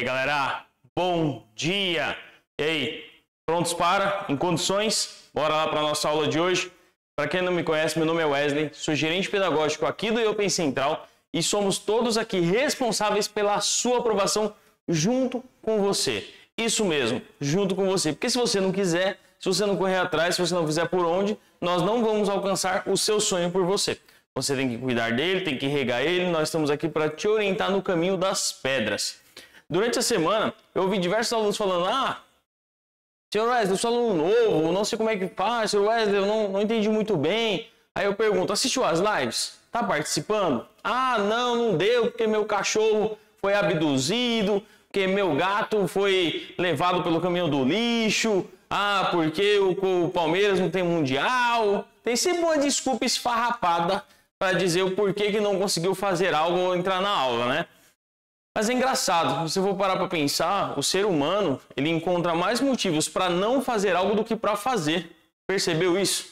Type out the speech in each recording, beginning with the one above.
aí, galera? Bom dia! E aí, prontos para? Em condições? Bora lá para a nossa aula de hoje. Para quem não me conhece, meu nome é Wesley, sou gerente pedagógico aqui do Open Central e somos todos aqui responsáveis pela sua aprovação junto com você. Isso mesmo, junto com você. Porque se você não quiser, se você não correr atrás, se você não fizer por onde, nós não vamos alcançar o seu sonho por você. Você tem que cuidar dele, tem que regar ele. Nós estamos aqui para te orientar no caminho das pedras. Durante a semana, eu ouvi diversos alunos falando: Ah, senhor Wesley, eu sou aluno novo, não sei como é que faz, senhor Wesley, eu não, não entendi muito bem. Aí eu pergunto: Assistiu as lives? Tá participando? Ah, não, não deu, porque meu cachorro foi abduzido, porque meu gato foi levado pelo caminhão do lixo. Ah, porque o, o Palmeiras não tem mundial. Tem sempre uma desculpa esfarrapada para dizer o porquê que não conseguiu fazer algo ou entrar na aula, né? Mas é engraçado, se eu for parar para pensar, o ser humano, ele encontra mais motivos para não fazer algo do que para fazer. Percebeu isso?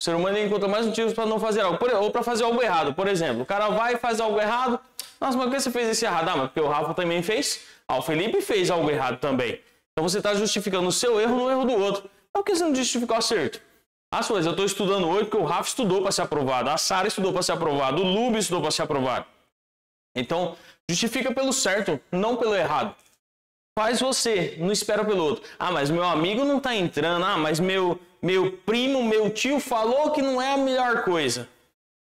O ser humano encontra mais motivos para não fazer algo, ou para fazer algo errado. Por exemplo, o cara vai e faz algo errado. Nossa, mas por que você fez esse errado? Ah, mas porque o Rafa também fez. Ah, o Felipe fez algo errado também. Então você está justificando o seu erro no erro do outro. Então é por que você não justificou o acerto? Ah, coisas, eu estou estudando hoje porque o Rafa estudou para ser aprovado, a Sara estudou para ser aprovado, o Lube estudou para ser aprovado. Então, Justifica pelo certo, não pelo errado. Faz você, não espera pelo outro. Ah, mas meu amigo não tá entrando. Ah, mas meu, meu primo, meu tio falou que não é a melhor coisa.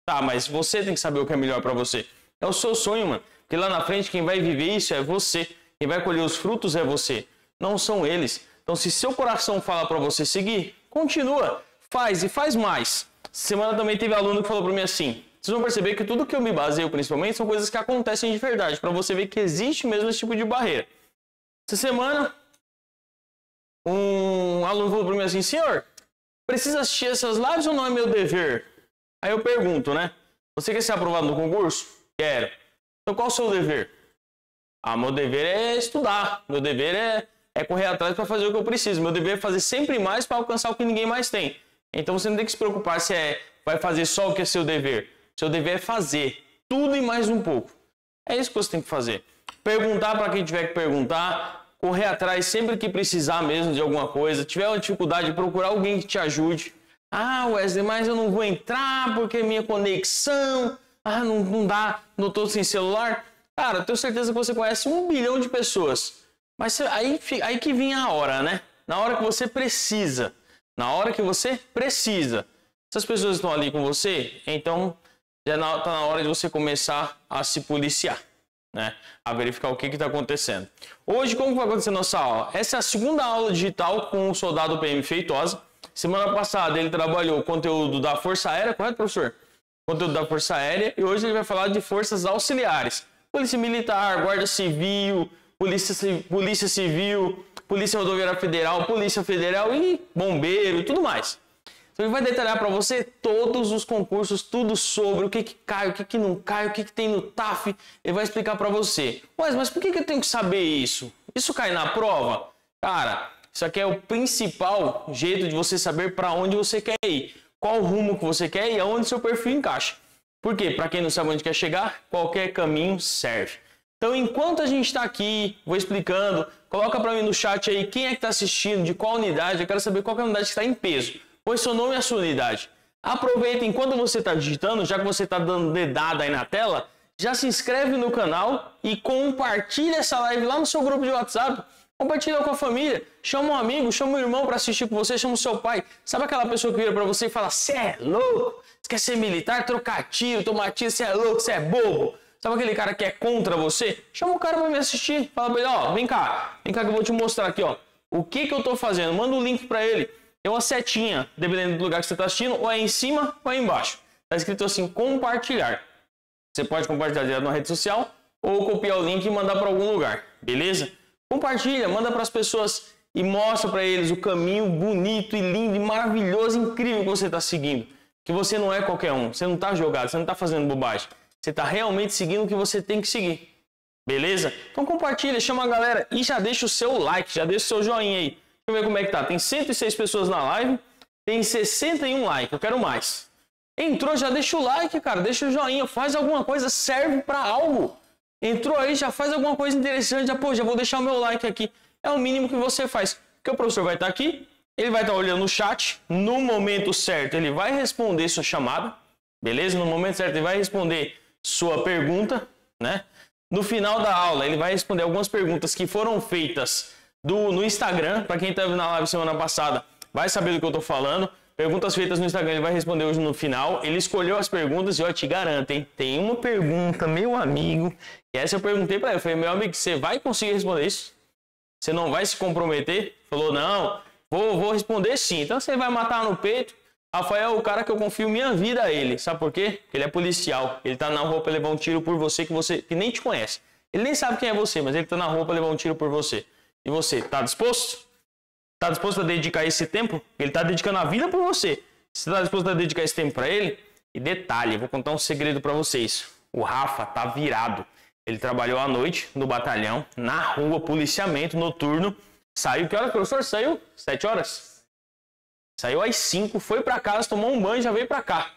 Tá, mas você tem que saber o que é melhor para você. É o seu sonho, mano. Porque lá na frente quem vai viver isso é você. Quem vai colher os frutos é você. Não são eles. Então, se seu coração fala para você seguir, continua. Faz e faz mais. Semana também teve aluno que falou para mim assim: vocês vão perceber que tudo que eu me baseio principalmente são coisas que acontecem de verdade, para você ver que existe mesmo esse tipo de barreira. Essa semana, um aluno falou para mim assim: senhor, precisa assistir essas lives ou não é meu dever? Aí eu pergunto, né? Você quer ser aprovado no concurso? Quero. Então qual é o seu dever? Ah, meu dever é estudar, meu dever é, é correr atrás para fazer o que eu preciso, meu dever é fazer sempre mais para alcançar o que ninguém mais tem. Então você não tem que se preocupar se é vai fazer só o que é seu dever. Seu dever é fazer tudo e mais um pouco. É isso que você tem que fazer. Perguntar para quem tiver que perguntar, correr atrás sempre que precisar mesmo de alguma coisa, tiver uma dificuldade, procurar alguém que te ajude. Ah, Wesley, mas eu não vou entrar porque é minha conexão. Ah, não, não dá, não tô sem celular. Cara, eu tenho certeza que você conhece um bilhão de pessoas. Mas aí, aí que vem a hora, né? Na hora que você precisa. Na hora que você precisa. Se as pessoas estão ali com você, então já está na hora de você começar a se policiar, né? A verificar o que está acontecendo. Hoje, como vai acontecer nossa aula? Essa é a segunda aula digital com o soldado PM Feitosa. Semana passada ele trabalhou o conteúdo da Força Aérea, correto, professor? conteúdo da Força Aérea e hoje ele vai falar de forças auxiliares. Polícia Militar, Guarda Civil, Polícia, Polícia Civil, Polícia Rodoviária Federal, Polícia Federal e Bombeiro e tudo mais. Então ele vai detalhar para você todos os concursos, tudo sobre o que, que cai, o que, que não cai, o que, que tem no TAF. Ele vai explicar para você. Mas, mas por que, que eu tenho que saber isso? Isso cai na prova? Cara, isso aqui é o principal jeito de você saber para onde você quer ir, qual rumo que você quer e aonde seu perfil encaixa. Porque, para quem não sabe onde quer chegar, qualquer caminho serve. Então, enquanto a gente está aqui, vou explicando, coloca para mim no chat aí quem é que está assistindo, de qual unidade, eu quero saber qual é a unidade que está em peso pois seu nome é a sua unidade. Aproveita enquanto você está digitando, já que você está dando dedada aí na tela, já se inscreve no canal e compartilha essa live lá no seu grupo de WhatsApp. Compartilha com a família, chama um amigo, chama um irmão para assistir com você, chama o seu pai. Sabe aquela pessoa que vira para você e fala: "Você é louco? Você quer ser militar, trocar tiro, tomar tiro, você é louco, você é bobo". Sabe aquele cara que é contra você? Chama o cara para me assistir, fala para ele: "Ó, vem cá. Vem cá que eu vou te mostrar aqui, ó. O que que eu tô fazendo? Manda o um link para ele. É uma setinha, dependendo do lugar que você está assistindo, ou é em cima ou é embaixo. Está escrito assim, compartilhar. Você pode compartilhar direto na rede social ou copiar o link e mandar para algum lugar, beleza? Compartilha, manda para as pessoas e mostra para eles o caminho bonito e lindo e maravilhoso, incrível que você está seguindo. Que você não é qualquer um, você não está jogado, você não está fazendo bobagem. Você está realmente seguindo o que você tem que seguir. Beleza? Então compartilha, chama a galera e já deixa o seu like, já deixa o seu joinha aí. Deixa eu ver como é que tá. Tem 106 pessoas na live. Tem 61 likes. Eu quero mais. Entrou, já deixa o like, cara. Deixa o joinha. Faz alguma coisa. Serve para algo. Entrou aí, já faz alguma coisa interessante. Já, pô, já vou deixar o meu like aqui. É o mínimo que você faz. Porque o professor vai estar tá aqui. Ele vai estar tá olhando o chat. No momento certo, ele vai responder sua chamada. Beleza? No momento certo, ele vai responder sua pergunta, né? No final da aula, ele vai responder algumas perguntas que foram feitas do, no Instagram. Para quem estava na live semana passada, vai saber do que eu estou falando. Perguntas feitas no Instagram, ele vai responder hoje no final. Ele escolheu as perguntas e eu te garanto, hein? Tem uma pergunta, meu amigo, e essa eu perguntei para ele. Eu falei, meu amigo, você vai conseguir responder isso? Você não vai se comprometer? Falou, não, vou, vou responder sim. Então você vai matar no peito. Rafael é o cara que eu confio minha vida a ele. Sabe por quê? Ele é policial. Ele tá na roupa levar um tiro por você que você que nem te conhece. Ele nem sabe quem é você, mas ele tá na roupa levar um tiro por você. E você, está disposto? Está disposto a dedicar esse tempo? Ele está dedicando a vida para você. Você está disposto a dedicar esse tempo para ele? E detalhe, vou contar um segredo para vocês. O Rafa tá virado. Ele trabalhou à noite no batalhão, na rua, policiamento noturno. Saiu que hora professor? saiu? Sete horas. Saiu às cinco, foi para casa, tomou um banho, já veio para cá.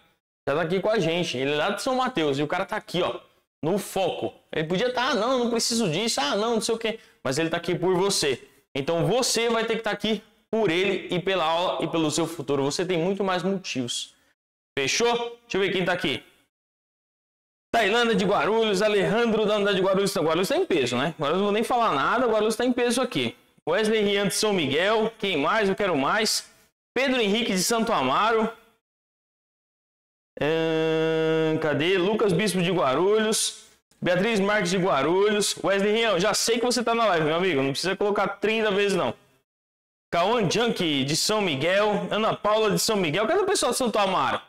Já tá aqui com a gente. Ele é lá de São Mateus e o cara tá aqui, ó no foco. Ele podia estar, tá, ah, não, não preciso disso, ah, não, não sei o quê. Mas ele está aqui por você. Então você vai ter que estar tá aqui por ele e pela aula e pelo seu futuro. Você tem muito mais motivos. Fechou? Deixa eu ver quem está aqui. Tailândia de Guarulhos, Alejandro da Unidade de Guarulhos. Então, Guarulhos está em peso, né? agora não vou nem falar nada, Guarulhos está em peso aqui. Wesley Rian de São Miguel, quem mais? Eu quero mais. Pedro Henrique de Santo Amaro, cadê? Lucas Bispo de Guarulhos. Beatriz Marques de Guarulhos. Wesley Rião, já sei que você tá na live, meu amigo. Não precisa colocar 30 vezes, não. Cauã Junk de São Miguel. Ana Paula de São Miguel. Cadê o pessoal de Santo Amaro?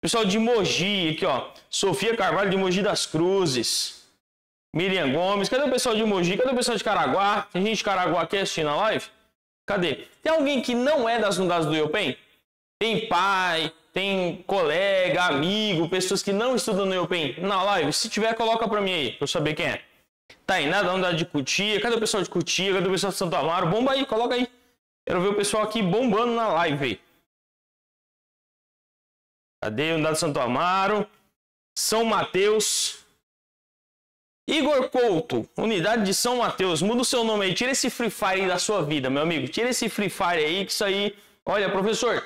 Pessoal de Mogi, aqui, ó. Sofia Carvalho de Mogi das Cruzes. Miriam Gomes. Cadê o pessoal de Mogi? Cadê o pessoal de Caraguá? Tem gente de Caraguá aqui assistindo a live? Cadê? Tem alguém que não é das unidades do Eupen? Tem pai, tem colega, amigo, pessoas que não estudam no Open na live? Se tiver, coloca para mim aí, para eu saber quem é. Tá aí, nada, né? unidade de Cutia. Cadê o pessoal de Cutia? Cadê o pessoal de Santo Amaro? Bomba aí, coloca aí. Quero ver o pessoal aqui bombando na live. Cadê o de Santo Amaro? São Mateus. Igor Couto, unidade de São Mateus. Muda o seu nome aí, tira esse Free Fire da sua vida, meu amigo. Tira esse Free Fire aí, que isso aí. Olha, professor,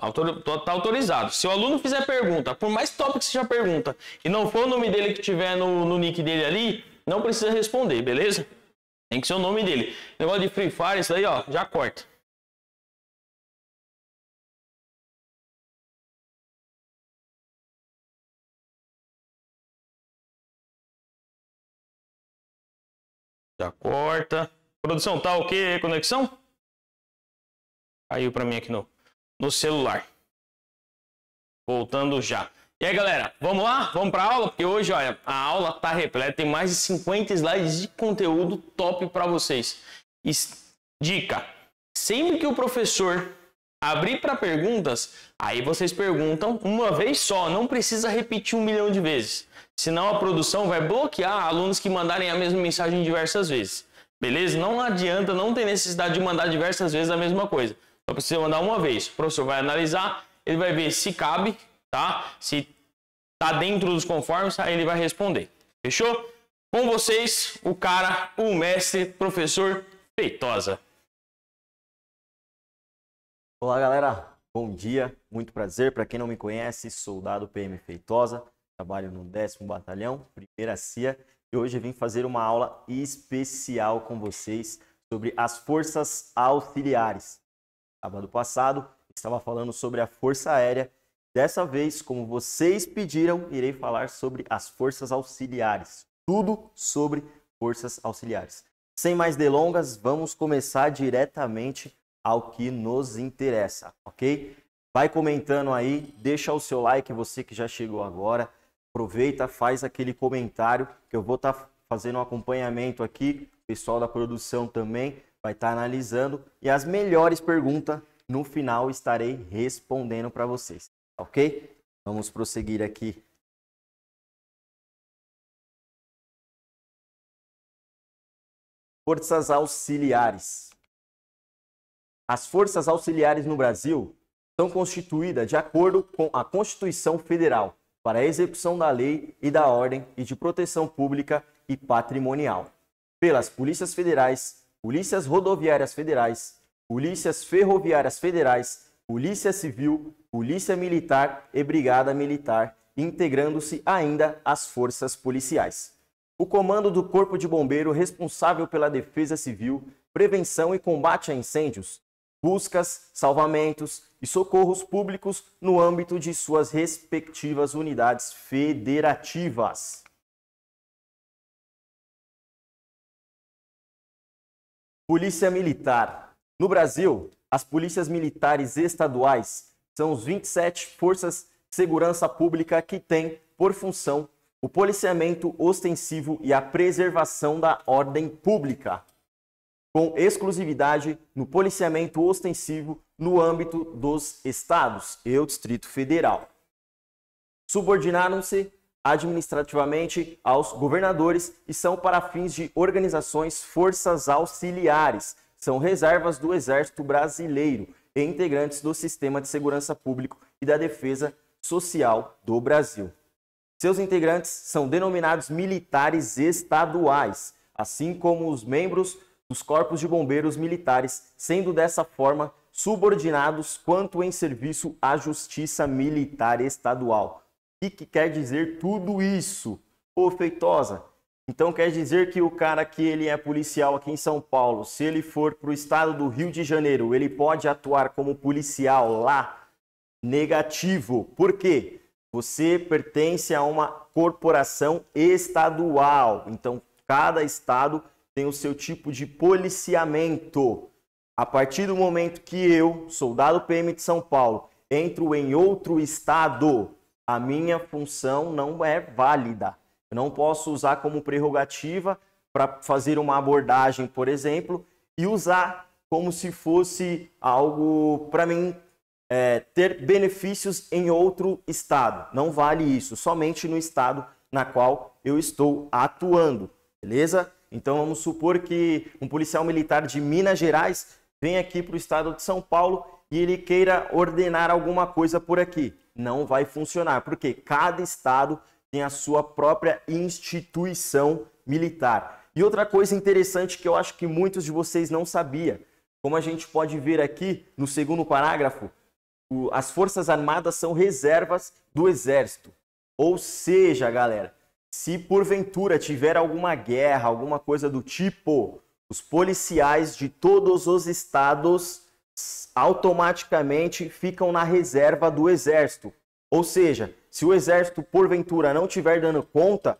Autor, tá autorizado. Se o aluno fizer pergunta, por mais top que seja a pergunta, e não for o nome dele que tiver no, no nick dele ali, não precisa responder, beleza? Tem que ser o nome dele. Negócio de Free Fire, isso aí, ó, já corta. Já corta. Produção, tá ok? Conexão? Caiu pra mim aqui no no celular. Voltando já. E aí, galera, vamos lá? Vamos para aula? Porque hoje, olha, a aula tá repleta, tem mais de 50 slides de conteúdo top para vocês. dica: sempre que o professor abrir para perguntas, aí vocês perguntam uma vez só, não precisa repetir um milhão de vezes. Senão a produção vai bloquear alunos que mandarem a mesma mensagem diversas vezes. Beleza? Não adianta, não tem necessidade de mandar diversas vezes a mesma coisa. Só então, precisa mandar uma vez. O professor vai analisar, ele vai ver se cabe, tá? Se tá dentro dos conformes, aí ele vai responder. Fechou? Com vocês, o cara, o mestre, professor Feitosa. Olá, galera. Bom dia, muito prazer. Para quem não me conhece, soldado PM Feitosa, trabalho no 10 Batalhão, Primeira CIA, e hoje vim fazer uma aula especial com vocês sobre as forças auxiliares. Sábado passado, estava falando sobre a Força Aérea. Dessa vez, como vocês pediram, irei falar sobre as forças auxiliares. Tudo sobre forças auxiliares. Sem mais delongas, vamos começar diretamente ao que nos interessa, ok? Vai comentando aí, deixa o seu like, você que já chegou agora. Aproveita, faz aquele comentário que eu vou estar tá fazendo um acompanhamento aqui, pessoal da produção também, vai estar tá analisando e as melhores perguntas no final estarei respondendo para vocês, tá ok? Vamos prosseguir aqui. Forças auxiliares. As forças auxiliares no Brasil são constituídas de acordo com a Constituição Federal para a execução da lei e da ordem e de proteção pública e patrimonial, pelas polícias federais, Polícias Rodoviárias Federais, Polícias Ferroviárias Federais, Polícia Civil, Polícia Militar e Brigada Militar, integrando-se ainda as forças policiais. O comando do Corpo de Bombeiro responsável pela defesa civil, prevenção e combate a incêndios, buscas, salvamentos e socorros públicos no âmbito de suas respectivas unidades federativas. Polícia Militar. No Brasil, as polícias militares estaduais são os 27 forças de segurança pública que têm por função o policiamento ostensivo e a preservação da ordem pública, com exclusividade no policiamento ostensivo no âmbito dos estados e o Distrito Federal. Subordinaram-se administrativamente aos governadores e são para fins de organizações forças auxiliares. São reservas do Exército Brasileiro e integrantes do Sistema de Segurança Público e da Defesa Social do Brasil. Seus integrantes são denominados militares estaduais, assim como os membros dos corpos de bombeiros militares, sendo dessa forma subordinados quanto em serviço à Justiça Militar Estadual que, que quer dizer tudo isso? Ô, Feitosa, então quer dizer que o cara que ele é policial aqui em São Paulo, se ele for para o estado do Rio de Janeiro, ele pode atuar como policial lá? Negativo. Por quê? Você pertence a uma corporação estadual. Então, cada estado tem o seu tipo de policiamento. A partir do momento que eu, soldado PM de São Paulo, entro em outro estado, a minha função não é válida. Eu não posso usar como prerrogativa para fazer uma abordagem, por exemplo, e usar como se fosse algo para mim é, ter benefícios em outro estado. Não vale isso, somente no estado na qual eu estou atuando, beleza? Então vamos supor que um policial militar de Minas Gerais vem aqui para o estado de São Paulo e ele queira ordenar alguma coisa por aqui não vai funcionar, porque cada estado tem a sua própria instituição militar. E outra coisa interessante que eu acho que muitos de vocês não sabia, como a gente pode ver aqui no segundo parágrafo, as Forças Armadas são reservas do Exército. Ou seja, galera, se porventura tiver alguma guerra, alguma coisa do tipo, os policiais de todos os estados automaticamente ficam na reserva do exército. Ou seja, se o exército porventura não tiver dando conta,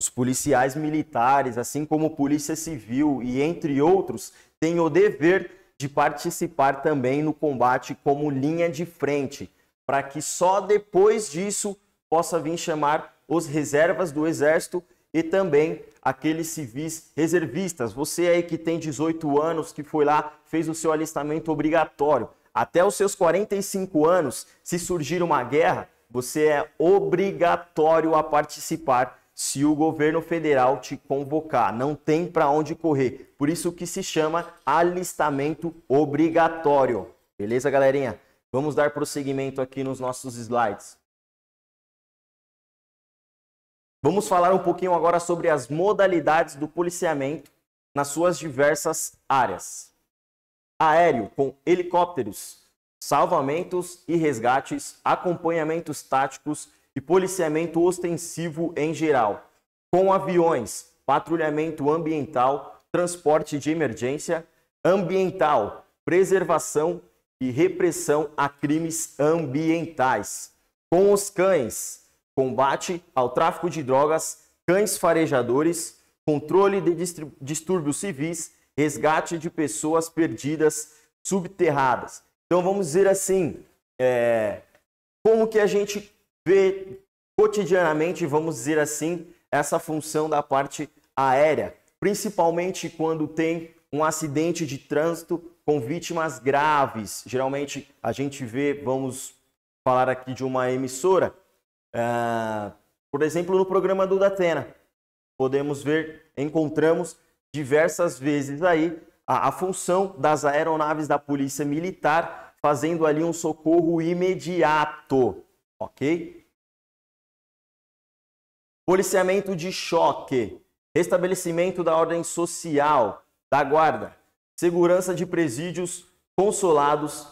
os policiais militares, assim como polícia civil e entre outros, têm o dever de participar também no combate como linha de frente, para que só depois disso possa vir chamar os reservas do exército e também aqueles civis reservistas. Você aí que tem 18 anos, que foi lá, fez o seu alistamento obrigatório. Até os seus 45 anos, se surgir uma guerra, você é obrigatório a participar se o governo federal te convocar. Não tem para onde correr. Por isso que se chama alistamento obrigatório. Beleza, galerinha? Vamos dar prosseguimento aqui nos nossos slides. Vamos falar um pouquinho agora sobre as modalidades do policiamento nas suas diversas áreas. Aéreo com helicópteros, salvamentos e resgates, acompanhamentos táticos e policiamento ostensivo em geral. Com aviões, patrulhamento ambiental, transporte de emergência, ambiental, preservação e repressão a crimes ambientais. Com os cães, combate ao tráfico de drogas, cães farejadores, controle de distúrbios civis, resgate de pessoas perdidas subterradas. Então vamos dizer assim, é, como que a gente vê cotidianamente, vamos dizer assim, essa função da parte aérea, principalmente quando tem um acidente de trânsito com vítimas graves. Geralmente a gente vê, vamos falar aqui de uma emissora, Uh, por exemplo, no programa do Datena, podemos ver, encontramos diversas vezes aí a, a função das aeronaves da Polícia Militar fazendo ali um socorro imediato, ok? Policiamento de choque, restabelecimento da ordem social, da guarda, segurança de presídios, consolados,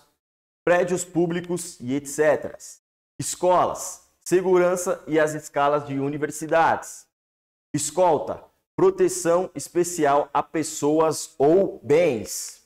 prédios públicos e etc. Escolas, segurança e as escalas de universidades. Escolta, proteção especial a pessoas ou bens.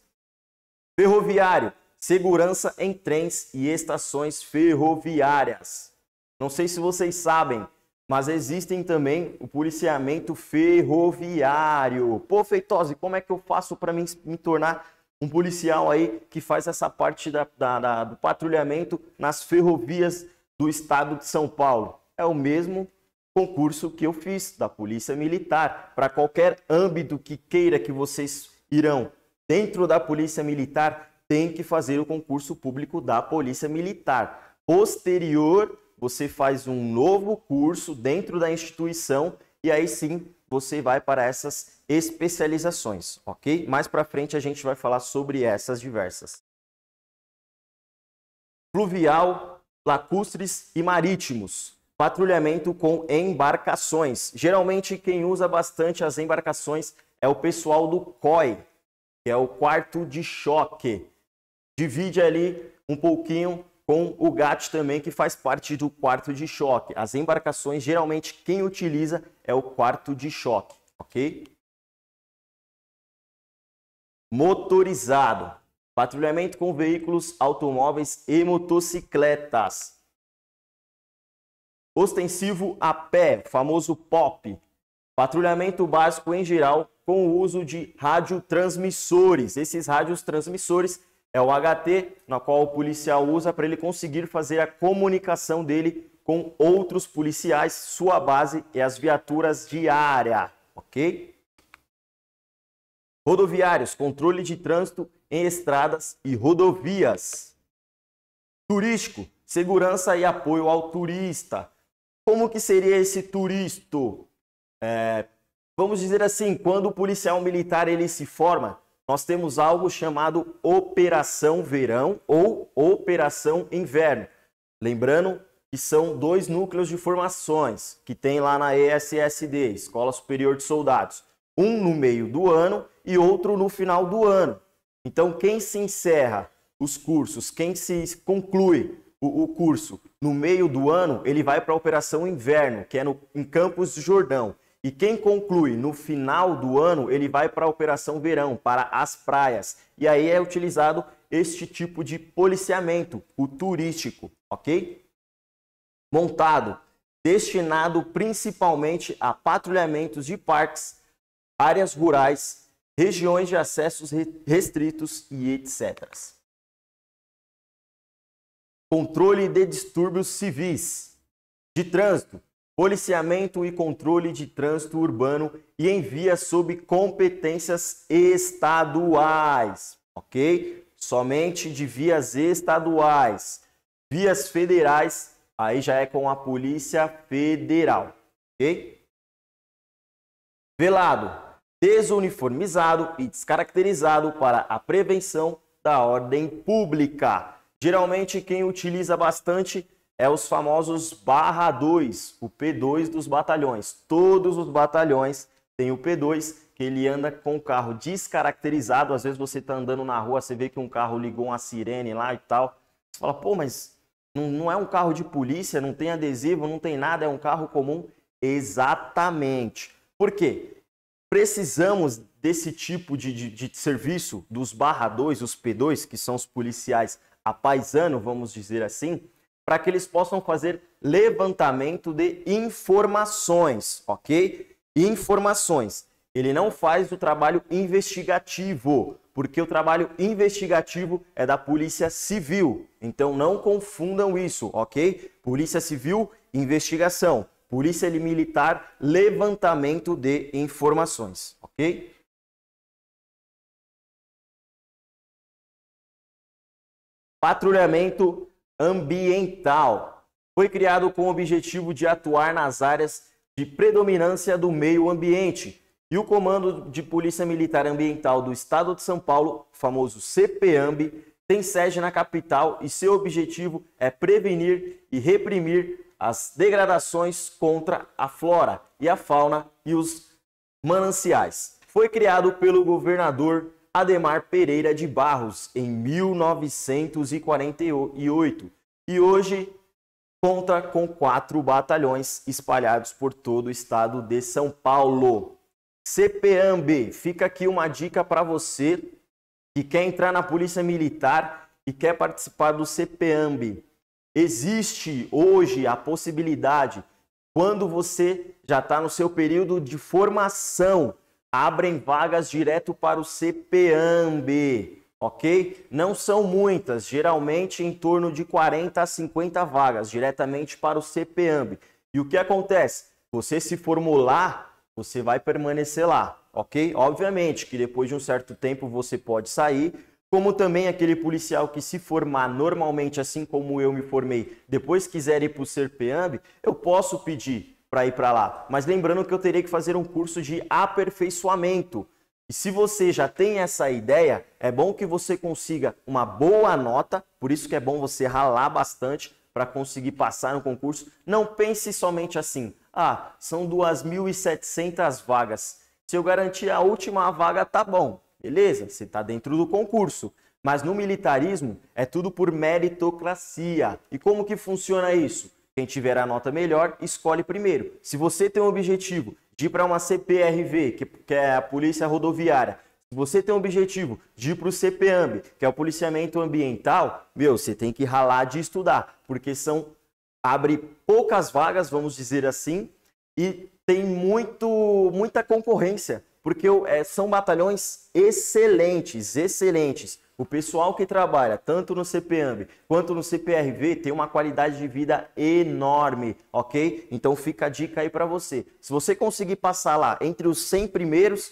Ferroviário, segurança em trens e estações ferroviárias. Não sei se vocês sabem, mas existem também o policiamento ferroviário. Pô, Feitose, como é que eu faço para me, tornar um policial aí que faz essa parte da, da, da, do patrulhamento nas ferrovias do estado de São Paulo. É o mesmo concurso que eu fiz da Polícia Militar. Para qualquer âmbito que queira que vocês irão dentro da Polícia Militar, tem que fazer o concurso público da Polícia Militar. Posterior, você faz um novo curso dentro da instituição e aí sim você vai para essas especializações, ok? Mais para frente a gente vai falar sobre essas diversas. Fluvial, lacustres e marítimos, patrulhamento com embarcações. Geralmente quem usa bastante as embarcações é o pessoal do COI, que é o quarto de choque. Divide ali um pouquinho com o GAT também, que faz parte do quarto de choque. As embarcações, geralmente, quem utiliza é o quarto de choque, ok? Motorizado. Patrulhamento com veículos, automóveis e motocicletas. Ostensivo a pé, famoso POP. Patrulhamento básico em geral com o uso de radiotransmissores. Esses radiotransmissores é o HT, na qual o policial usa para ele conseguir fazer a comunicação dele com outros policiais. Sua base é as viaturas de área, ok? rodoviários, controle de trânsito em estradas e rodovias. Turístico, segurança e apoio ao turista. Como que seria esse turista? É, vamos dizer assim, quando o policial militar ele se forma, nós temos algo chamado Operação Verão ou Operação Inverno. Lembrando que são dois núcleos de formações que tem lá na ESSD, Escola Superior de Soldados. Um no meio do ano e outro no final do ano. Então, quem se encerra os cursos, quem se conclui o, o curso no meio do ano, ele vai para a Operação Inverno, que é no, em Campos de Jordão. E quem conclui no final do ano, ele vai para a Operação Verão, para as praias. E aí é utilizado este tipo de policiamento, o turístico, ok? Montado, destinado principalmente a patrulhamentos de parques, áreas rurais regiões de acessos restritos e etc. Controle de distúrbios civis, de trânsito, policiamento e controle de trânsito urbano e envia sob competências estaduais, ok? Somente de vias estaduais. Vias federais, aí já é com a Polícia Federal, ok? Velado, desuniformizado e descaracterizado para a prevenção da ordem pública. Geralmente quem utiliza bastante é os famosos barra 2, o P2 dos batalhões. Todos os batalhões têm o P2, que ele anda com o carro descaracterizado. Às vezes você está andando na rua, você vê que um carro ligou uma sirene lá e tal. Você fala, pô, mas não, não é um carro de polícia, não tem adesivo, não tem nada, é um carro comum. Exatamente. Por quê? precisamos desse tipo de, de, de serviço dos barra 2, os P2, que são os policiais a paisano, vamos dizer assim, para que eles possam fazer levantamento de informações, ok? Informações. Ele não faz o trabalho investigativo, porque o trabalho investigativo é da Polícia Civil. Então não confundam isso, ok? Polícia Civil, investigação. Polícia Militar, levantamento de informações, ok? Patrulhamento ambiental. Foi criado com o objetivo de atuar nas áreas de predominância do meio ambiente. E o Comando de Polícia Militar Ambiental do Estado de São Paulo, famoso CPAMB, tem sede na capital e seu objetivo é prevenir e reprimir as degradações contra a flora e a fauna e os mananciais. Foi criado pelo governador Ademar Pereira de Barros em 1948 e hoje conta com quatro batalhões espalhados por todo o estado de São Paulo. CPAMB, fica aqui uma dica para você que quer entrar na Polícia Militar e quer participar do CPAMB. Existe hoje a possibilidade, quando você já está no seu período de formação, abrem vagas direto para o CPAMB, ok? Não são muitas, geralmente em torno de 40 a 50 vagas diretamente para o CPAMB. E o que acontece? Você se formular, você vai permanecer lá, ok? Obviamente que depois de um certo tempo você pode sair, como também aquele policial que se formar normalmente, assim como eu me formei, depois quiser ir para o Serpamb, eu posso pedir para ir para lá. Mas lembrando que eu teria que fazer um curso de aperfeiçoamento. E se você já tem essa ideia, é bom que você consiga uma boa nota, por isso que é bom você ralar bastante para conseguir passar no concurso. Não pense somente assim, ah, são 2.700 vagas. Se eu garantir a última vaga, tá bom. Beleza, você está dentro do concurso. Mas no militarismo é tudo por meritocracia. E como que funciona isso? Quem tiver a nota melhor, escolhe primeiro. Se você tem um objetivo de ir para uma CPRV, que é a Polícia Rodoviária, se você tem um objetivo de ir para o CPAMB, que é o policiamento ambiental, meu, você tem que ralar de estudar, porque são abre poucas vagas, vamos dizer assim, e tem muito muita concorrência. Porque é, são batalhões excelentes, excelentes. O pessoal que trabalha tanto no CPAMB quanto no CPRV tem uma qualidade de vida enorme, ok? Então fica a dica aí para você. Se você conseguir passar lá entre os 100 primeiros,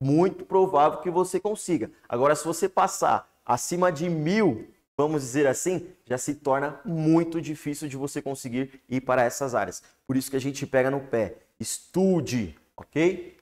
muito provável que você consiga. Agora, se você passar acima de mil, vamos dizer assim, já se torna muito difícil de você conseguir ir para essas áreas. Por isso que a gente pega no pé. Estude, ok?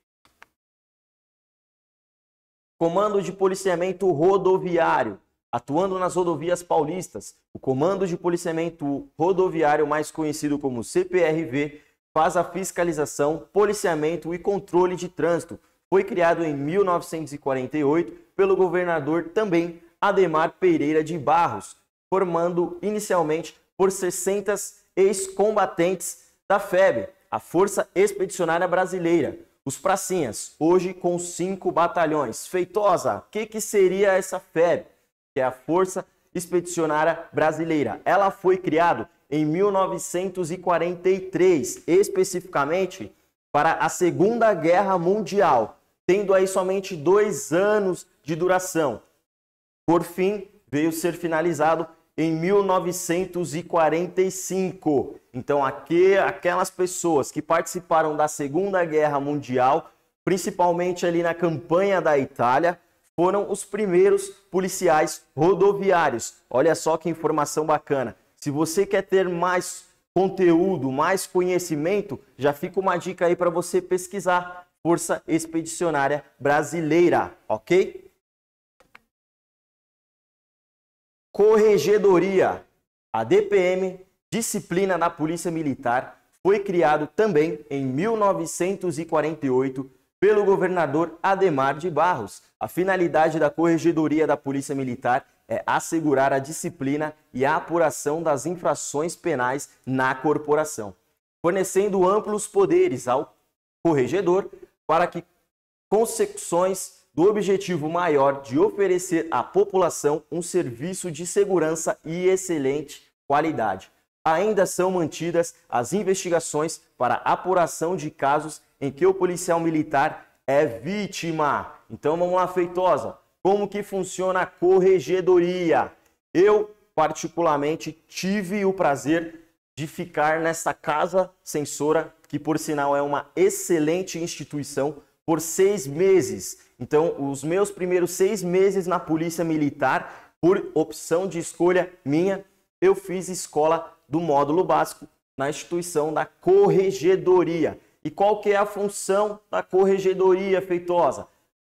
Comando de Policiamento Rodoviário, atuando nas rodovias paulistas. O Comando de Policiamento Rodoviário, mais conhecido como CPRV, faz a fiscalização, policiamento e controle de trânsito. Foi criado em 1948 pelo governador também Ademar Pereira de Barros, formando inicialmente por 60 ex-combatentes da FEB, a Força Expedicionária Brasileira, os Pracinhas, hoje com cinco batalhões. Feitosa, o que, que seria essa FEB? Que é a Força Expedicionária Brasileira. Ela foi criada em 1943, especificamente para a Segunda Guerra Mundial, tendo aí somente dois anos de duração. Por fim, veio ser finalizado em 1945. Então, aqui, aquelas pessoas que participaram da Segunda Guerra Mundial, principalmente ali na campanha da Itália, foram os primeiros policiais rodoviários. Olha só que informação bacana. Se você quer ter mais conteúdo, mais conhecimento, já fica uma dica aí para você pesquisar Força Expedicionária Brasileira, ok? Corregedoria, a DPM, disciplina na Polícia Militar, foi criado também em 1948 pelo governador Ademar de Barros. A finalidade da Corregedoria da Polícia Militar é assegurar a disciplina e a apuração das infrações penais na corporação, fornecendo amplos poderes ao corregedor para que consecuções do objetivo maior de oferecer à população um serviço de segurança e excelente qualidade. Ainda são mantidas as investigações para apuração de casos em que o policial militar é vítima. Então vamos lá, Feitosa. Como que funciona a corregedoria? Eu, particularmente, tive o prazer de ficar nessa casa censora, que por sinal é uma excelente instituição, por seis meses então, os meus primeiros seis meses na Polícia Militar, por opção de escolha minha, eu fiz escola do módulo básico na instituição da Corregedoria. E qual que é a função da Corregedoria, Feitosa?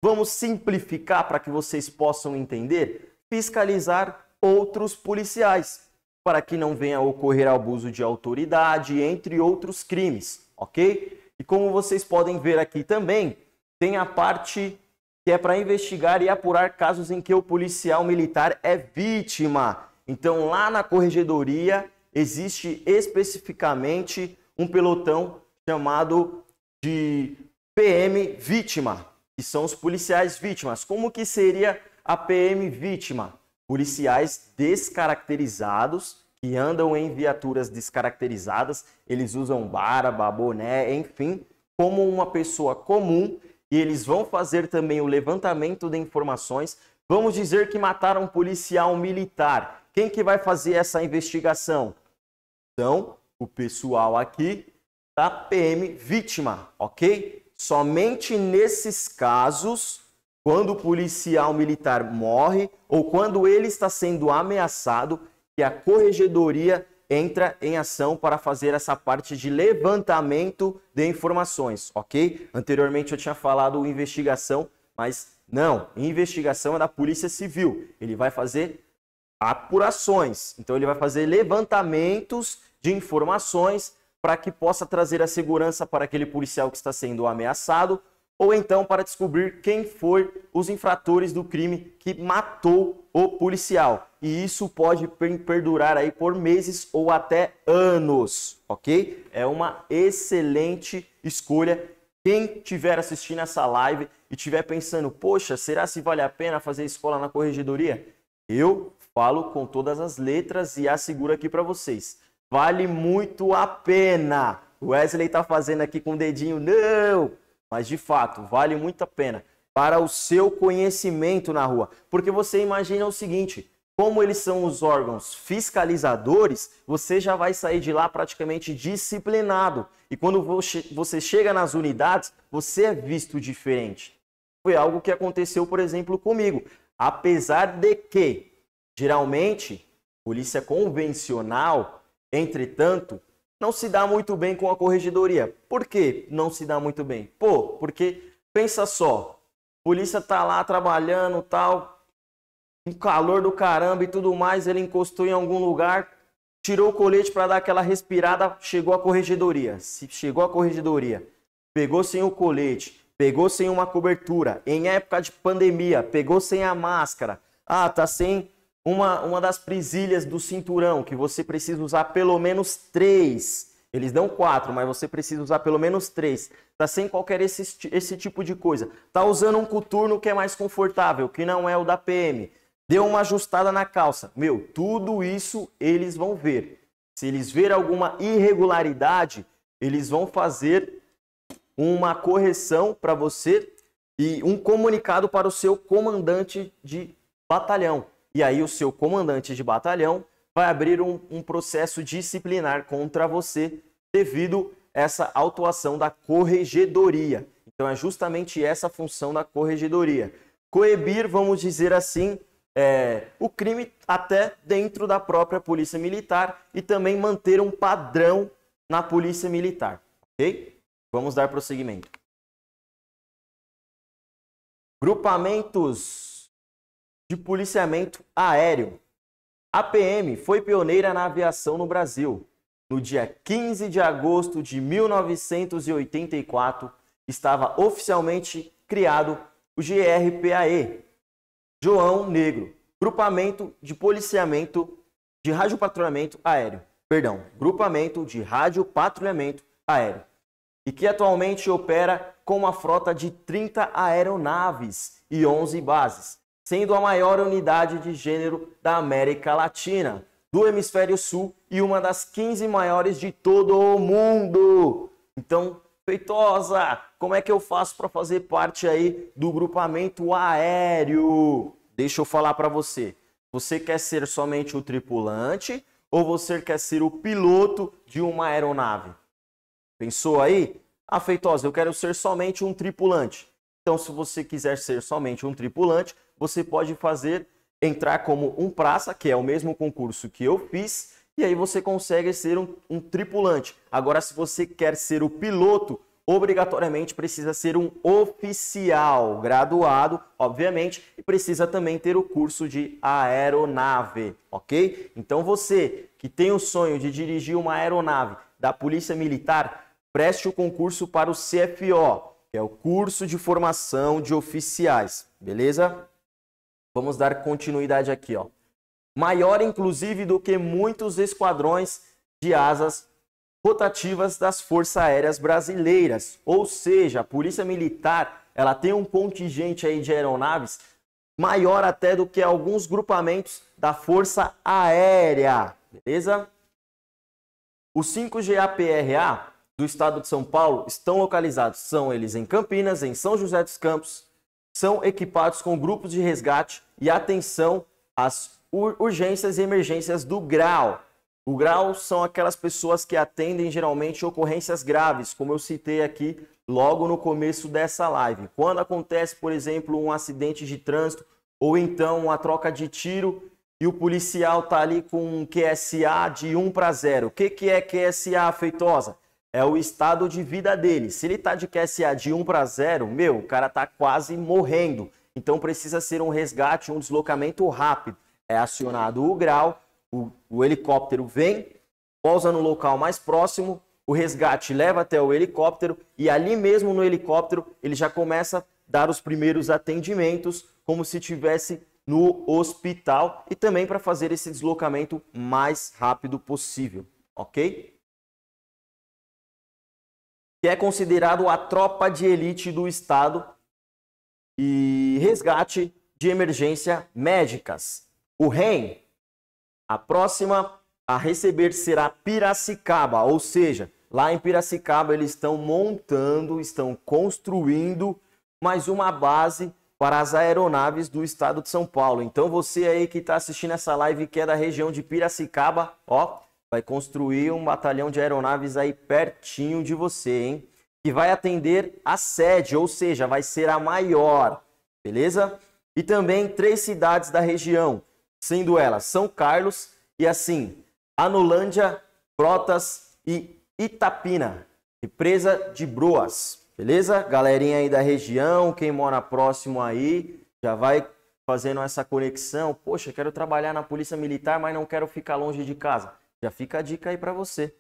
Vamos simplificar para que vocês possam entender? Fiscalizar outros policiais, para que não venha a ocorrer abuso de autoridade, entre outros crimes, ok? E como vocês podem ver aqui também, tem a parte que é para investigar e apurar casos em que o policial militar é vítima. Então, lá na corregedoria existe especificamente um pelotão chamado de PM vítima, que são os policiais vítimas. Como que seria a PM vítima? Policiais descaracterizados que andam em viaturas descaracterizadas, eles usam barba, boné, enfim, como uma pessoa comum e eles vão fazer também o levantamento de informações. Vamos dizer que mataram um policial militar. Quem que vai fazer essa investigação? Então, o pessoal aqui da PM vítima, ok? Somente nesses casos, quando o policial militar morre ou quando ele está sendo ameaçado, que a corregedoria entra em ação para fazer essa parte de levantamento de informações, ok? Anteriormente eu tinha falado investigação, mas não, investigação é da Polícia Civil. Ele vai fazer apurações, então ele vai fazer levantamentos de informações para que possa trazer a segurança para aquele policial que está sendo ameaçado ou então para descobrir quem foi os infratores do crime que matou o policial e isso pode perdurar aí por meses ou até anos, ok? É uma excelente escolha. Quem tiver assistindo essa live e tiver pensando, poxa, será se vale a pena fazer escola na corregedoria? Eu falo com todas as letras e asseguro aqui para vocês, vale muito a pena. Wesley está fazendo aqui com o dedinho, não, mas de fato vale muito a pena para o seu conhecimento na rua, porque você imagina o seguinte como eles são os órgãos fiscalizadores, você já vai sair de lá praticamente disciplinado. E quando você chega nas unidades, você é visto diferente. Foi algo que aconteceu, por exemplo, comigo. Apesar de que, geralmente, polícia convencional, entretanto, não se dá muito bem com a corregedoria. Por que não se dá muito bem? Pô, porque pensa só, polícia tá lá trabalhando, tal, um calor do caramba e tudo mais, ele encostou em algum lugar, tirou o colete para dar aquela respirada, chegou à corregedoria. Se chegou à corregedoria, pegou sem o colete, pegou sem uma cobertura, em época de pandemia, pegou sem a máscara. Ah, tá sem uma, uma das presilhas do cinturão, que você precisa usar pelo menos três. Eles dão quatro, mas você precisa usar pelo menos três. Tá sem qualquer esse, esse tipo de coisa. Tá usando um coturno que é mais confortável, que não é o da PM. Deu uma ajustada na calça. Meu, tudo isso eles vão ver. Se eles verem alguma irregularidade, eles vão fazer uma correção para você e um comunicado para o seu comandante de batalhão. E aí o seu comandante de batalhão vai abrir um, um processo disciplinar contra você devido a essa autuação da corregedoria. Então é justamente essa a função da corregedoria. coibir vamos dizer assim, é, o crime até dentro da própria polícia militar e também manter um padrão na polícia militar. Ok? Vamos dar prosseguimento. Grupamentos de policiamento aéreo. A PM foi pioneira na aviação no Brasil. No dia 15 de agosto de 1984, estava oficialmente criado o GRPAE, João Negro, Grupamento de Policiamento de Rádio Patrulhamento Aéreo. Perdão, Grupamento de Rádio Patrulhamento Aéreo. E que atualmente opera com uma frota de 30 aeronaves e 11 bases, sendo a maior unidade de gênero da América Latina, do Hemisfério Sul e uma das 15 maiores de todo o mundo. Então, Feitosa, como é que eu faço para fazer parte aí do grupamento aéreo? Deixa eu falar para você. Você quer ser somente o tripulante ou você quer ser o piloto de uma aeronave? Pensou aí? Ah, Feitosa, eu quero ser somente um tripulante. Então, se você quiser ser somente um tripulante, você pode fazer entrar como um praça, que é o mesmo concurso que eu fiz, e aí você consegue ser um, um tripulante. Agora, se você quer ser o piloto, obrigatoriamente precisa ser um oficial graduado, obviamente, e precisa também ter o curso de aeronave, ok? Então você que tem o sonho de dirigir uma aeronave da Polícia Militar, preste o concurso para o CFO, que é o curso de formação de oficiais, beleza? Vamos dar continuidade aqui, ó maior inclusive do que muitos esquadrões de asas rotativas das Forças Aéreas Brasileiras. Ou seja, a Polícia Militar ela tem um contingente aí de aeronaves maior até do que alguns grupamentos da Força Aérea, beleza? Os 5 GAPRA do estado de São Paulo estão localizados, são eles em Campinas, em São José dos Campos, são equipados com grupos de resgate e atenção às urgências e emergências do grau. O grau são aquelas pessoas que atendem geralmente ocorrências graves, como eu citei aqui logo no começo dessa live. Quando acontece, por exemplo, um acidente de trânsito ou então uma troca de tiro e o policial tá ali com um QSA de 1 para 0. O que, que é QSA, Feitosa? É o estado de vida dele. Se ele tá de QSA de 1 para 0, meu, o cara tá quase morrendo. Então precisa ser um resgate, um deslocamento rápido é acionado o grau, o, o helicóptero vem, pousa no local mais próximo, o resgate leva até o helicóptero e ali mesmo no helicóptero ele já começa a dar os primeiros atendimentos, como se tivesse no hospital e também para fazer esse deslocamento mais rápido possível, ok? Que é considerado a tropa de elite do Estado e resgate de emergência médicas. O REM, a próxima a receber será Piracicaba, ou seja, lá em Piracicaba eles estão montando, estão construindo mais uma base para as aeronaves do estado de São Paulo. Então você aí que está assistindo essa live que é da região de Piracicaba, ó, vai construir um batalhão de aeronaves aí pertinho de você, hein? Que vai atender a sede, ou seja, vai ser a maior, beleza? E também três cidades da região: sendo elas São Carlos e assim, Anulândia, Protas e Itapina, represa de Broas. Beleza? Galerinha aí da região, quem mora próximo aí, já vai fazendo essa conexão. Poxa, quero trabalhar na Polícia Militar, mas não quero ficar longe de casa. Já fica a dica aí para você.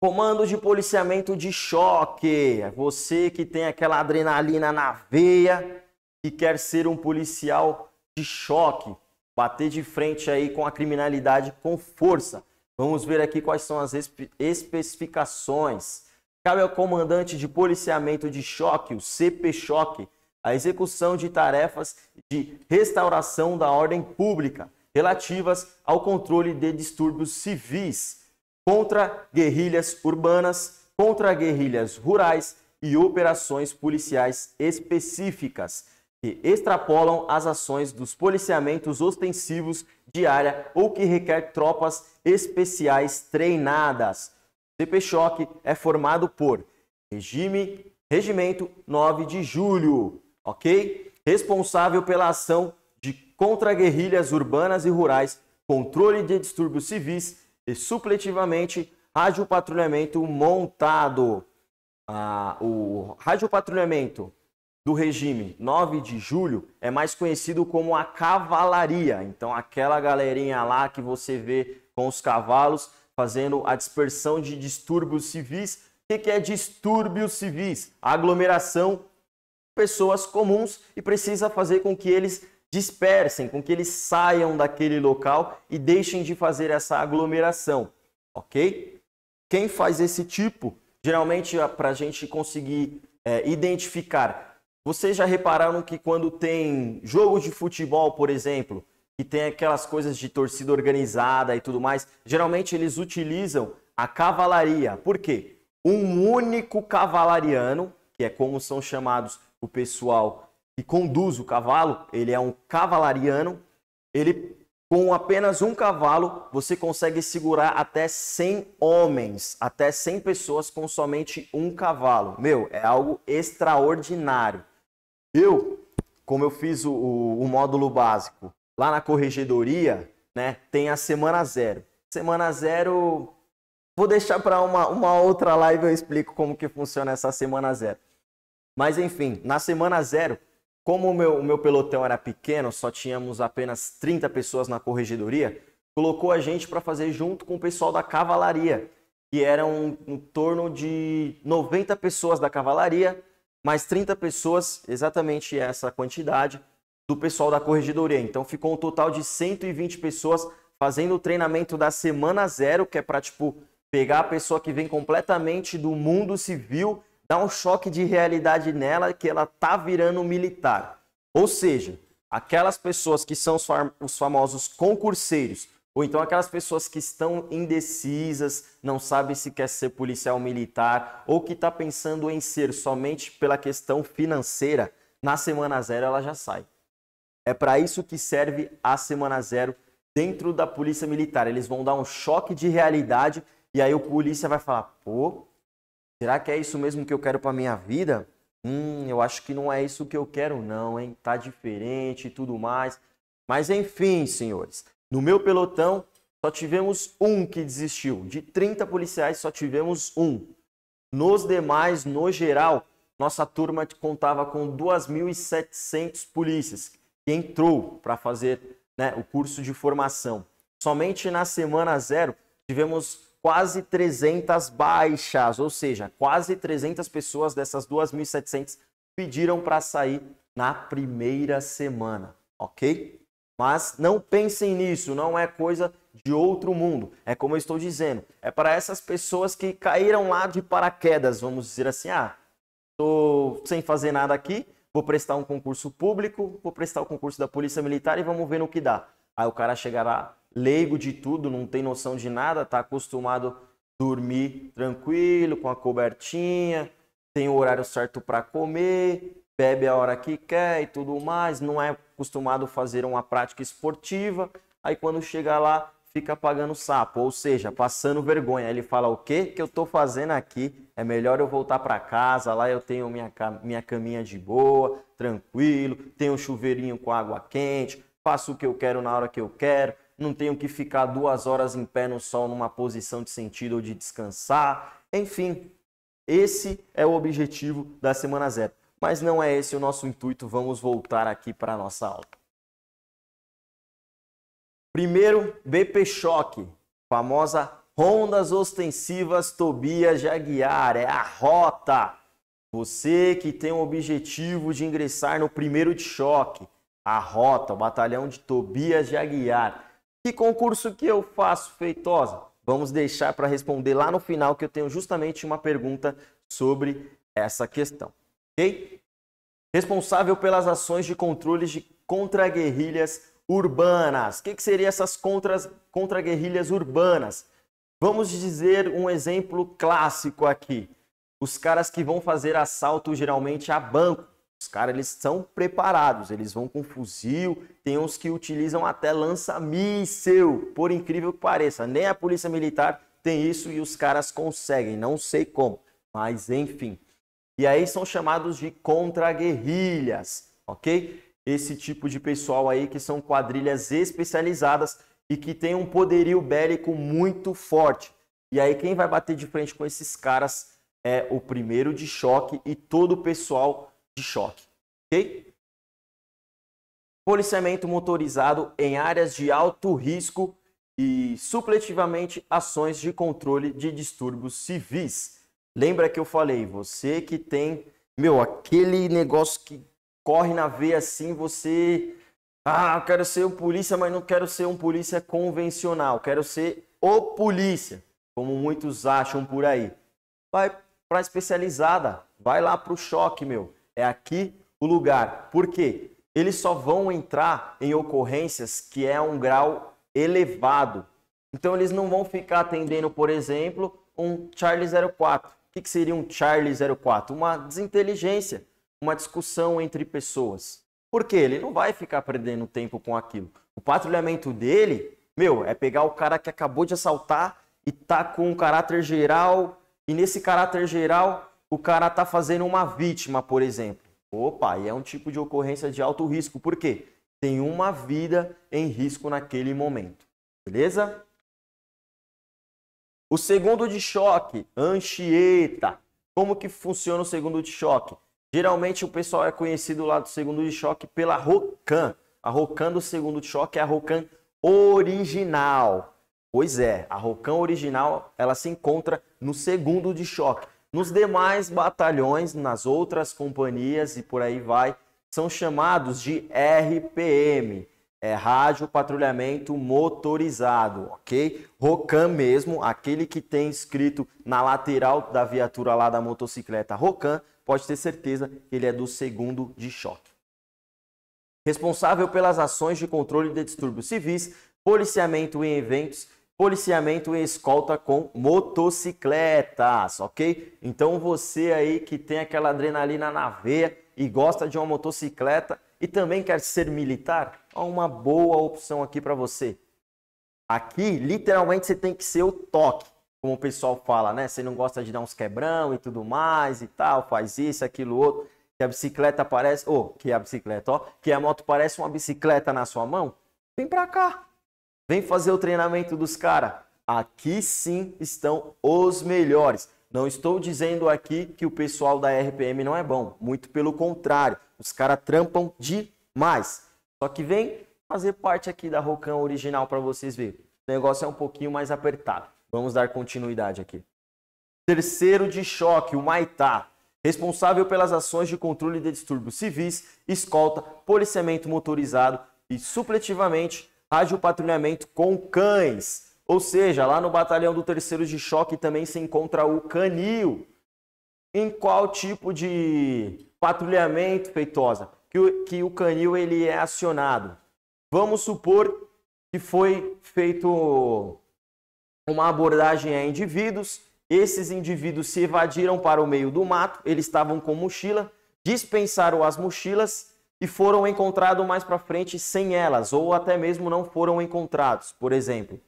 Comando de policiamento de choque. É você que tem aquela adrenalina na veia, e quer ser um policial de choque, bater de frente aí com a criminalidade com força. Vamos ver aqui quais são as especificações. Cabe ao comandante de policiamento de choque, o CP Choque, a execução de tarefas de restauração da ordem pública relativas ao controle de distúrbios civis contra guerrilhas urbanas, contra guerrilhas rurais e operações policiais específicas que extrapolam as ações dos policiamentos ostensivos de área ou que requer tropas especiais treinadas. O CP Choque é formado por regime, Regimento 9 de Julho, ok? Responsável pela ação de contra-guerrilhas urbanas e rurais, controle de distúrbios civis e supletivamente rádio patrulhamento montado. Ah, o rádio patrulhamento do regime 9 de julho é mais conhecido como a cavalaria. Então, aquela galerinha lá que você vê com os cavalos fazendo a dispersão de distúrbios civis. O que é distúrbios civis? A aglomeração de pessoas comuns e precisa fazer com que eles dispersem, com que eles saiam daquele local e deixem de fazer essa aglomeração, ok? Quem faz esse tipo, geralmente, é para a gente conseguir é, identificar vocês já repararam que quando tem jogo de futebol, por exemplo, que tem aquelas coisas de torcida organizada e tudo mais, geralmente eles utilizam a cavalaria. Por quê? Um único cavalariano, que é como são chamados o pessoal que conduz o cavalo, ele é um cavalariano. Ele com apenas um cavalo, você consegue segurar até 100 homens, até 100 pessoas com somente um cavalo. Meu, é algo extraordinário. Eu, como eu fiz o, o, o módulo básico lá na corregedoria, né, tem a semana zero. Semana zero, vou deixar para uma, uma outra live eu explico como que funciona essa semana zero. Mas enfim, na semana zero, como o meu, o meu pelotão era pequeno, só tínhamos apenas 30 pessoas na corregedoria, colocou a gente para fazer junto com o pessoal da cavalaria, que eram em torno de 90 pessoas da cavalaria, mais 30 pessoas, exatamente essa quantidade, do pessoal da corregedoria. Então ficou um total de 120 pessoas fazendo o treinamento da semana zero, que é para tipo pegar a pessoa que vem completamente do mundo civil, dar um choque de realidade nela que ela tá virando militar. Ou seja, aquelas pessoas que são os famosos concurseiros ou então aquelas pessoas que estão indecisas, não sabem se quer ser policial militar, ou que está pensando em ser somente pela questão financeira, na semana zero ela já sai. É para isso que serve a semana zero dentro da polícia militar. Eles vão dar um choque de realidade e aí o polícia vai falar: pô, será que é isso mesmo que eu quero para minha vida? Hum, eu acho que não é isso que eu quero, não, hein? Tá diferente e tudo mais. Mas enfim, senhores, no meu pelotão, só tivemos um que desistiu. De 30 policiais, só tivemos um. Nos demais, no geral, nossa turma contava com 2.700 polícias que entrou para fazer né, o curso de formação. Somente na semana zero tivemos quase 300 baixas, ou seja, quase 300 pessoas dessas 2.700 pediram para sair na primeira semana, ok? Mas não pensem nisso, não é coisa de outro mundo. É como eu estou dizendo, é para essas pessoas que caíram lá de paraquedas, vamos dizer assim, ah, estou sem fazer nada aqui, vou prestar um concurso público, vou prestar o concurso da Polícia Militar e vamos ver no que dá. Aí o cara chegará leigo de tudo, não tem noção de nada, está acostumado a dormir tranquilo, com a cobertinha, tem o horário certo para comer, bebe a hora que quer e tudo mais, não é acostumado a fazer uma prática esportiva, aí quando chega lá fica pagando sapo, ou seja, passando vergonha. Ele fala: "O que que eu tô fazendo aqui? É melhor eu voltar para casa, lá eu tenho minha minha caminha de boa, tranquilo, tenho um chuveirinho com água quente, faço o que eu quero na hora que eu quero, não tenho que ficar duas horas em pé no sol numa posição de sentido ou de descansar. Enfim, esse é o objetivo da semana zero. Mas não é esse o nosso intuito, vamos voltar aqui para a nossa aula. Primeiro, BP Choque, famosa Rondas Ostensivas Tobias Jaguiar, é a rota. Você que tem o objetivo de ingressar no primeiro de choque, a rota, o batalhão de Tobias Jaguiar. Que concurso que eu faço, Feitosa? Vamos deixar para responder lá no final que eu tenho justamente uma pergunta sobre essa questão ok? Responsável pelas ações de controles de contra-guerrilhas urbanas. O que, que seriam essas contra-guerrilhas contra urbanas? Vamos dizer um exemplo clássico aqui. Os caras que vão fazer assalto geralmente a banco. Os caras eles são preparados, eles vão com fuzil, tem uns que utilizam até lança-míssel, por incrível que pareça. Nem a polícia militar tem isso e os caras conseguem, não sei como, mas enfim. E aí são chamados de contra-guerrilhas, ok? Esse tipo de pessoal aí que são quadrilhas especializadas e que tem um poderio bélico muito forte. E aí quem vai bater de frente com esses caras é o primeiro de choque e todo o pessoal de choque, ok? Policiamento motorizado em áreas de alto risco e supletivamente ações de controle de distúrbios civis. Lembra que eu falei, você que tem, meu, aquele negócio que corre na veia assim, você. Ah, eu quero ser um polícia, mas não quero ser um polícia convencional. Quero ser o polícia, como muitos acham por aí. Vai para especializada, vai lá para o choque, meu. É aqui o lugar. Por quê? Eles só vão entrar em ocorrências que é um grau elevado. Então eles não vão ficar atendendo, por exemplo, um Charlie 04. O que seria um Charlie 04? Uma desinteligência, uma discussão entre pessoas. Porque ele não vai ficar perdendo tempo com aquilo. O patrulhamento dele, meu, é pegar o cara que acabou de assaltar e tá com um caráter geral. E nesse caráter geral, o cara tá fazendo uma vítima, por exemplo. Opa, e é um tipo de ocorrência de alto risco. Por quê? Tem uma vida em risco naquele momento. Beleza? O segundo de choque, Anchieta. Como que funciona o segundo de choque? Geralmente o pessoal é conhecido lá do segundo de choque pela Rocan. A Rocan do segundo de choque é a Rocan original. Pois é, a Rocan original ela se encontra no segundo de choque. Nos demais batalhões, nas outras companhias e por aí vai, são chamados de RPM é rádio patrulhamento motorizado, ok? Rocam mesmo, aquele que tem escrito na lateral da viatura lá da motocicleta Rocam pode ter certeza que ele é do segundo de choque. Responsável pelas ações de controle de distúrbios civis, policiamento em eventos, policiamento em escolta com motocicletas, ok? Então você aí que tem aquela adrenalina na veia e gosta de uma motocicleta e também quer ser militar, uma boa opção aqui para você. Aqui, literalmente, você tem que ser o toque, como o pessoal fala, né? Você não gosta de dar uns quebrão e tudo mais e tal, faz isso, aquilo, outro. Que a bicicleta parece, ou oh, que a bicicleta, ó, que a moto parece uma bicicleta na sua mão. Vem para cá. Vem fazer o treinamento dos caras. Aqui sim estão os melhores. Não estou dizendo aqui que o pessoal da RPM não é bom, muito pelo contrário, os caras trampam demais. Só que vem fazer parte aqui da Rocan original para vocês verem. O negócio é um pouquinho mais apertado. Vamos dar continuidade aqui. Terceiro de choque, o Maitá. Responsável pelas ações de controle de distúrbios civis, escolta, policiamento motorizado e, supletivamente, rádio patrulhamento com cães. Ou seja, lá no batalhão do terceiro de choque também se encontra o canil. Em qual tipo de patrulhamento, Feitosa? que o, que o canil ele é acionado. Vamos supor que foi feito uma abordagem a indivíduos. Esses indivíduos se evadiram para o meio do mato, eles estavam com mochila, dispensaram as mochilas e foram encontrados mais para frente sem elas, ou até mesmo não foram encontrados, por exemplo.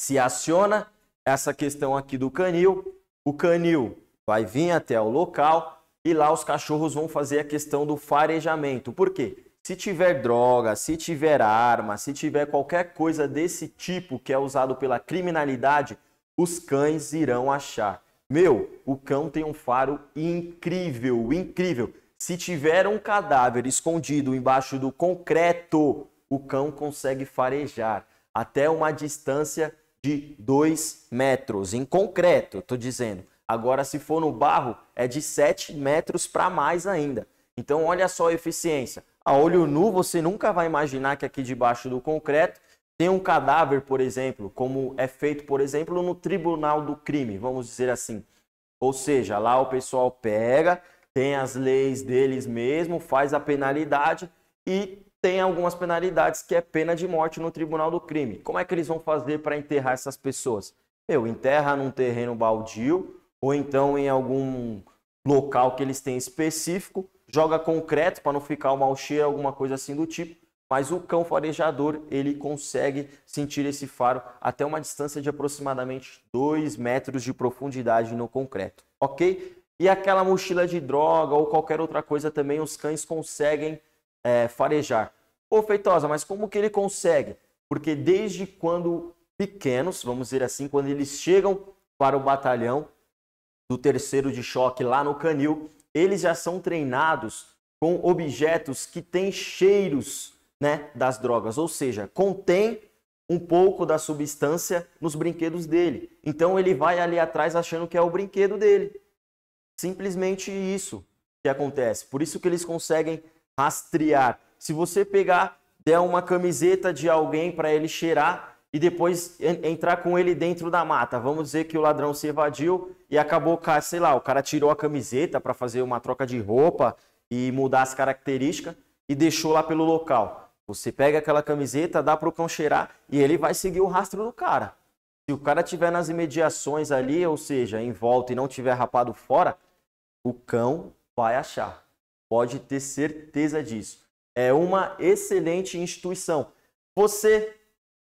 Se aciona essa questão aqui do canil, o canil vai vir até o local, e lá os cachorros vão fazer a questão do farejamento. Por quê? Se tiver droga, se tiver arma, se tiver qualquer coisa desse tipo que é usado pela criminalidade, os cães irão achar. Meu, o cão tem um faro incrível, incrível. Se tiver um cadáver escondido embaixo do concreto, o cão consegue farejar até uma distância de 2 metros. Em concreto, estou dizendo. Agora, se for no barro, é de 7 metros para mais ainda. Então, olha só a eficiência. A olho nu, você nunca vai imaginar que aqui debaixo do concreto tem um cadáver, por exemplo, como é feito, por exemplo, no tribunal do crime, vamos dizer assim. Ou seja, lá o pessoal pega, tem as leis deles mesmo, faz a penalidade e tem algumas penalidades que é pena de morte no tribunal do crime. Como é que eles vão fazer para enterrar essas pessoas? Eu enterra num terreno baldio ou então em algum local que eles têm específico, joga concreto para não ficar uma alcheia, alguma coisa assim do tipo. Mas o cão farejador, ele consegue sentir esse faro até uma distância de aproximadamente 2 metros de profundidade no concreto, ok? E aquela mochila de droga ou qualquer outra coisa também os cães conseguem é, farejar. Ô Feitosa, mas como que ele consegue? Porque desde quando pequenos, vamos dizer assim, quando eles chegam para o batalhão, do terceiro de choque lá no canil, eles já são treinados com objetos que têm cheiros né, das drogas, ou seja, contém um pouco da substância nos brinquedos dele. Então ele vai ali atrás achando que é o brinquedo dele. Simplesmente isso que acontece. Por isso que eles conseguem rastrear. Se você pegar, der uma camiseta de alguém para ele cheirar, e depois entrar com ele dentro da mata. Vamos dizer que o ladrão se evadiu e acabou, sei lá, o cara tirou a camiseta para fazer uma troca de roupa e mudar as características e deixou lá pelo local. Você pega aquela camiseta, dá para o cão cheirar e ele vai seguir o rastro do cara. Se o cara tiver nas imediações ali, ou seja, em volta e não tiver rapado fora, o cão vai achar. Pode ter certeza disso. É uma excelente instituição. Você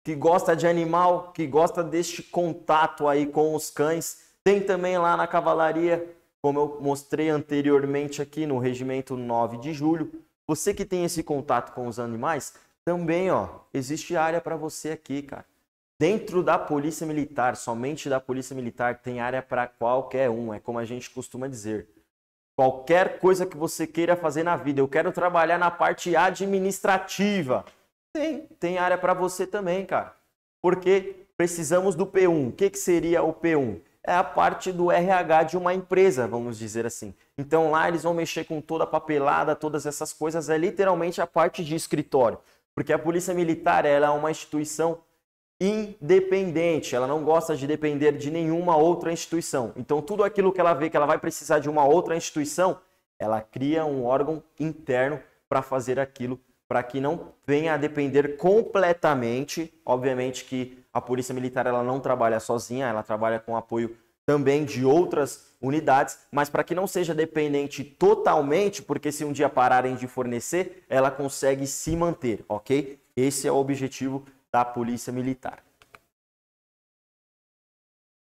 que gosta de animal, que gosta deste contato aí com os cães. Tem também lá na cavalaria, como eu mostrei anteriormente aqui no regimento 9 de julho. Você que tem esse contato com os animais, também, ó, existe área para você aqui, cara. Dentro da Polícia Militar, somente da Polícia Militar tem área para qualquer um, é como a gente costuma dizer. Qualquer coisa que você queira fazer na vida, eu quero trabalhar na parte administrativa. Tem, tem área para você também, cara. Porque precisamos do P1. O que, que seria o P1? É a parte do RH de uma empresa, vamos dizer assim. Então lá eles vão mexer com toda a papelada, todas essas coisas. É literalmente a parte de escritório. Porque a Polícia Militar ela é uma instituição independente, ela não gosta de depender de nenhuma outra instituição. Então, tudo aquilo que ela vê que ela vai precisar de uma outra instituição, ela cria um órgão interno para fazer aquilo para que não venha a depender completamente. Obviamente que a Polícia Militar ela não trabalha sozinha, ela trabalha com apoio também de outras unidades, mas para que não seja dependente totalmente, porque se um dia pararem de fornecer, ela consegue se manter, ok? Esse é o objetivo da Polícia Militar.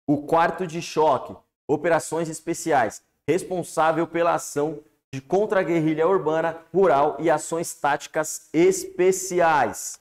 O quarto de choque, operações especiais, responsável pela ação de contra-guerrilha urbana, rural e ações táticas especiais.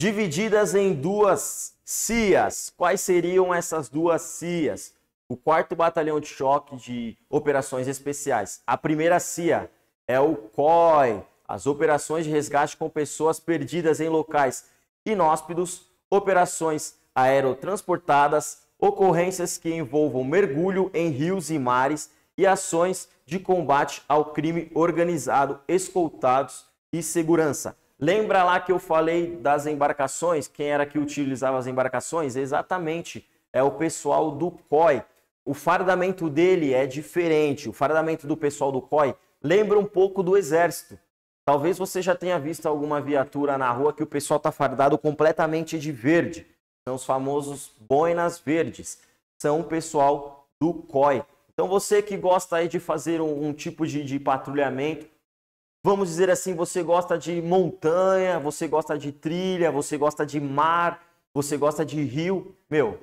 Divididas em duas CIAs. Quais seriam essas duas CIAs? O 4 Batalhão de Choque de Operações Especiais. A primeira CIA é o COI, as operações de resgate com pessoas perdidas em locais inóspitos, operações aerotransportadas, ocorrências que envolvam mergulho em rios e mares e ações de combate ao crime organizado, escoltados e segurança. Lembra lá que eu falei das embarcações? Quem era que utilizava as embarcações? Exatamente, é o pessoal do COI. O fardamento dele é diferente. O fardamento do pessoal do COI lembra um pouco do exército. Talvez você já tenha visto alguma viatura na rua que o pessoal está fardado completamente de verde. São os famosos boinas verdes. São o pessoal do COI. Então você que gosta aí de fazer um, um tipo de, de patrulhamento, vamos dizer assim, você gosta de montanha, você gosta de trilha, você gosta de mar, você gosta de rio, meu,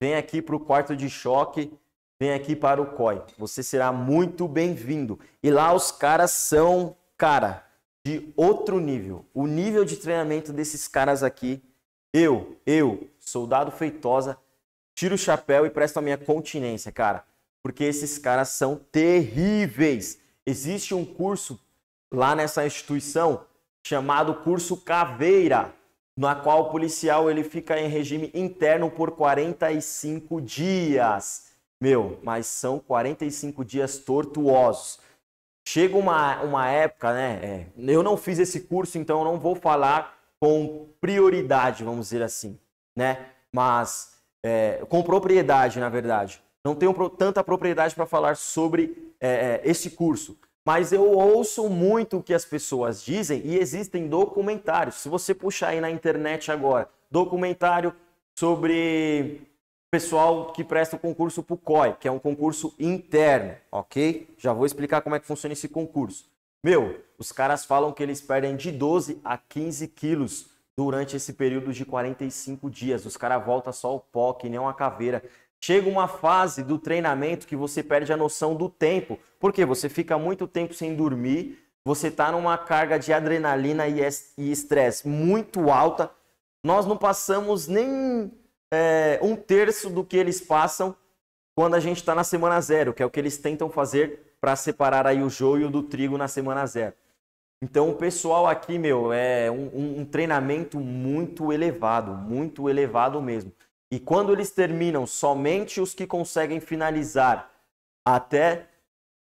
vem aqui para o quarto de choque, vem aqui para o COI. Você será muito bem-vindo. E lá os caras são, cara, de outro nível. O nível de treinamento desses caras aqui, eu, eu, soldado feitosa, tiro o chapéu e presto a minha continência, cara porque esses caras são terríveis. Existe um curso lá nessa instituição chamado curso Caveira, na qual o policial ele fica em regime interno por 45 dias. Meu, mas são 45 dias tortuosos. Chega uma, uma época, né? É, eu não fiz esse curso, então eu não vou falar com prioridade, vamos dizer assim, né? Mas é, com propriedade, na verdade não tenho tanta propriedade para falar sobre é, é, esse curso. Mas eu ouço muito o que as pessoas dizem e existem documentários. Se você puxar aí na internet agora, documentário sobre pessoal que presta o concurso para o COI, que é um concurso interno, ok? Já vou explicar como é que funciona esse concurso. Meu, os caras falam que eles perdem de 12 a 15 quilos durante esse período de 45 dias. Os caras voltam só o pó, que nem uma caveira. Chega uma fase do treinamento que você perde a noção do tempo, porque você fica muito tempo sem dormir, você está numa carga de adrenalina e estresse muito alta. Nós não passamos nem é, um terço do que eles passam quando a gente está na semana zero, que é o que eles tentam fazer para separar aí o joio do trigo na semana zero. Então, o pessoal aqui, meu, é um, um, um treinamento muito elevado, muito elevado mesmo. E quando eles terminam, somente os que conseguem finalizar até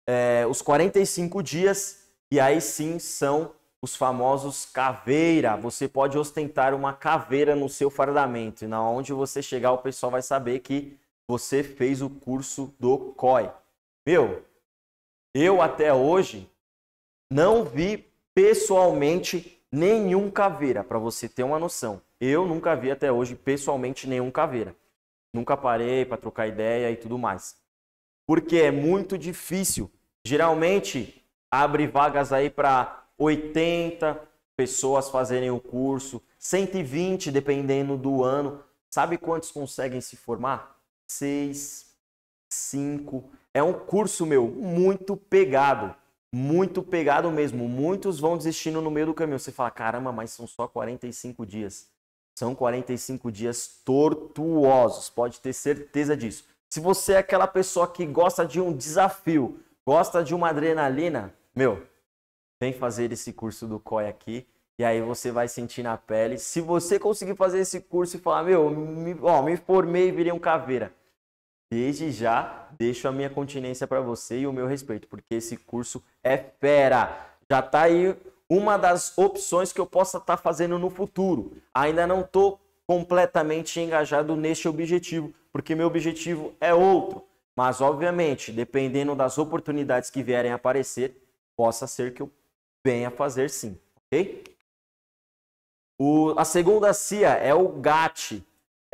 é, os 45 dias, e aí sim são os famosos caveira. Você pode ostentar uma caveira no seu fardamento, e na onde você chegar, o pessoal vai saber que você fez o curso do COI. Meu, eu até hoje não vi pessoalmente nenhum caveira, para você ter uma noção. Eu nunca vi até hoje, pessoalmente, nenhum caveira. Nunca parei para trocar ideia e tudo mais. Porque é muito difícil. Geralmente, abre vagas aí para 80 pessoas fazerem o curso, 120 dependendo do ano. Sabe quantos conseguem se formar? Seis, cinco. É um curso, meu, muito pegado. Muito pegado mesmo. Muitos vão desistindo no meio do caminho. Você fala, caramba, mas são só 45 dias. São 45 dias tortuosos, pode ter certeza disso. Se você é aquela pessoa que gosta de um desafio, gosta de uma adrenalina, meu, vem fazer esse curso do COI aqui. E aí você vai sentir na pele. Se você conseguir fazer esse curso e falar, meu, me, ó, me formei e virei um caveira. Desde já, deixo a minha continência para você e o meu respeito, porque esse curso é fera. Já tá aí uma das opções que eu possa estar tá fazendo no futuro. Ainda não estou completamente engajado neste objetivo, porque meu objetivo é outro. Mas, obviamente, dependendo das oportunidades que vierem aparecer, possa ser que eu venha fazer sim, ok? O, a segunda CIA é o GAT.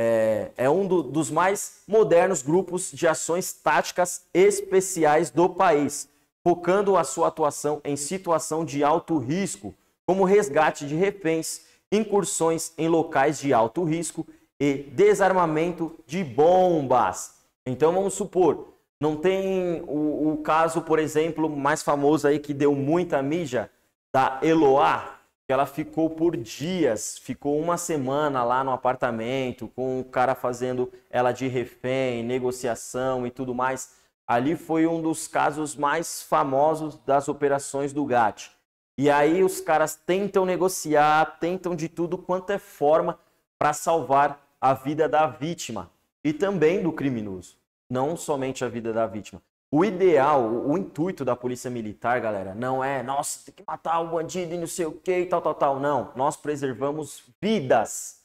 É, é um do, dos mais modernos grupos de ações táticas especiais do país focando a sua atuação em situação de alto risco, como resgate de reféns, incursões em locais de alto risco e desarmamento de bombas. Então vamos supor, não tem o, o caso, por exemplo, mais famoso aí que deu muita mídia da Eloá, que ela ficou por dias, ficou uma semana lá no apartamento com o cara fazendo ela de refém, negociação e tudo mais ali foi um dos casos mais famosos das operações do GAT. E aí os caras tentam negociar, tentam de tudo quanto é forma para salvar a vida da vítima e também do criminoso, não somente a vida da vítima. O ideal, o intuito da polícia militar, galera, não é, nossa, tem que matar o bandido e não sei o que e tal, tal, tal. Não, nós preservamos vidas.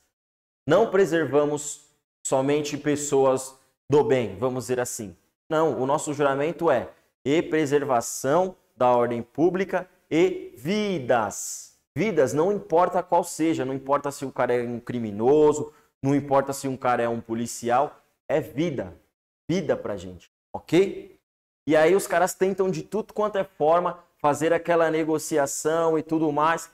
Não preservamos somente pessoas do bem, vamos dizer assim. Não, o nosso juramento é e preservação da ordem pública e vidas. Vidas, não importa qual seja, não importa se o cara é um criminoso, não importa se um cara é um policial, é vida. Vida pra gente, ok? E aí os caras tentam de tudo quanto é forma fazer aquela negociação e tudo mais.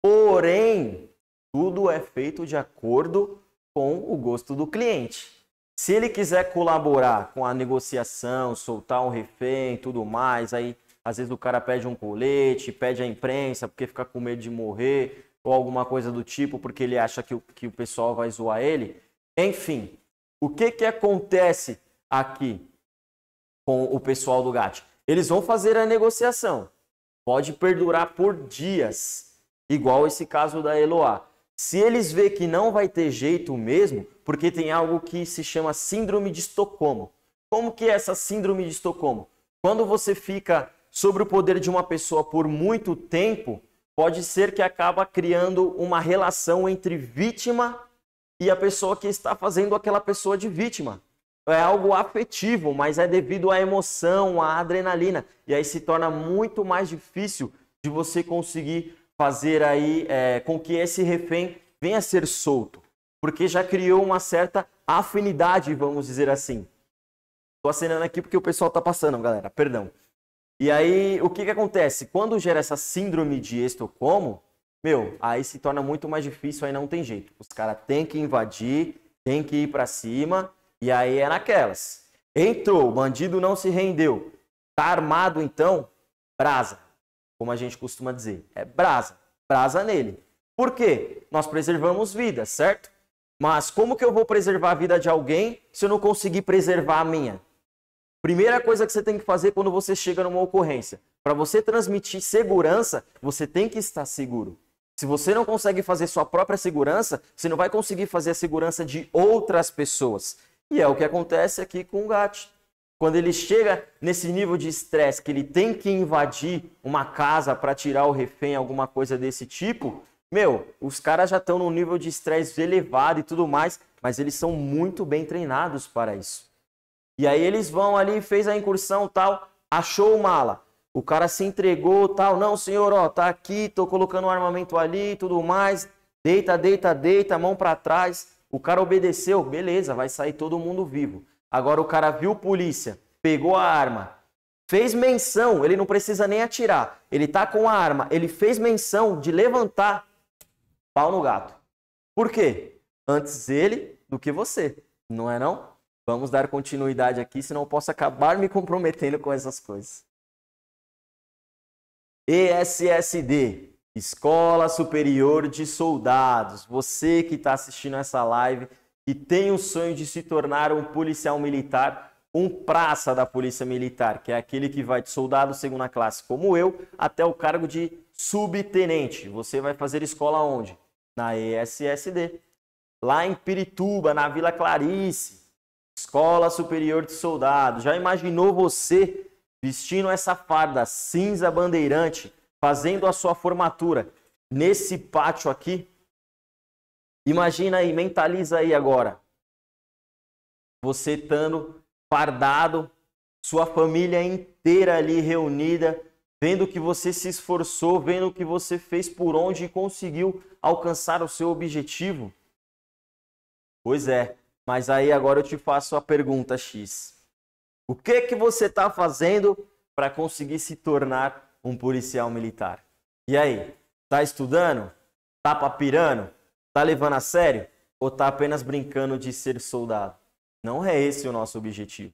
Porém, tudo é feito de acordo com o gosto do cliente. Se ele quiser colaborar com a negociação, soltar um refém, tudo mais, aí às vezes o cara pede um colete, pede a imprensa porque fica com medo de morrer ou alguma coisa do tipo porque ele acha que o, que o pessoal vai zoar ele. Enfim, o que que acontece aqui com o pessoal do GAT? Eles vão fazer a negociação. Pode perdurar por dias, igual esse caso da Eloá. Se eles vê que não vai ter jeito mesmo, porque tem algo que se chama síndrome de Estocolmo. Como que é essa síndrome de Estocolmo? Quando você fica sobre o poder de uma pessoa por muito tempo, pode ser que acaba criando uma relação entre vítima e a pessoa que está fazendo aquela pessoa de vítima. É algo afetivo, mas é devido à emoção, à adrenalina, e aí se torna muito mais difícil de você conseguir fazer aí é, com que esse refém venha a ser solto, porque já criou uma certa afinidade, vamos dizer assim. Estou acenando aqui porque o pessoal está passando, galera, perdão. E aí, o que que acontece? Quando gera essa síndrome de Estocolmo, meu, aí se torna muito mais difícil, aí não tem jeito. Os caras têm que invadir, têm que ir para cima, e aí é naquelas. Entrou, o bandido não se rendeu. Tá armado então? Brasa como a gente costuma dizer. É brasa, brasa nele. Por quê? Nós preservamos vida, certo? Mas como que eu vou preservar a vida de alguém se eu não conseguir preservar a minha? Primeira coisa que você tem que fazer quando você chega numa ocorrência, para você transmitir segurança, você tem que estar seguro. Se você não consegue fazer sua própria segurança, você não vai conseguir fazer a segurança de outras pessoas. E é o que acontece aqui com o gato. Quando ele chega nesse nível de estresse que ele tem que invadir uma casa para tirar o refém, alguma coisa desse tipo, meu, os caras já estão num nível de estresse elevado e tudo mais, mas eles são muito bem treinados para isso. E aí eles vão ali, fez a incursão, tal, achou o mala. O cara se entregou, tal, não, senhor, ó, tá aqui, tô colocando o um armamento ali, tudo mais. Deita, deita, deita, mão para trás. O cara obedeceu, beleza, vai sair todo mundo vivo. Agora o cara viu polícia, pegou a arma, fez menção, ele não precisa nem atirar. Ele tá com a arma, ele fez menção de levantar pau no gato. Por quê? Antes ele do que você, não é não? Vamos dar continuidade aqui, senão eu posso acabar me comprometendo com essas coisas. ESSD, Escola Superior de Soldados. Você que está assistindo essa live que tem o sonho de se tornar um policial militar, um praça da Polícia Militar, que é aquele que vai de soldado segunda classe, como eu, até o cargo de subtenente. Você vai fazer escola onde? Na ESSD. Lá em Pirituba, na Vila Clarice, Escola Superior de Soldado. Já imaginou você vestindo essa farda cinza bandeirante, fazendo a sua formatura nesse pátio aqui? Imagina aí, mentaliza aí agora. Você estando fardado, sua família inteira ali reunida, vendo que você se esforçou, vendo que você fez por onde e conseguiu alcançar o seu objetivo. Pois é, mas aí agora eu te faço a pergunta X. O que que você está fazendo para conseguir se tornar um policial militar? E aí, tá estudando? Tá papirando? Tá levando a sério? Ou tá apenas brincando de ser soldado? Não é esse o nosso objetivo.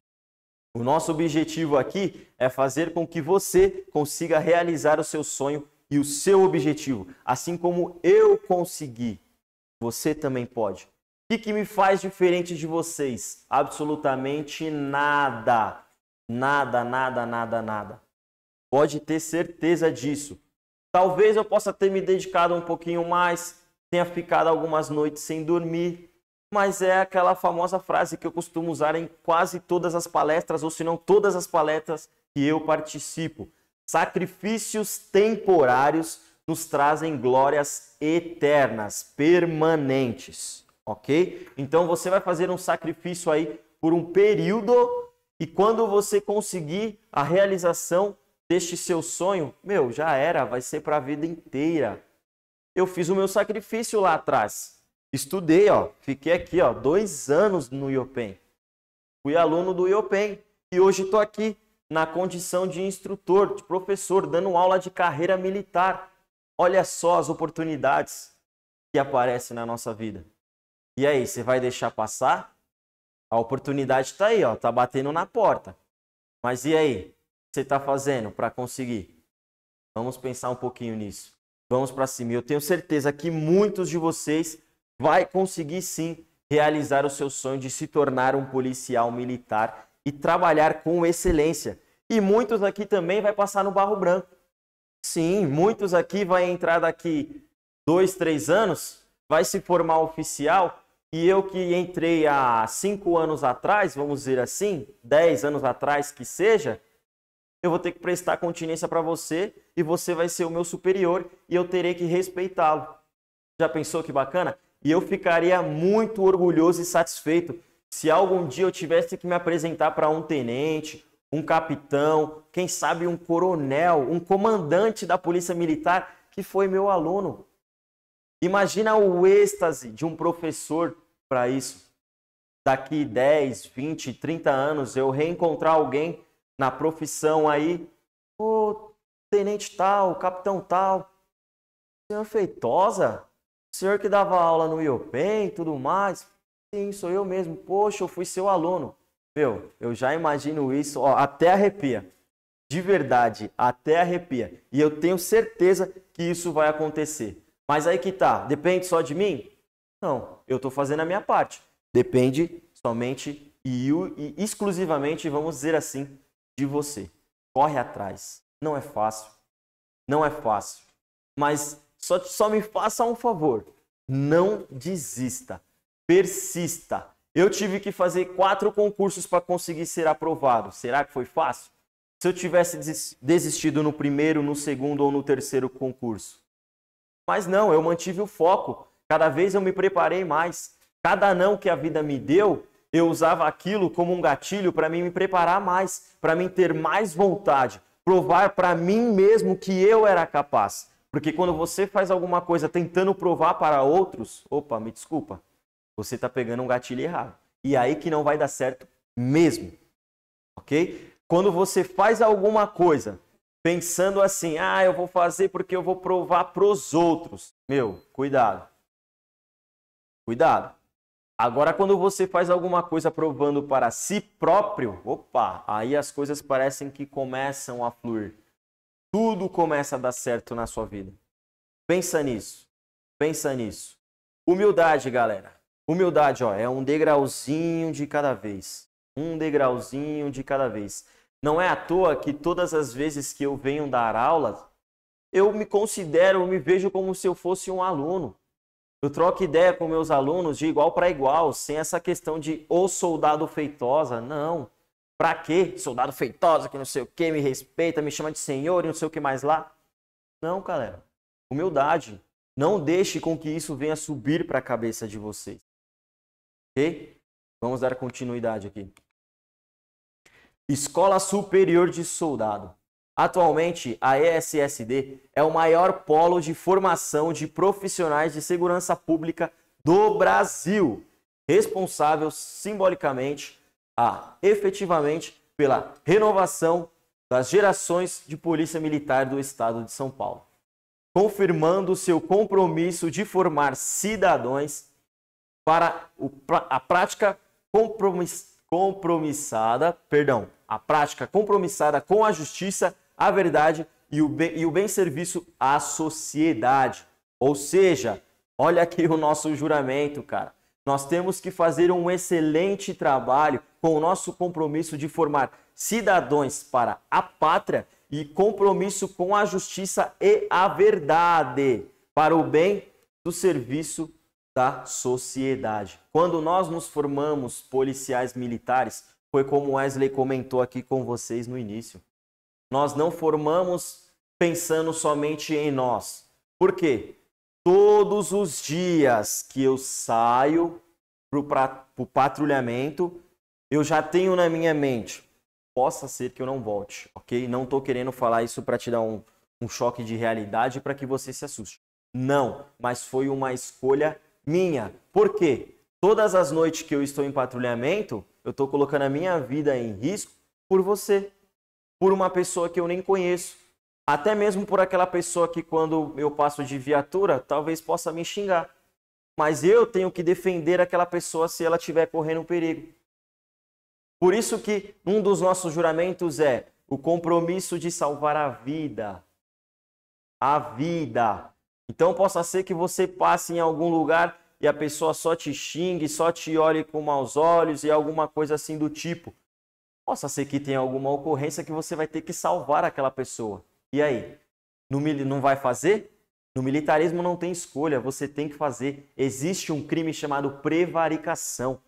O nosso objetivo aqui é fazer com que você consiga realizar o seu sonho e o seu objetivo. Assim como eu consegui, você também pode. O que, que me faz diferente de vocês? Absolutamente nada. Nada, nada, nada, nada. Pode ter certeza disso. Talvez eu possa ter me dedicado um pouquinho mais, tenha ficado algumas noites sem dormir, mas é aquela famosa frase que eu costumo usar em quase todas as palestras, ou se não todas as palestras que eu participo. Sacrifícios temporários nos trazem glórias eternas, permanentes, ok? Então você vai fazer um sacrifício aí por um período e quando você conseguir a realização deste seu sonho, meu, já era, vai ser para a vida inteira eu fiz o meu sacrifício lá atrás. Estudei, ó, fiquei aqui, ó, dois anos no IOPEN. Fui aluno do IOPEN e hoje estou aqui na condição de instrutor, de professor, dando aula de carreira militar. Olha só as oportunidades que aparecem na nossa vida. E aí, você vai deixar passar? A oportunidade está aí, ó, tá batendo na porta. Mas e aí? O que você está fazendo para conseguir? Vamos pensar um pouquinho nisso. Vamos para cima. Eu tenho certeza que muitos de vocês vai conseguir sim realizar o seu sonho de se tornar um policial militar e trabalhar com excelência. E muitos aqui também vai passar no barro branco. Sim, muitos aqui vai entrar daqui dois, três anos, vai se formar oficial e eu que entrei há cinco anos atrás, vamos dizer assim, dez anos atrás que seja, eu vou ter que prestar continência para você e você vai ser o meu superior e eu terei que respeitá-lo. Já pensou que bacana? E eu ficaria muito orgulhoso e satisfeito se algum dia eu tivesse que me apresentar para um tenente, um capitão, quem sabe um coronel, um comandante da Polícia Militar que foi meu aluno. Imagina o êxtase de um professor para isso. Daqui 10, 20, 30 anos eu reencontrar alguém na profissão aí, o tenente tal, o capitão tal, senhor Feitosa, senhor que dava aula no IOPEN e tudo mais, sim, sou eu mesmo, poxa, eu fui seu aluno. Meu, eu já imagino isso, ó, até arrepia. De verdade, até arrepia. E eu tenho certeza que isso vai acontecer. Mas aí que tá, depende só de mim? Não, eu estou fazendo a minha parte. Depende somente e, e exclusivamente, vamos dizer assim, de você. Corre atrás. Não é fácil. Não é fácil. Mas só, só me faça um favor. Não desista. Persista. Eu tive que fazer quatro concursos para conseguir ser aprovado. Será que foi fácil? Se eu tivesse desistido no primeiro, no segundo ou no terceiro concurso. Mas não, eu mantive o foco. Cada vez eu me preparei mais. Cada não que a vida me deu, eu usava aquilo como um gatilho para mim me preparar mais, para mim ter mais vontade, provar para mim mesmo que eu era capaz. Porque quando você faz alguma coisa tentando provar para outros, opa, me desculpa, você está pegando um gatilho errado. E aí que não vai dar certo mesmo. Ok? Quando você faz alguma coisa pensando assim, ah, eu vou fazer porque eu vou provar para os outros. Meu, cuidado. Cuidado. Agora, quando você faz alguma coisa provando para si próprio, opa, aí as coisas parecem que começam a fluir. Tudo começa a dar certo na sua vida. Pensa nisso. Pensa nisso. Humildade, galera. Humildade, ó, é um degrauzinho de cada vez. Um degrauzinho de cada vez. Não é à toa que todas as vezes que eu venho dar aula, eu me considero, eu me vejo como se eu fosse um aluno. Eu troco ideia com meus alunos de igual para igual, sem essa questão de ou soldado feitosa, não. Pra quê? Soldado feitosa, que não sei o que, me respeita, me chama de senhor e não sei o que mais lá. Não, galera. Humildade. Não deixe com que isso venha subir para a cabeça de vocês. Ok? Vamos dar continuidade aqui. Escola Superior de Soldado. Atualmente, a ESSD é o maior polo de formação de profissionais de segurança pública do Brasil, responsável simbolicamente, ah, efetivamente, pela renovação das gerações de Polícia Militar do Estado de São Paulo, confirmando seu compromisso de formar cidadãos para a prática compromissada, perdão, a prática compromissada com a justiça a verdade e o bem, e o bem serviço à sociedade. Ou seja, olha aqui o nosso juramento, cara. Nós temos que fazer um excelente trabalho com o nosso compromisso de formar cidadãos para a pátria e compromisso com a justiça e a verdade para o bem do serviço da sociedade. Quando nós nos formamos policiais militares, foi como Wesley comentou aqui com vocês no início. Nós não formamos pensando somente em nós. Por quê? Todos os dias que eu saio para o patrulhamento, eu já tenho na minha mente, possa ser que eu não volte, ok? Não estou querendo falar isso para te dar um, um choque de realidade para que você se assuste. Não, mas foi uma escolha minha. Por quê? Todas as noites que eu estou em patrulhamento, eu estou colocando a minha vida em risco por você por uma pessoa que eu nem conheço. Até mesmo por aquela pessoa que, quando eu passo de viatura, talvez possa me xingar. Mas eu tenho que defender aquela pessoa se ela estiver correndo um perigo. Por isso que um dos nossos juramentos é o compromisso de salvar a vida. A vida. Então possa ser que você passe em algum lugar e a pessoa só te xingue, só te olhe com maus olhos e alguma coisa assim do tipo. Possa ser que tenha alguma ocorrência que você vai ter que salvar aquela pessoa. E aí? Não, não vai fazer? No militarismo não tem escolha, você tem que fazer. Existe um crime chamado prevaricação.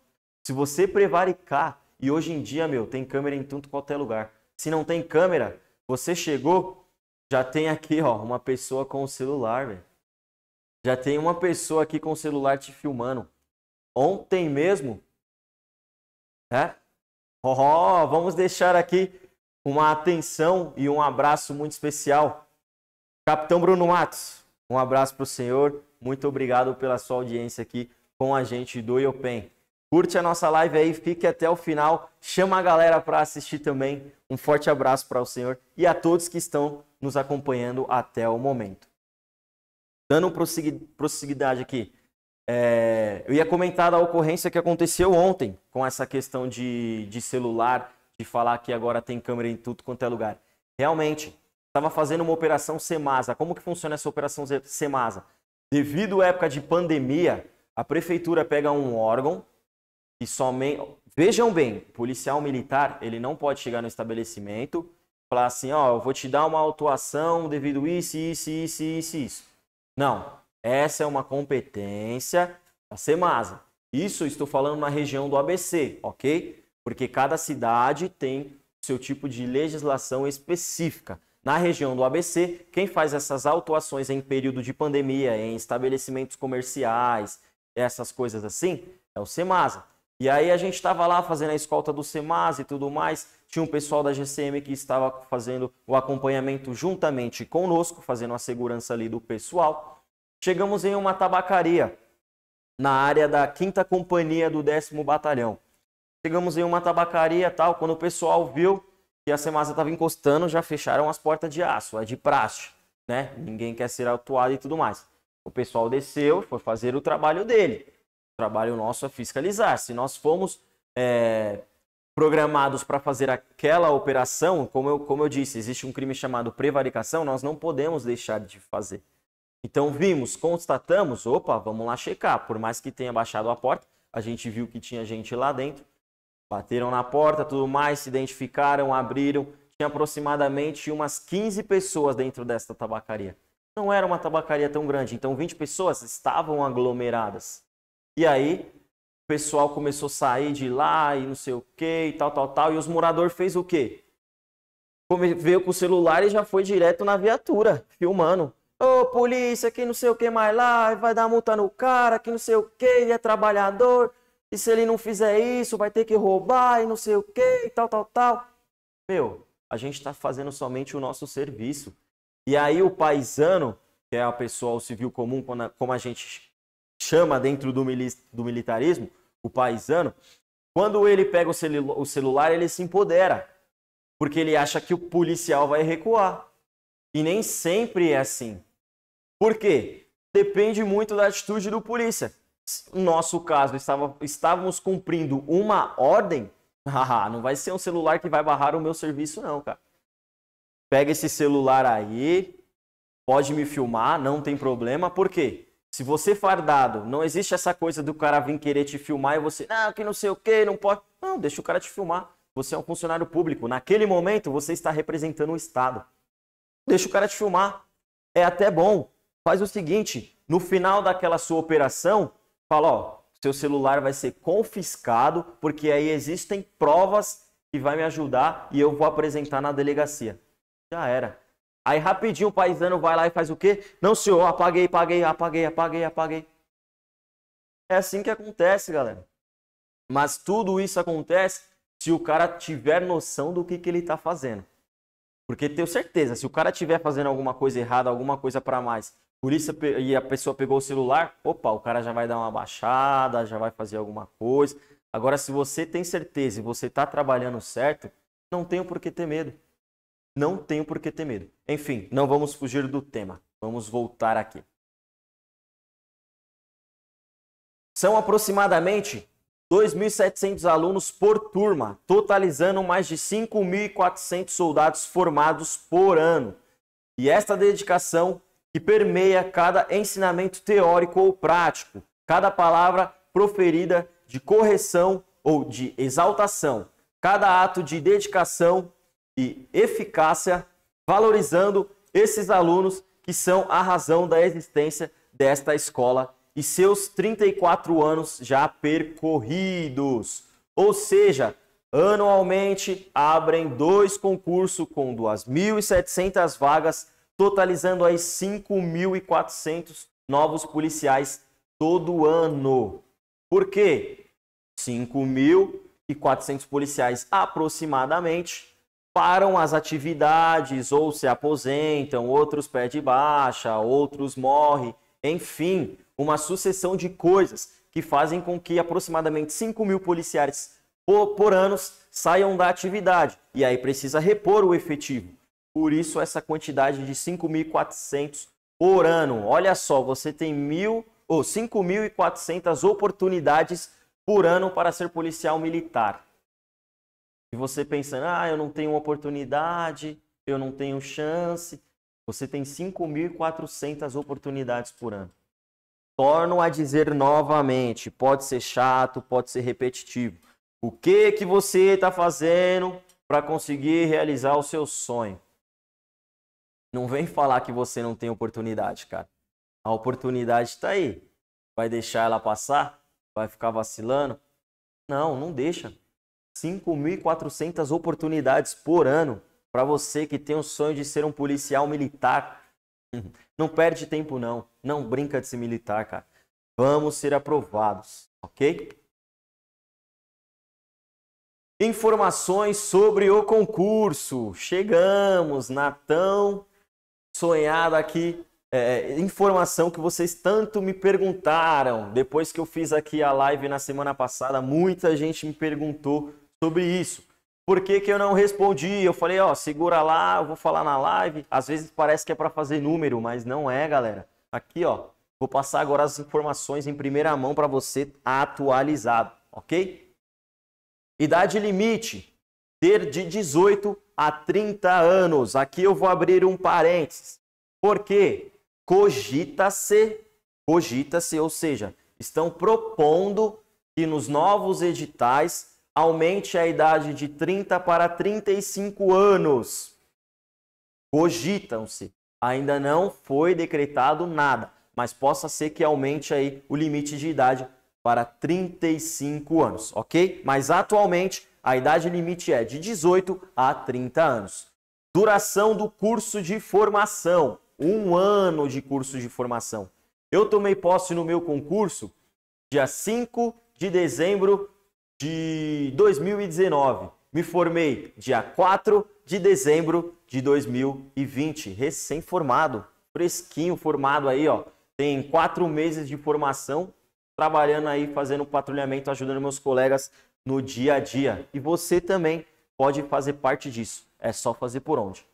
Se você prevaricar, e hoje em dia, meu, tem câmera em tanto qualquer é lugar. Se não tem câmera, você chegou, já tem aqui, ó, uma pessoa com o celular, velho. Já tem uma pessoa aqui com o celular te filmando. Ontem mesmo, né? Oh, vamos deixar aqui uma atenção e um abraço muito especial. Capitão Bruno Matos, um abraço para o senhor. Muito obrigado pela sua audiência aqui com a gente do Iopen. Curte a nossa live aí, fique até o final. Chama a galera para assistir também. Um forte abraço para o senhor e a todos que estão nos acompanhando até o momento. Dando prosseguidade aqui. É, eu ia comentar a ocorrência que aconteceu ontem com essa questão de, de celular, de falar que agora tem câmera em tudo quanto é lugar. Realmente, estava fazendo uma operação Semasa. Como que funciona essa operação Semasa? Devido à época de pandemia, a prefeitura pega um órgão e somente. Vejam bem, policial militar, ele não pode chegar no estabelecimento falar assim: ó, oh, eu vou te dar uma autuação devido isso, isso, isso, isso, isso. Não. Essa é uma competência da SEMASA. Isso estou falando na região do ABC, ok? Porque cada cidade tem seu tipo de legislação específica. Na região do ABC, quem faz essas autuações em período de pandemia, em estabelecimentos comerciais, essas coisas assim, é o SEMASA. E aí a gente estava lá fazendo a escolta do SEMASA e tudo mais, tinha um pessoal da GCM que estava fazendo o acompanhamento juntamente conosco, fazendo a segurança ali do pessoal. Chegamos em uma tabacaria na área da 5 Companhia do 10 Batalhão. Chegamos em uma tabacaria tal, quando o pessoal viu que a Semasa estava encostando, já fecharam as portas de aço, é de praxe, né? Ninguém quer ser autuado e tudo mais. O pessoal desceu, foi fazer o trabalho dele. O trabalho nosso é fiscalizar. Se nós fomos é, programados para fazer aquela operação, como eu, como eu disse, existe um crime chamado prevaricação, nós não podemos deixar de fazer. Então vimos, constatamos, opa, vamos lá checar. Por mais que tenha baixado a porta, a gente viu que tinha gente lá dentro. Bateram na porta, tudo mais, se identificaram, abriram. Tinha aproximadamente umas 15 pessoas dentro desta tabacaria. Não era uma tabacaria tão grande, então 20 pessoas estavam aglomeradas. E aí, o pessoal começou a sair de lá e não sei o que e tal, tal, tal. E os moradores fez o quê? Veio com o celular e já foi direto na viatura, filmando. Ô, oh, polícia, que não sei o que mais lá, vai dar multa no cara, que não sei o que, ele é trabalhador, e se ele não fizer isso, vai ter que roubar e não sei o que, e tal, tal, tal. Meu, a gente está fazendo somente o nosso serviço. E aí o paisano, que é a pessoa, o civil comum, como a gente chama dentro do, mili do militarismo, o paisano, quando ele pega o, o celular, ele se empodera, porque ele acha que o policial vai recuar. E nem sempre é assim. Por quê? Depende muito da atitude do polícia. No nosso caso, estava, estávamos cumprindo uma ordem. não vai ser um celular que vai barrar o meu serviço, não, cara. Pega esse celular aí, pode me filmar, não tem problema. Por quê? Se você fardado, não existe essa coisa do cara vir querer te filmar e você, ah, que não sei o que, não pode. Não, deixa o cara te filmar. Você é um funcionário público. Naquele momento, você está representando o Estado. Deixa o cara te filmar. É até bom faz o seguinte: no final daquela sua operação, fala, ó, seu celular vai ser confiscado, porque aí existem provas que vai me ajudar e eu vou apresentar na delegacia. Já era. Aí rapidinho o paisano vai lá e faz o quê? Não, senhor, apaguei, apaguei, apaguei, apaguei, apaguei. É assim que acontece, galera. Mas tudo isso acontece se o cara tiver noção do que, que ele está fazendo. Porque tenho certeza, se o cara tiver fazendo alguma coisa errada, alguma coisa para mais, polícia e a pessoa pegou o celular, opa, o cara já vai dar uma baixada, já vai fazer alguma coisa. Agora, se você tem certeza e você está trabalhando certo, não tenho por que ter medo. Não tenho por que ter medo. Enfim, não vamos fugir do tema. Vamos voltar aqui. São aproximadamente 2.700 alunos por turma, totalizando mais de 5.400 soldados formados por ano. E esta dedicação que permeia cada ensinamento teórico ou prático, cada palavra proferida de correção ou de exaltação, cada ato de dedicação e eficácia, valorizando esses alunos que são a razão da existência desta escola e seus 34 anos já percorridos. Ou seja, anualmente abrem dois concursos com 2.700 vagas totalizando aí 5.400 novos policiais todo ano. Por quê? 5.400 policiais aproximadamente param as atividades ou se aposentam, outros perde baixa, outros morrem, enfim, uma sucessão de coisas que fazem com que aproximadamente 5 mil policiais por, por anos saiam da atividade. E aí precisa repor o efetivo. Por isso, essa quantidade de 5.400 por ano. Olha só, você tem mil ou oh, 5.400 oportunidades por ano para ser policial militar. E você pensando, ah, eu não tenho oportunidade, eu não tenho chance. Você tem 5.400 oportunidades por ano. Torno a dizer novamente, pode ser chato, pode ser repetitivo. O que que você está fazendo para conseguir realizar o seu sonho? Não vem falar que você não tem oportunidade, cara. A oportunidade tá aí. Vai deixar ela passar? Vai ficar vacilando? Não, não deixa. 5.400 oportunidades por ano para você que tem o sonho de ser um policial militar. Não perde tempo não, não brinca de ser militar, cara. Vamos ser aprovados, OK? Informações sobre o concurso. Chegamos, Natão sonhada aqui, é, é, informação que vocês tanto me perguntaram. Depois que eu fiz aqui a live na semana passada, muita gente me perguntou sobre isso. Por que, que eu não respondi? Eu falei, ó, segura lá, eu vou falar na live. Às vezes parece que é para fazer número, mas não é, galera. Aqui, ó, vou passar agora as informações em primeira mão para você atualizado, ok? Idade limite, ter de 18 a 30 anos. Aqui eu vou abrir um parênteses. Porque cogita-se, cogita-se, ou seja, estão propondo que nos novos editais aumente a idade de 30 para 35 anos. Cogitam-se. Ainda não foi decretado nada, mas possa ser que aumente aí o limite de idade para 35 anos, ok? Mas atualmente a idade limite é de 18 a 30 anos. Duração do curso de formação: um ano de curso de formação. Eu tomei posse no meu concurso dia 5 de dezembro de 2019. Me formei dia 4 de dezembro de 2020, recém-formado, fresquinho formado aí, ó. Tem quatro meses de formação, trabalhando aí, fazendo patrulhamento, ajudando meus colegas no dia a dia. E você também pode fazer parte disso. É só fazer por onde.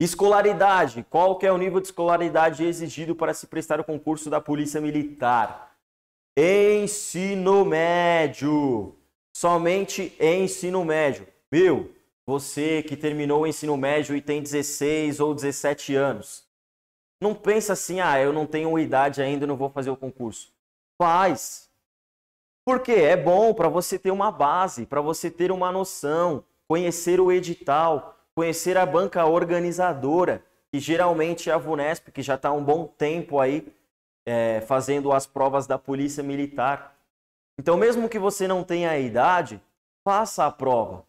Escolaridade. Qual que é o nível de escolaridade exigido para se prestar o concurso da Polícia Militar? Ensino médio. Somente ensino médio. Meu, você que terminou o ensino médio e tem 16 ou 17 anos. Não pensa assim, ah, eu não tenho idade ainda, não vou fazer o concurso. Faz. Porque é bom para você ter uma base, para você ter uma noção, conhecer o edital, conhecer a banca organizadora, que geralmente é a VUNESP, que já está um bom tempo aí é, fazendo as provas da Polícia Militar. Então, mesmo que você não tenha a idade, faça a prova.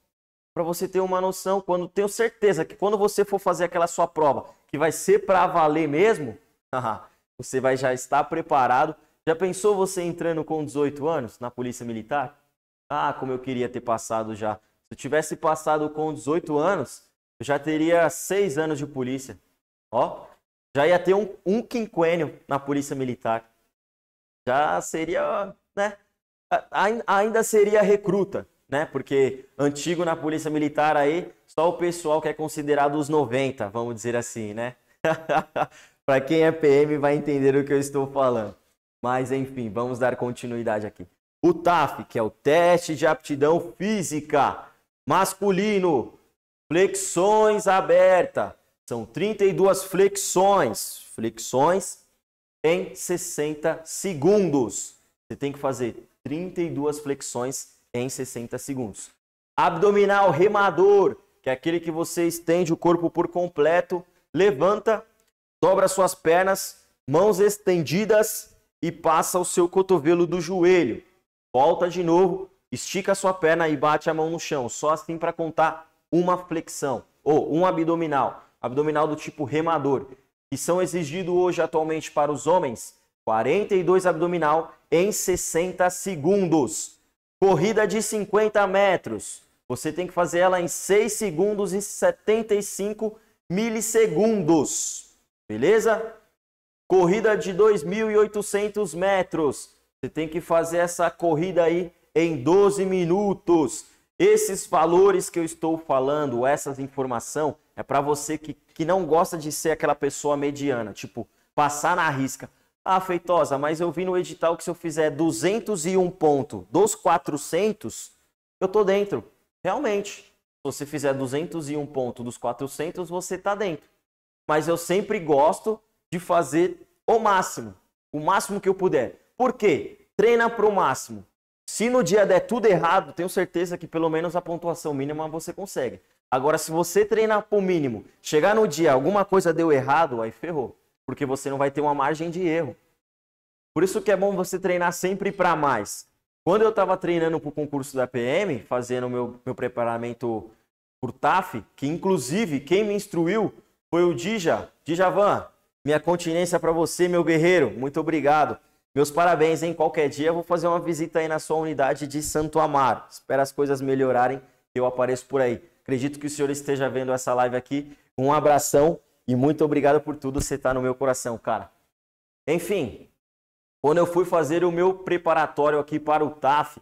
Para você ter uma noção, quando tenho certeza que quando você for fazer aquela sua prova, que vai ser para valer mesmo, você vai já estar preparado já pensou você entrando com 18 anos na Polícia Militar? Ah, como eu queria ter passado já. Se eu tivesse passado com 18 anos, eu já teria 6 anos de polícia. Ó, já ia ter um, um quinquênio na Polícia Militar. Já seria, né? Ainda seria recruta, né? Porque antigo na Polícia Militar aí, só o pessoal que é considerado os 90, vamos dizer assim, né? Para quem é PM vai entender o que eu estou falando. Mas enfim, vamos dar continuidade aqui. O TAF, que é o teste de aptidão física masculino, flexões aberta, são 32 flexões, flexões em 60 segundos. Você tem que fazer 32 flexões em 60 segundos. Abdominal remador, que é aquele que você estende o corpo por completo, levanta, dobra suas pernas, mãos estendidas e passa o seu cotovelo do joelho. Volta de novo, estica a sua perna e bate a mão no chão. Só assim para contar uma flexão ou um abdominal. Abdominal do tipo remador, que são exigidos hoje atualmente para os homens 42 abdominal em 60 segundos. Corrida de 50 metros. Você tem que fazer ela em 6 segundos e 75 milissegundos. Beleza? Corrida de 2.800 metros. Você tem que fazer essa corrida aí em 12 minutos. Esses valores que eu estou falando, essa informação é para você que, que não gosta de ser aquela pessoa mediana, tipo, passar na risca. Ah, Feitosa, mas eu vi no edital que se eu fizer 201 pontos dos 400, eu tô dentro. Realmente, se você fizer 201 pontos dos 400, você tá dentro. Mas eu sempre gosto de fazer o máximo, o máximo que eu puder. Por quê? Treina para o máximo. Se no dia der tudo errado, tenho certeza que pelo menos a pontuação mínima você consegue. Agora, se você treinar para o mínimo, chegar no dia alguma coisa deu errado, aí ferrou, porque você não vai ter uma margem de erro. Por isso que é bom você treinar sempre para mais. Quando eu estava treinando para o concurso da PM, fazendo meu, meu preparamento por TAF, que inclusive quem me instruiu foi o Dija, Dijavan, minha continência é para você, meu guerreiro. Muito obrigado. Meus parabéns, hein? Qualquer dia eu vou fazer uma visita aí na sua unidade de Santo Amaro. Espero as coisas melhorarem e eu apareço por aí. Acredito que o senhor esteja vendo essa live aqui. Um abração e muito obrigado por tudo. Você está no meu coração, cara. Enfim, quando eu fui fazer o meu preparatório aqui para o TAF,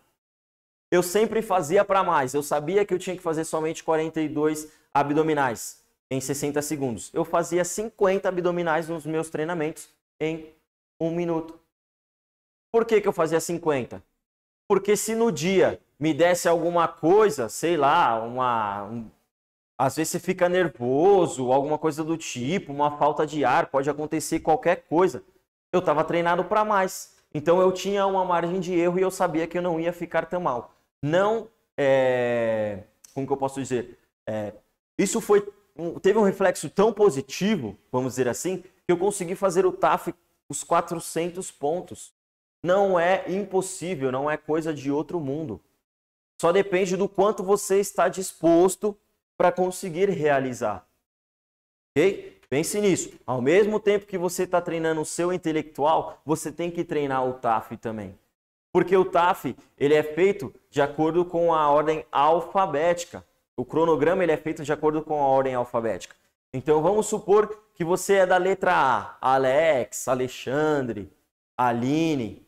eu sempre fazia para mais. Eu sabia que eu tinha que fazer somente 42 abdominais em 60 segundos. Eu fazia 50 abdominais nos meus treinamentos em um minuto. Por que, que eu fazia 50? Porque se no dia me desse alguma coisa, sei lá, uma. Um... às vezes você fica nervoso, alguma coisa do tipo, uma falta de ar, pode acontecer qualquer coisa. Eu estava treinado para mais. Então eu tinha uma margem de erro e eu sabia que eu não ia ficar tão mal. Não. É... Como que eu posso dizer? É... isso foi um, teve um reflexo tão positivo, vamos dizer assim, que eu consegui fazer o TAF os 400 pontos. Não é impossível, não é coisa de outro mundo. Só depende do quanto você está disposto para conseguir realizar. Ok? Pense nisso. Ao mesmo tempo que você está treinando o seu intelectual, você tem que treinar o TAF também. Porque o TAF ele é feito de acordo com a ordem alfabética. O cronograma ele é feito de acordo com a ordem alfabética. Então vamos supor que você é da letra A, Alex, Alexandre, Aline.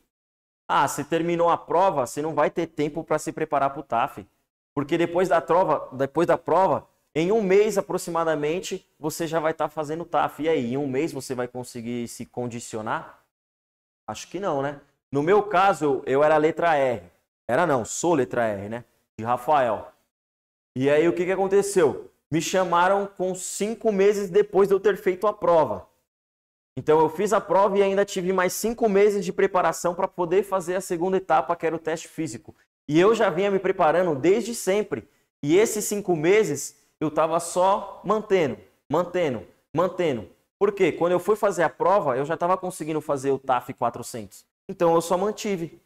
Ah, você terminou a prova, você não vai ter tempo para se preparar para o TAF, porque depois da prova, depois da prova, em um mês aproximadamente, você já vai estar tá fazendo o TAF. E aí, em um mês você vai conseguir se condicionar? Acho que não, né? No meu caso, eu era letra R. Era não, sou letra R, né? De Rafael. E aí o que, que aconteceu? Me chamaram com cinco meses depois de eu ter feito a prova. Então eu fiz a prova e ainda tive mais cinco meses de preparação para poder fazer a segunda etapa, que era o teste físico. E eu já vinha me preparando desde sempre. E esses cinco meses eu estava só mantendo, mantendo, mantendo. Por quê? Quando eu fui fazer a prova, eu já estava conseguindo fazer o TAF 400. Então eu só mantive.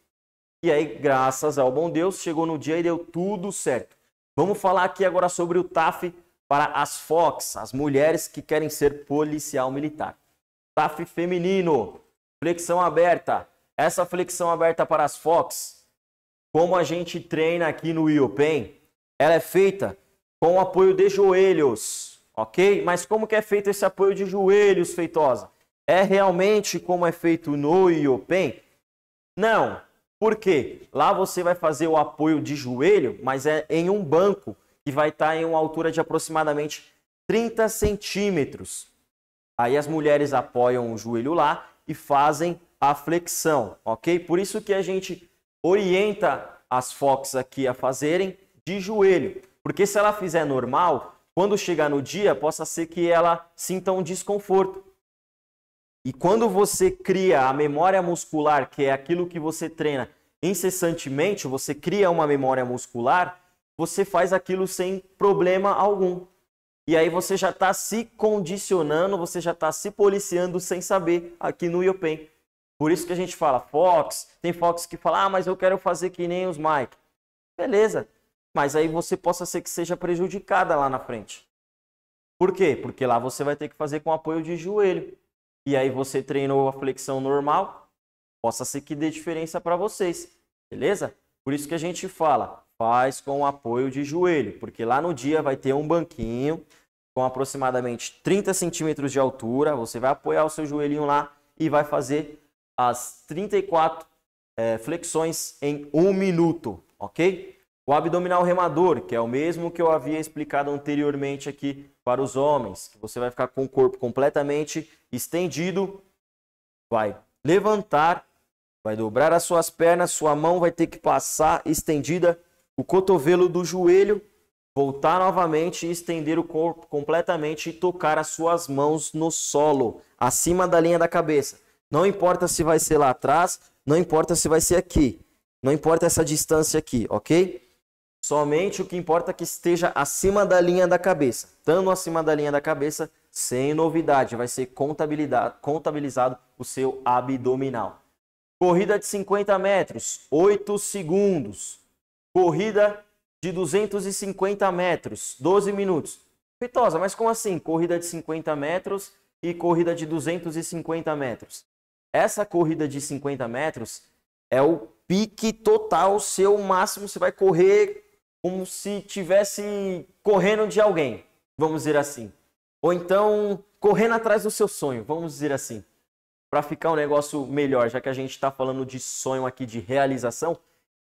E aí, graças ao bom Deus, chegou no dia e deu tudo certo. Vamos falar aqui agora sobre o TAF para as FOX, as mulheres que querem ser policial militar. TAF feminino, flexão aberta. Essa flexão aberta para as FOX, como a gente treina aqui no IOPEN, ela é feita com o apoio de joelhos, ok? Mas como que é feito esse apoio de joelhos, Feitosa? É realmente como é feito no IOPEN? Não, porque lá você vai fazer o apoio de joelho, mas é em um banco que vai estar tá em uma altura de aproximadamente 30 centímetros. Aí as mulheres apoiam o joelho lá e fazem a flexão, ok? Por isso que a gente orienta as Fox aqui a fazerem de joelho, porque se ela fizer normal, quando chegar no dia, possa ser que ela sinta um desconforto. E quando você cria a memória muscular, que é aquilo que você treina incessantemente, você cria uma memória muscular, você faz aquilo sem problema algum. E aí você já está se condicionando, você já está se policiando sem saber aqui no Yopen. Por isso que a gente fala Fox, tem Fox que fala, ah, mas eu quero fazer que nem os Mike. Beleza, mas aí você possa ser que seja prejudicada lá na frente. Por quê? Porque lá você vai ter que fazer com apoio de joelho e aí você treinou a flexão normal, possa ser que dê diferença para vocês, beleza? Por isso que a gente fala, faz com apoio de joelho, porque lá no dia vai ter um banquinho com aproximadamente 30 centímetros de altura, você vai apoiar o seu joelhinho lá e vai fazer as 34 é, flexões em um minuto, ok? O abdominal remador, que é o mesmo que eu havia explicado anteriormente aqui para os homens, você vai ficar com o corpo completamente estendido, vai levantar, vai dobrar as suas pernas, sua mão vai ter que passar estendida, o cotovelo do joelho, voltar novamente e estender o corpo completamente e tocar as suas mãos no solo, acima da linha da cabeça. Não importa se vai ser lá atrás, não importa se vai ser aqui, não importa essa distância aqui, ok? Somente o que importa é que esteja acima da linha da cabeça. Estando acima da linha da cabeça, sem novidade, vai ser contabilizado o seu abdominal. Corrida de 50 metros, 8 segundos. Corrida de 250 metros, 12 minutos. Pitosa, mas como assim? Corrida de 50 metros e corrida de 250 metros. Essa corrida de 50 metros é o pique total, seu máximo, você vai correr como se tivesse correndo de alguém, vamos dizer assim. Ou então correndo atrás do seu sonho, vamos dizer assim. Para ficar um negócio melhor, já que a gente está falando de sonho aqui, de realização,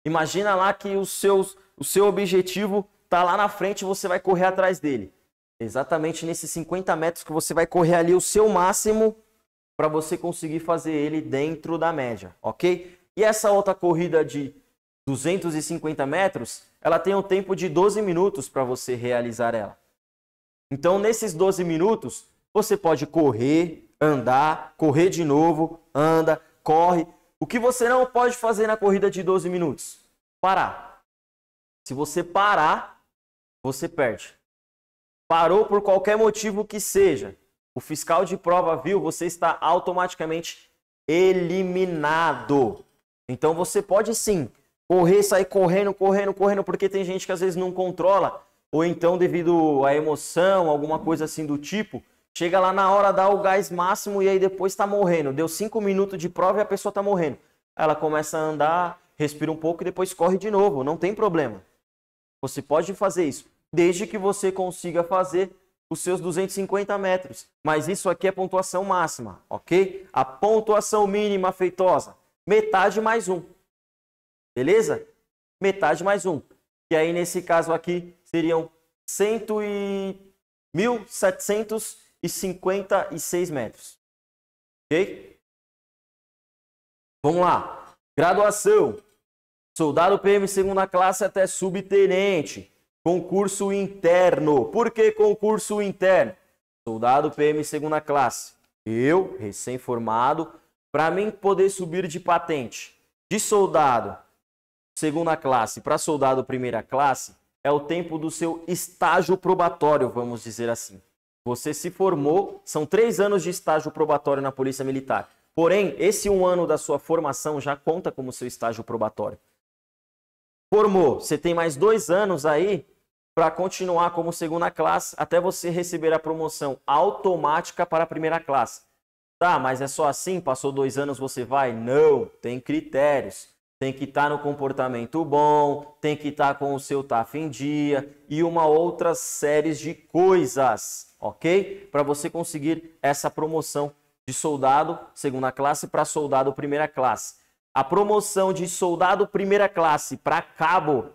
imagina lá que os seus, o seu objetivo está lá na frente e você vai correr atrás dele. Exatamente nesses 50 metros que você vai correr ali o seu máximo para você conseguir fazer ele dentro da média, ok? E essa outra corrida de 250 metros ela tem um tempo de 12 minutos para você realizar ela. Então, nesses 12 minutos, você pode correr, andar, correr de novo, anda, corre. O que você não pode fazer na corrida de 12 minutos? Parar. Se você parar, você perde. Parou por qualquer motivo que seja. O fiscal de prova viu, você está automaticamente eliminado. Então você pode sim correr, sair correndo, correndo, correndo, porque tem gente que às vezes não controla, ou então devido à emoção, alguma coisa assim do tipo, chega lá na hora, dá o gás máximo e aí depois tá morrendo. Deu cinco minutos de prova e a pessoa tá morrendo. Ela começa a andar, respira um pouco e depois corre de novo, não tem problema. Você pode fazer isso, desde que você consiga fazer os seus 250 metros. Mas isso aqui é pontuação máxima, ok? A pontuação mínima feitosa, metade mais um. Beleza? Metade mais um. E aí, nesse caso aqui, seriam cento e... 1.756 metros. Ok? Vamos lá. Graduação. Soldado PM segunda classe até subtenente. Concurso interno. Por que concurso interno? Soldado PM segunda classe. Eu, recém-formado, para mim poder subir de patente de soldado segunda classe para soldado primeira classe é o tempo do seu estágio probatório, vamos dizer assim. Você se formou, são três anos de estágio probatório na Polícia Militar. Porém, esse um ano da sua formação já conta como seu estágio probatório. Formou, você tem mais dois anos aí para continuar como segunda classe até você receber a promoção automática para a primeira classe. Tá, mas é só assim? Passou dois anos você vai? Não, tem critérios tem que estar tá no comportamento bom, tem que estar tá com o seu TAF em dia e uma outra série de coisas, ok? Para você conseguir essa promoção de soldado segunda classe para soldado primeira classe. A promoção de soldado primeira classe para cabo,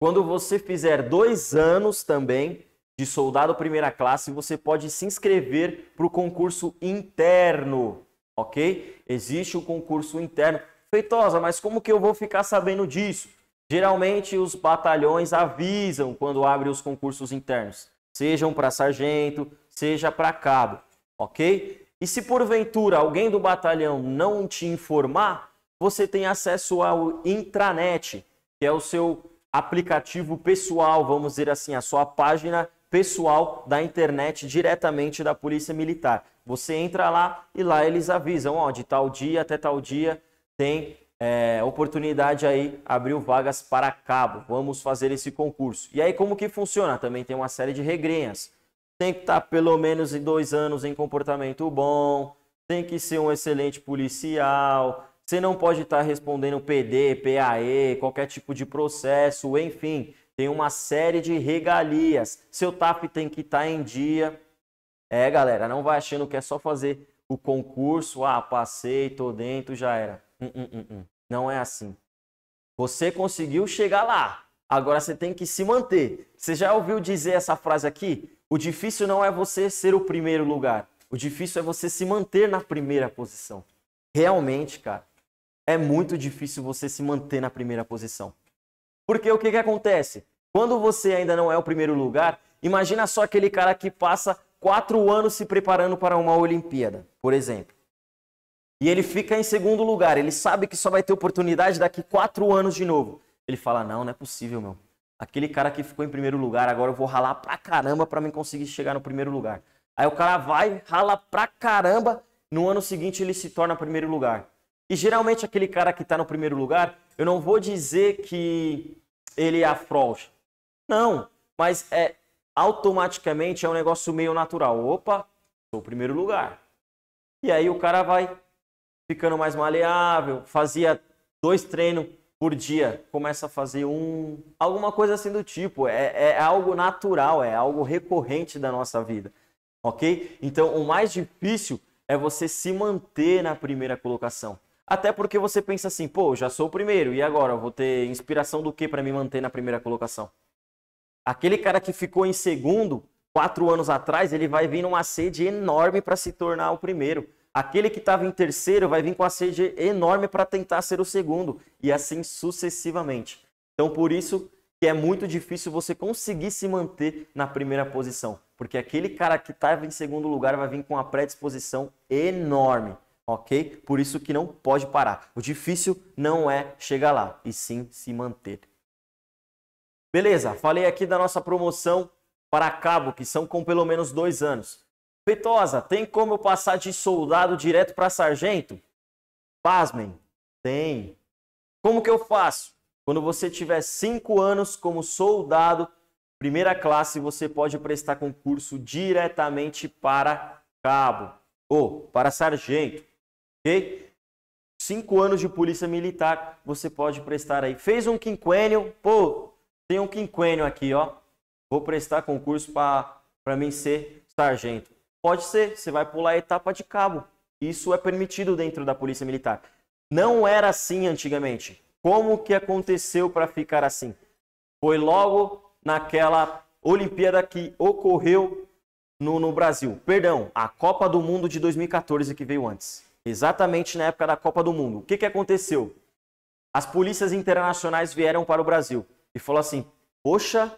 quando você fizer dois anos também de soldado primeira classe, você pode se inscrever para o concurso interno, ok? Existe o concurso interno Feitosa, mas como que eu vou ficar sabendo disso? Geralmente os batalhões avisam quando abrem os concursos internos, sejam para sargento, seja para cabo, ok? E se porventura alguém do batalhão não te informar, você tem acesso ao intranet, que é o seu aplicativo pessoal, vamos dizer assim, a sua página pessoal da internet diretamente da Polícia Militar. Você entra lá e lá eles avisam, ó, de tal dia até tal dia tem é, oportunidade aí, abriu vagas para cabo. Vamos fazer esse concurso. E aí, como que funciona? Também tem uma série de regrinhas. Tem que estar tá pelo menos em dois anos em comportamento bom, tem que ser um excelente policial, você não pode estar tá respondendo PD, PAE, qualquer tipo de processo, enfim, tem uma série de regalias. Seu TAP tem que estar tá em dia. É, galera, não vai achando que é só fazer o concurso, ah, passei, tô dentro, já era. Hum, hum, hum, não é assim. Você conseguiu chegar lá. Agora você tem que se manter. Você já ouviu dizer essa frase aqui? O difícil não é você ser o primeiro lugar. O difícil é você se manter na primeira posição. Realmente, cara, é muito difícil você se manter na primeira posição. Porque o que, que acontece? Quando você ainda não é o primeiro lugar, imagina só aquele cara que passa quatro anos se preparando para uma Olimpíada, por exemplo e ele fica em segundo lugar, ele sabe que só vai ter oportunidade daqui quatro anos de novo. Ele fala: Não, não é possível, meu. Aquele cara que ficou em primeiro lugar, agora eu vou ralar pra caramba pra mim conseguir chegar no primeiro lugar. Aí o cara vai, rala pra caramba, no ano seguinte ele se torna primeiro lugar. E geralmente aquele cara que tá no primeiro lugar, eu não vou dizer que ele é a fraude. Não, mas é automaticamente é um negócio meio natural. Opa, sou o primeiro lugar. E aí o cara vai ficando mais maleável, fazia dois treinos por dia, começa a fazer um. Alguma coisa assim do tipo. É, é, é algo natural, é algo recorrente da nossa vida. Ok? Então, o mais difícil é você se manter na primeira colocação. Até porque você pensa assim, pô, já sou o primeiro, e agora? Eu vou ter inspiração do que para me manter na primeira colocação? Aquele cara que ficou em segundo quatro anos atrás, ele vai vir numa sede enorme para se tornar o primeiro. Aquele que estava em terceiro vai vir com a sede enorme para tentar ser o segundo e assim sucessivamente. Então, por isso que é muito difícil você conseguir se manter na primeira posição, porque aquele cara que estava em segundo lugar vai vir com a predisposição enorme, ok? Por isso que não pode parar. O difícil não é chegar lá, e sim se manter. Beleza, falei aqui da nossa promoção para cabo, que são com pelo menos dois anos. Feitosa, tem como eu passar de soldado direto para sargento? Pasmem, tem. Como que eu faço? Quando você tiver cinco anos como soldado, primeira classe, você pode prestar concurso diretamente para cabo ou para sargento, ok? Cinco anos de polícia militar, você pode prestar aí. Fez um quinquênio, pô, tem um quinquênio aqui, ó. Vou prestar concurso para mim ser sargento. Pode ser, você vai pular a etapa de cabo. Isso é permitido dentro da Polícia Militar. Não era assim antigamente. Como que aconteceu para ficar assim? Foi logo naquela Olimpíada que ocorreu no, no, Brasil. Perdão, a Copa do Mundo de 2014 que veio antes. Exatamente na época da Copa do Mundo. O que, que aconteceu? As polícias internacionais vieram para o Brasil e falou assim: Poxa,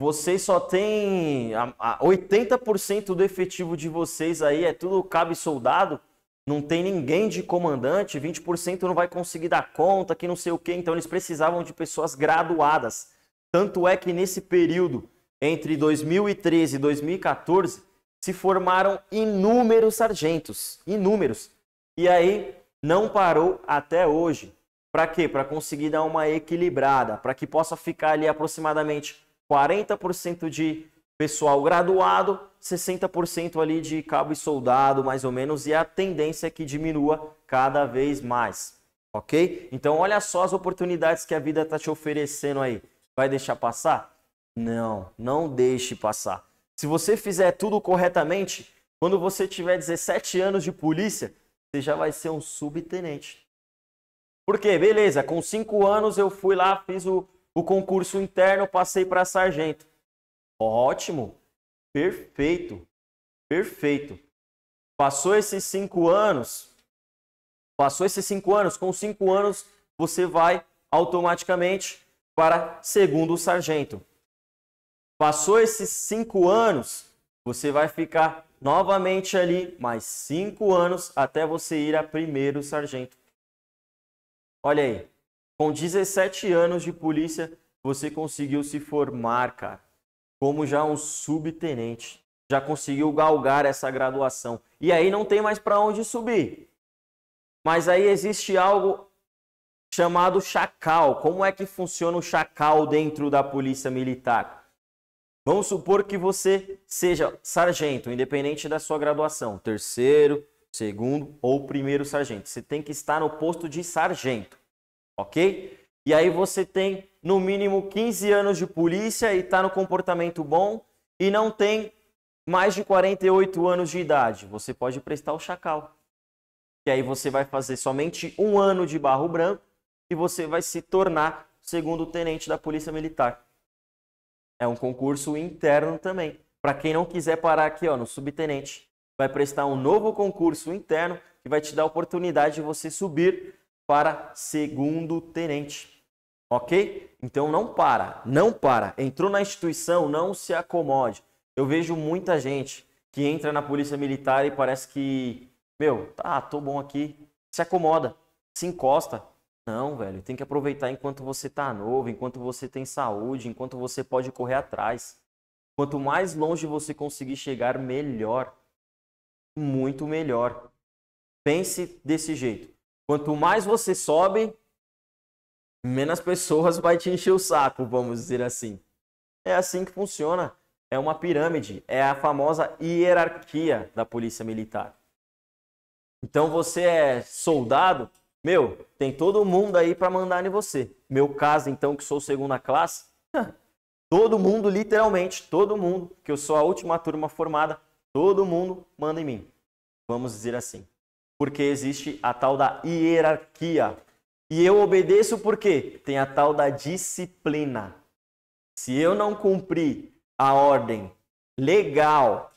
vocês só têm a, a 80% do efetivo de vocês aí é tudo cabe soldado, não tem ninguém de comandante, 20% não vai conseguir dar conta, que não sei o que então eles precisavam de pessoas graduadas. Tanto é que nesse período entre 2013 e 2014 se formaram inúmeros sargentos, inúmeros. E aí não parou até hoje. Para quê? Para conseguir dar uma equilibrada, para que possa ficar ali aproximadamente 40% de pessoal graduado, 60% ali de cabo e soldado, mais ou menos, e a tendência é que diminua cada vez mais, ok? Então, olha só as oportunidades que a vida está te oferecendo aí. Vai deixar passar? Não, não deixe passar. Se você fizer tudo corretamente, quando você tiver 17 anos de polícia, você já vai ser um subtenente. Por quê? Beleza, com 5 anos eu fui lá, fiz o, o concurso interno, passei para sargento. Ótimo, perfeito, perfeito. Passou esses cinco anos, passou esses cinco anos, com cinco anos você vai automaticamente para segundo sargento. Passou esses cinco anos, você vai ficar novamente ali mais cinco anos até você ir a primeiro sargento. Olha aí, com 17 anos de polícia, você conseguiu se formar, cara, como já um subtenente. Já conseguiu galgar essa graduação. E aí não tem mais para onde subir. Mas aí existe algo chamado chacal. Como é que funciona o chacal dentro da polícia militar? Vamos supor que você seja sargento, independente da sua graduação, terceiro, segundo ou primeiro sargento. Você tem que estar no posto de sargento ok? E aí você tem no mínimo 15 anos de polícia e está no comportamento bom e não tem mais de 48 anos de idade. Você pode prestar o chacal. E aí você vai fazer somente um ano de barro branco e você vai se tornar segundo tenente da Polícia Militar. É um concurso interno também. Para quem não quiser parar aqui ó, no subtenente, vai prestar um novo concurso interno que vai te dar a oportunidade de você subir para segundo tenente. Ok? Então não para, não para. Entrou na instituição, não se acomode. Eu vejo muita gente que entra na polícia militar e parece que, meu, tá, tô bom aqui. Se acomoda, se encosta. Não, velho, tem que aproveitar enquanto você tá novo, enquanto você tem saúde, enquanto você pode correr atrás. Quanto mais longe você conseguir chegar, melhor. Muito melhor. Pense desse jeito. Quanto mais você sobe, menos pessoas vai te encher o saco, vamos dizer assim. É assim que funciona. É uma pirâmide, é a famosa hierarquia da polícia militar. Então você é soldado, meu, tem todo mundo aí para mandar em você. Meu caso, então, que sou segunda classe, todo mundo, literalmente, todo mundo, que eu sou a última turma formada, todo mundo manda em mim. Vamos dizer assim porque existe a tal da hierarquia. E eu obedeço porque tem a tal da disciplina. Se eu não cumprir a ordem legal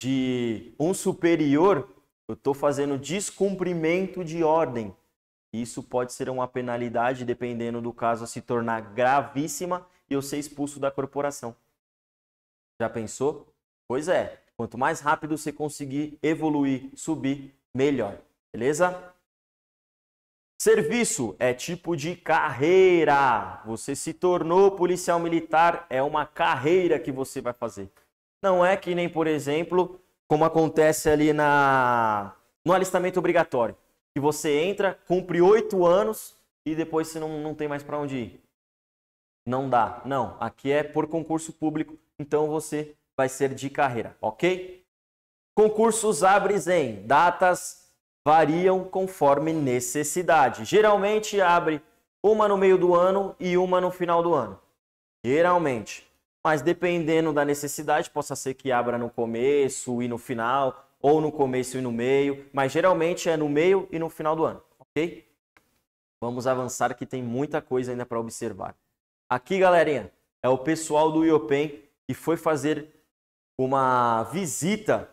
de um superior, eu estou fazendo descumprimento de ordem. Isso pode ser uma penalidade, dependendo do caso, a se tornar gravíssima e eu ser expulso da corporação. Já pensou? Pois é. Quanto mais rápido você conseguir evoluir, subir, melhor, beleza? Serviço é tipo de carreira. Você se tornou policial militar, é uma carreira que você vai fazer. Não é que nem, por exemplo, como acontece ali na no alistamento obrigatório, que você entra, cumpre oito anos e depois você não, não tem mais para onde ir. Não dá. Não, aqui é por concurso público, então você vai ser de carreira, ok? Concursos abrem em datas variam conforme necessidade. Geralmente abre uma no meio do ano e uma no final do ano. Geralmente. Mas dependendo da necessidade, possa ser que abra no começo e no final, ou no começo e no meio, mas geralmente é no meio e no final do ano, ok? Vamos avançar que tem muita coisa ainda para observar. Aqui, galerinha, é o pessoal do IOPEN que foi fazer uma visita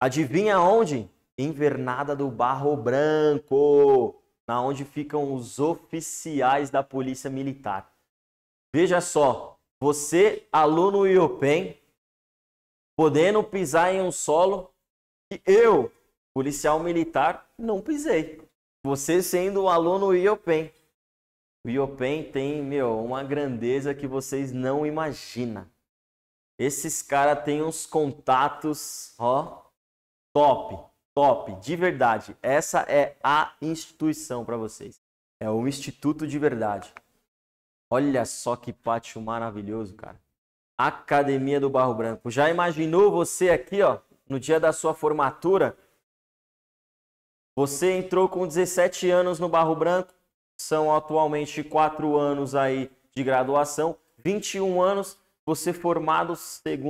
Adivinha onde? Invernada do Barro Branco, na onde ficam os oficiais da Polícia Militar. Veja só, você, aluno IOPEN, podendo pisar em um solo que eu, policial militar, não pisei. Você sendo um aluno IOPEN. O IOPEN tem, meu, uma grandeza que vocês não imaginam. Esses caras têm uns contatos, ó, Top, top, de verdade. Essa é a instituição para vocês. É o Instituto de Verdade. Olha só que pátio maravilhoso, cara. Academia do Barro Branco. Já imaginou você aqui, ó, no dia da sua formatura? Você entrou com 17 anos no Barro Branco, são atualmente 4 anos aí de graduação, 21 anos você formado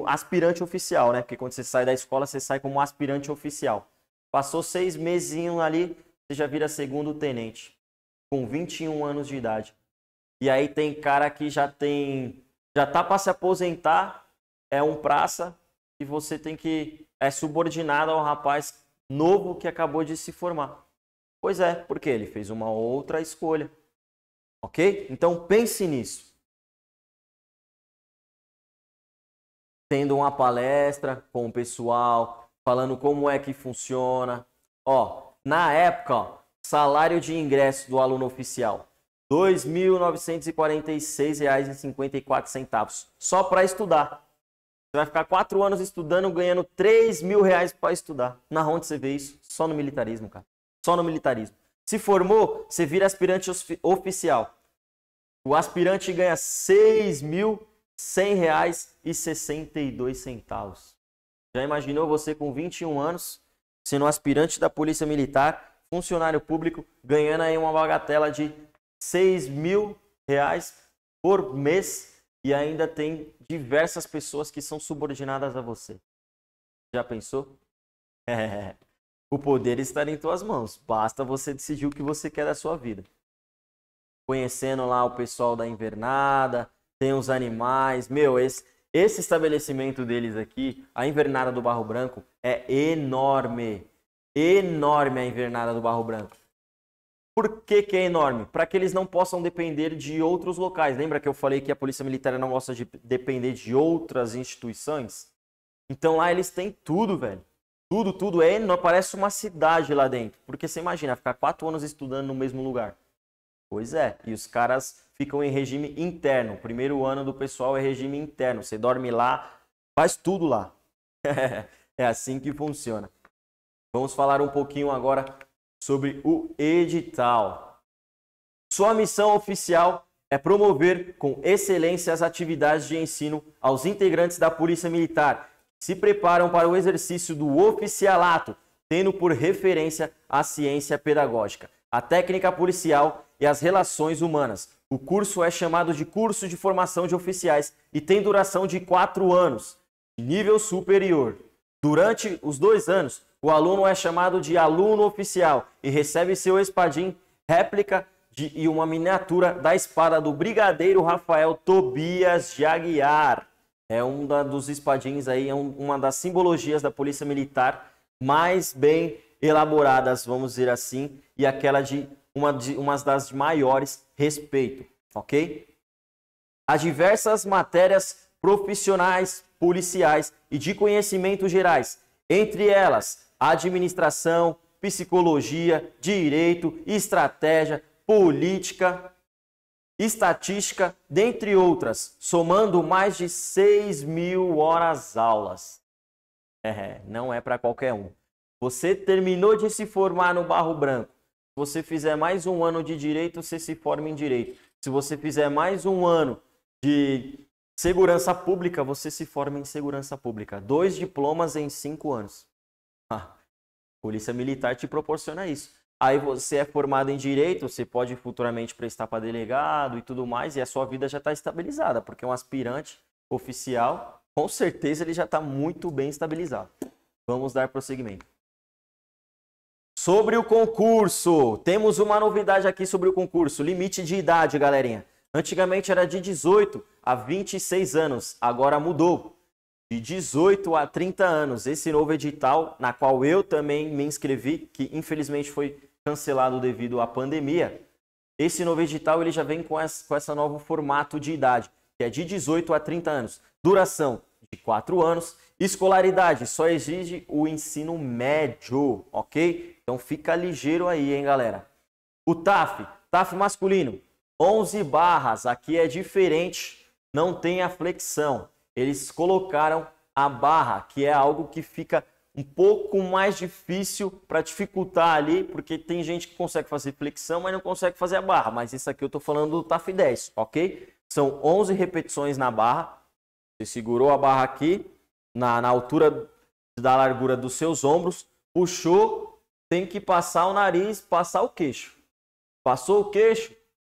aspirante oficial, né? Porque quando você sai da escola, você sai como aspirante oficial. Passou seis mesinhos ali, você já vira segundo tenente, com 21 anos de idade. E aí tem cara que já tem. Já tá para se aposentar, é um praça, e você tem que. É subordinado ao rapaz novo que acabou de se formar. Pois é, porque ele fez uma outra escolha. Ok? Então pense nisso. tendo uma palestra com o pessoal, falando como é que funciona. Ó, na época, ó, salário de ingresso do aluno oficial, R$ 2.946,54, só para estudar. Você vai ficar quatro anos estudando, ganhando R$ mil reais para estudar. Na onde você vê isso? Só no militarismo, cara. Só no militarismo. Se formou, você vira aspirante oficial. O aspirante ganha 6 mil R$ 100,62. Já imaginou você com 21 anos, sendo um aspirante da Polícia Militar, funcionário público, ganhando aí uma bagatela de 6 mil reais por mês e ainda tem diversas pessoas que são subordinadas a você. Já pensou? É. O poder está em tuas mãos. Basta você decidir o que você quer da sua vida. Conhecendo lá o pessoal da Invernada, tem os animais. Meu, esse, esse estabelecimento deles aqui, a invernada do Barro Branco, é enorme. Enorme a invernada do Barro Branco. Por que, que é enorme? Para que eles não possam depender de outros locais. Lembra que eu falei que a Polícia Militar não gosta de depender de outras instituições? Então lá eles têm tudo, velho. Tudo, tudo. É enorme. Parece uma cidade lá dentro. Porque você imagina, ficar quatro anos estudando no mesmo lugar. Pois é, e os caras ficam em regime interno. O primeiro ano do pessoal é regime interno. Você dorme lá, faz tudo lá. é assim que funciona. Vamos falar um pouquinho agora sobre o edital. Sua missão oficial é promover com excelência as atividades de ensino aos integrantes da Polícia Militar se preparam para o exercício do oficialato, tendo por referência a ciência pedagógica, a técnica policial e as relações humanas. O curso é chamado de curso de formação de oficiais e tem duração de quatro anos, de nível superior. Durante os dois anos, o aluno é chamado de aluno oficial e recebe seu espadim, réplica de, e uma miniatura da espada do brigadeiro Rafael Tobias de Aguiar. É um da, dos espadins aí, é um, uma das simbologias da Polícia Militar mais bem elaboradas, vamos dizer assim, e aquela de uma, de, uma das maiores respeito, ok? As diversas matérias profissionais, policiais e de conhecimentos gerais, entre elas administração, psicologia, direito, estratégia, política, estatística, dentre outras, somando mais de 6 mil horas aulas. É, não é para qualquer um. Você terminou de se formar no Barro Branco você fizer mais um ano de direito, você se forma em direito. Se você fizer mais um ano de segurança pública, você se forma em segurança pública. Dois diplomas em cinco anos. Ah, polícia militar te proporciona isso. Aí você é formado em direito, você pode futuramente prestar para delegado e tudo mais, e a sua vida já está estabilizada, porque um aspirante oficial, com certeza, ele já está muito bem estabilizado. Vamos dar prosseguimento. Sobre o concurso, temos uma novidade aqui sobre o concurso, limite de idade, galerinha. Antigamente era de 18 a 26 anos, agora mudou. De 18 a 30 anos, esse novo edital, na qual eu também me inscrevi, que infelizmente foi cancelado devido à pandemia. Esse novo edital ele já vem com, essa, com esse novo formato de idade, que é de 18 a 30 anos. Duração, de 4 anos. Escolaridade só exige o ensino médio, ok? Então fica ligeiro aí, hein, galera? O TAF, TAF masculino, 11 barras, aqui é diferente, não tem a flexão. Eles colocaram a barra, que é algo que fica um pouco mais difícil para dificultar ali, porque tem gente que consegue fazer flexão, mas não consegue fazer a barra. Mas isso aqui eu estou falando do TAF 10, ok? São 11 repetições na barra, você segurou a barra aqui, na, na altura da largura dos seus ombros, puxou, tem que passar o nariz, passar o queixo. Passou o queixo,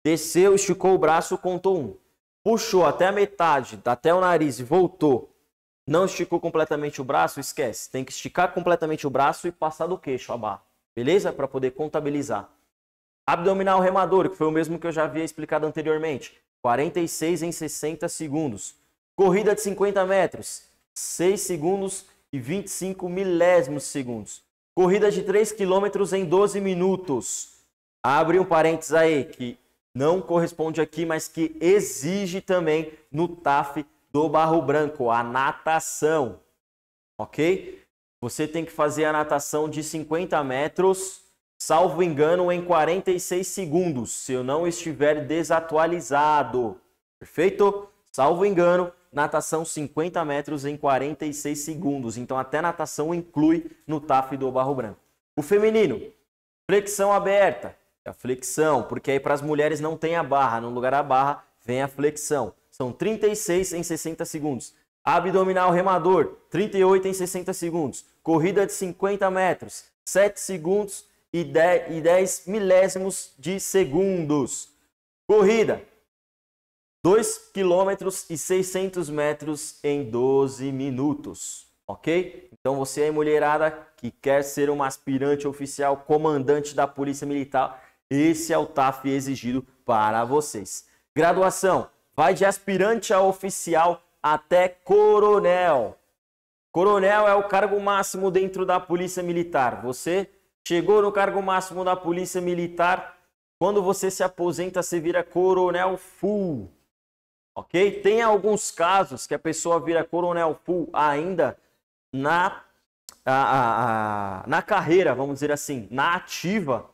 desceu, esticou o braço, contou um. Puxou até a metade, até o nariz e voltou. Não esticou completamente o braço, esquece. Tem que esticar completamente o braço e passar do queixo a barra. Beleza? Para poder contabilizar. Abdominal remador, que foi o mesmo que eu já havia explicado anteriormente. 46 em 60 segundos. Corrida de 50 metros, 6 segundos e 25 milésimos segundos. Corrida de 3 quilômetros em 12 minutos. Abre um parênteses aí, que não corresponde aqui, mas que exige também no TAF do Barro Branco, a natação. Ok? Você tem que fazer a natação de 50 metros, salvo engano, em 46 segundos, se eu não estiver desatualizado. Perfeito? Salvo engano, natação 50 metros em 46 segundos. Então até natação inclui no TAF do Barro Branco. O feminino, flexão aberta, é a flexão, porque aí para as mulheres não tem a barra, no lugar da barra vem a flexão. São 36 em 60 segundos. Abdominal remador, 38 em 60 segundos. Corrida de 50 metros, 7 segundos e 10, e 10 milésimos de segundos. Corrida, 2 km e 600 metros em 12 minutos, ok? Então você aí, mulherada que quer ser uma aspirante oficial comandante da Polícia Militar, esse é o TAF exigido para vocês. Graduação, vai de aspirante a oficial até coronel. Coronel é o cargo máximo dentro da Polícia Militar. Você chegou no cargo máximo da Polícia Militar, quando você se aposenta, você vira coronel full ok? Tem alguns casos que a pessoa vira coronel full ainda na, a, a, a, na carreira, vamos dizer assim, na ativa.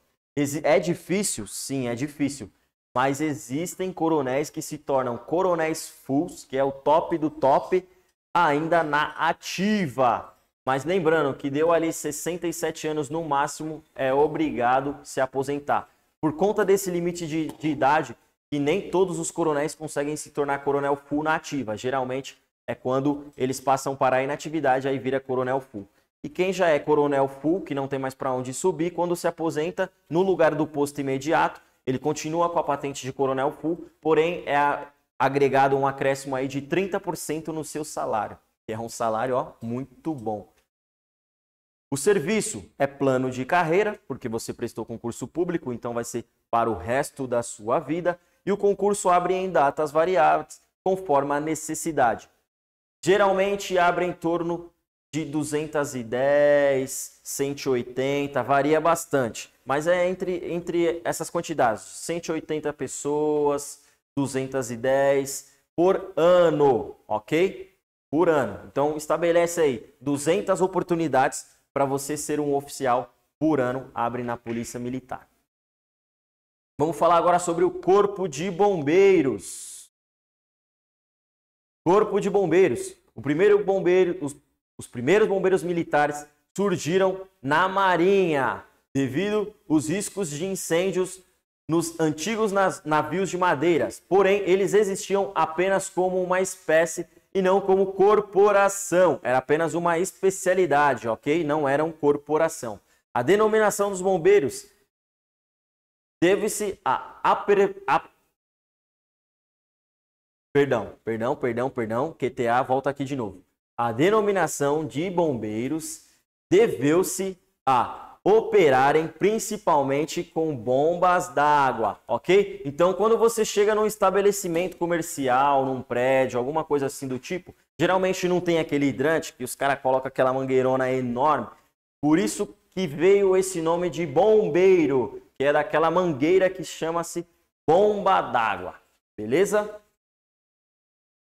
É difícil? Sim, é difícil. Mas existem coronéis que se tornam coronéis fulls, que é o top do top, ainda na ativa. Mas lembrando que deu ali 67 anos no máximo, é obrigado a se aposentar. Por conta desse limite de, de idade, que nem todos os coronéis conseguem se tornar coronel full na ativa. Geralmente é quando eles passam para a inatividade, aí vira coronel full. E quem já é coronel full, que não tem mais para onde subir, quando se aposenta no lugar do posto imediato, ele continua com a patente de coronel full, porém é agregado um acréscimo aí de 30% no seu salário. É um salário ó, muito bom. O serviço é plano de carreira, porque você prestou concurso público, então vai ser para o resto da sua vida e o concurso abre em datas variadas, conforme a necessidade. Geralmente abre em torno de 210, 180, varia bastante, mas é entre, entre essas quantidades, 180 pessoas, 210 por ano, ok? Por ano. Então estabelece aí 200 oportunidades para você ser um oficial por ano, abre na Polícia Militar. Vamos falar agora sobre o Corpo de Bombeiros. Corpo de Bombeiros. O primeiro bombeiro, os, os primeiros bombeiros militares surgiram na Marinha devido os riscos de incêndios nos antigos navios de madeiras. Porém, eles existiam apenas como uma espécie e não como corporação. Era apenas uma especialidade, ok? Não eram corporação. A denominação dos bombeiros deve se a a... Perdão, perdão, perdão, perdão, QTA volta aqui de novo. A denominação de bombeiros deveu-se a operarem principalmente com bombas d'água, ok? Então, quando você chega num estabelecimento comercial, num prédio, alguma coisa assim do tipo, geralmente não tem aquele hidrante que os caras colocam aquela mangueirona enorme. Por isso que veio esse nome de bombeiro que é daquela mangueira que chama-se bomba d'água. Beleza?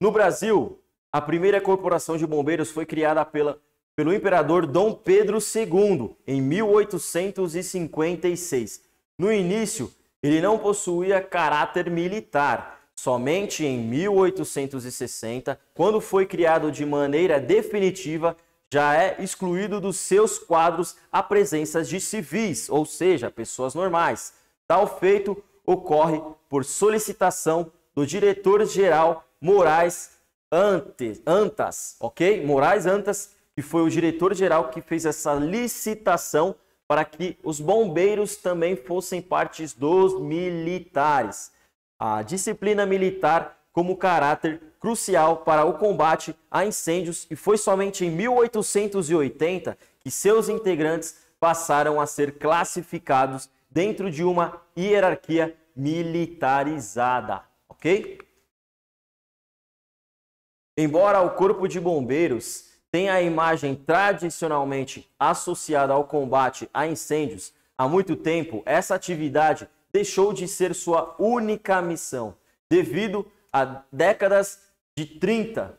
No Brasil, a primeira corporação de bombeiros foi criada pela, pelo imperador Dom Pedro II em 1856. No início, ele não possuía caráter militar. Somente em 1860, quando foi criado de maneira definitiva, já é excluído dos seus quadros a presença de civis, ou seja, pessoas normais. Tal feito ocorre por solicitação do diretor-geral Moraes Antes, Antas, ok? Moraes Antas, que foi o diretor-geral que fez essa licitação para que os bombeiros também fossem partes dos militares. A disciplina militar como caráter crucial para o combate a incêndios e foi somente em 1880 que seus integrantes passaram a ser classificados dentro de uma hierarquia militarizada, ok? Embora o Corpo de Bombeiros tenha a imagem tradicionalmente associada ao combate a incêndios, há muito tempo essa atividade deixou de ser sua única missão, devido a décadas de 30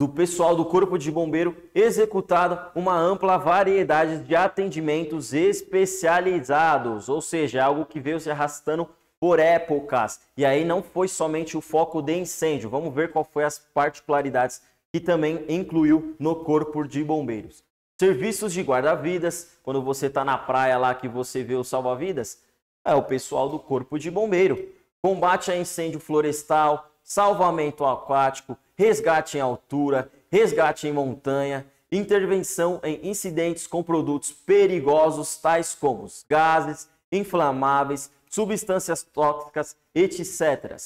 do pessoal do Corpo de Bombeiro executada uma ampla variedade de atendimentos especializados, ou seja, é algo que veio se arrastando por épocas. E aí não foi somente o foco de incêndio. Vamos ver qual foi as particularidades que também incluiu no Corpo de Bombeiros. Serviços de guarda-vidas, quando você está na praia lá que você vê o salva-vidas, é o pessoal do Corpo de Bombeiro. Combate a incêndio florestal, salvamento aquático, resgate em altura, resgate em montanha, intervenção em incidentes com produtos perigosos, tais como gases, inflamáveis, substâncias tóxicas, etc.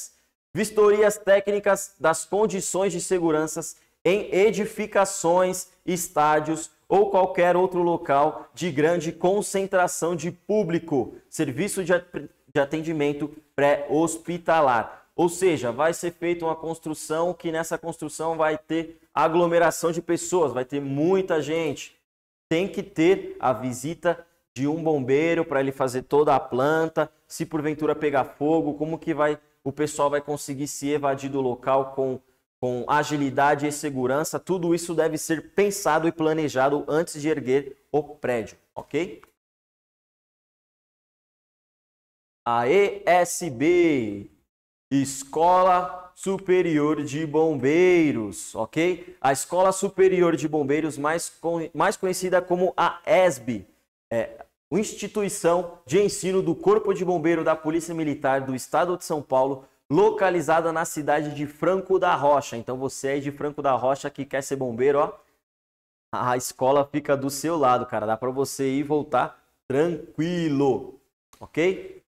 Vistorias técnicas das condições de segurança em edificações, estádios ou qualquer outro local de grande concentração de público. Serviço de atendimento pré-hospitalar ou seja, vai ser feita uma construção que nessa construção vai ter aglomeração de pessoas, vai ter muita gente. Tem que ter a visita de um bombeiro para ele fazer toda a planta. Se porventura pegar fogo, como que vai o pessoal vai conseguir se evadir do local com, com agilidade e segurança? Tudo isso deve ser pensado e planejado antes de erguer o prédio, ok? A ESB Escola Superior de Bombeiros, ok? A Escola Superior de Bombeiros, mais, con mais conhecida como a ESB, é instituição de ensino do Corpo de Bombeiro da Polícia Militar do Estado de São Paulo, localizada na cidade de Franco da Rocha. Então você aí de Franco da Rocha que quer ser bombeiro, ó, a escola fica do seu lado, cara. Dá para você ir e voltar tranquilo, ok?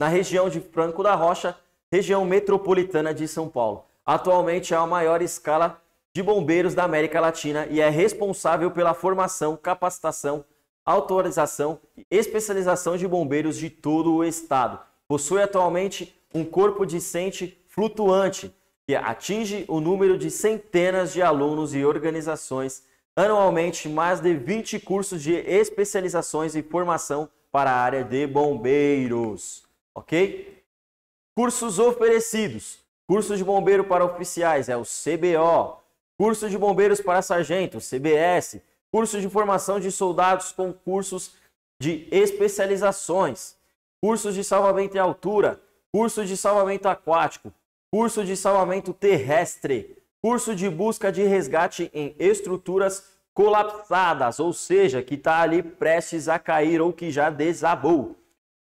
Na região de Franco da Rocha região metropolitana de São Paulo. Atualmente é a maior escala de bombeiros da América Latina e é responsável pela formação, capacitação, autorização e especialização de bombeiros de todo o estado. Possui atualmente um corpo discente flutuante que atinge o número de centenas de alunos e organizações. Anualmente, mais de 20 cursos de especializações e formação para a área de bombeiros. Ok? Cursos oferecidos: curso de bombeiro para oficiais é o CBO, curso de bombeiros para sargento, CBS, curso de formação de soldados com cursos de especializações, cursos de salvamento em altura, curso de salvamento aquático, curso de salvamento terrestre, curso de busca de resgate em estruturas colapsadas, ou seja, que está ali prestes a cair ou que já desabou.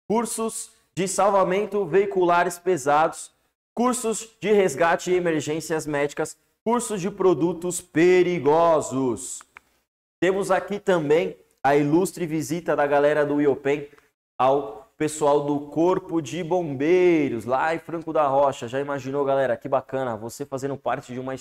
Cursos de salvamento veiculares pesados, cursos de resgate e emergências médicas, cursos de produtos perigosos. Temos aqui também a ilustre visita da galera do IOPEN ao pessoal do Corpo de Bombeiros, lá em Franco da Rocha. Já imaginou, galera? Que bacana você fazendo parte de uma,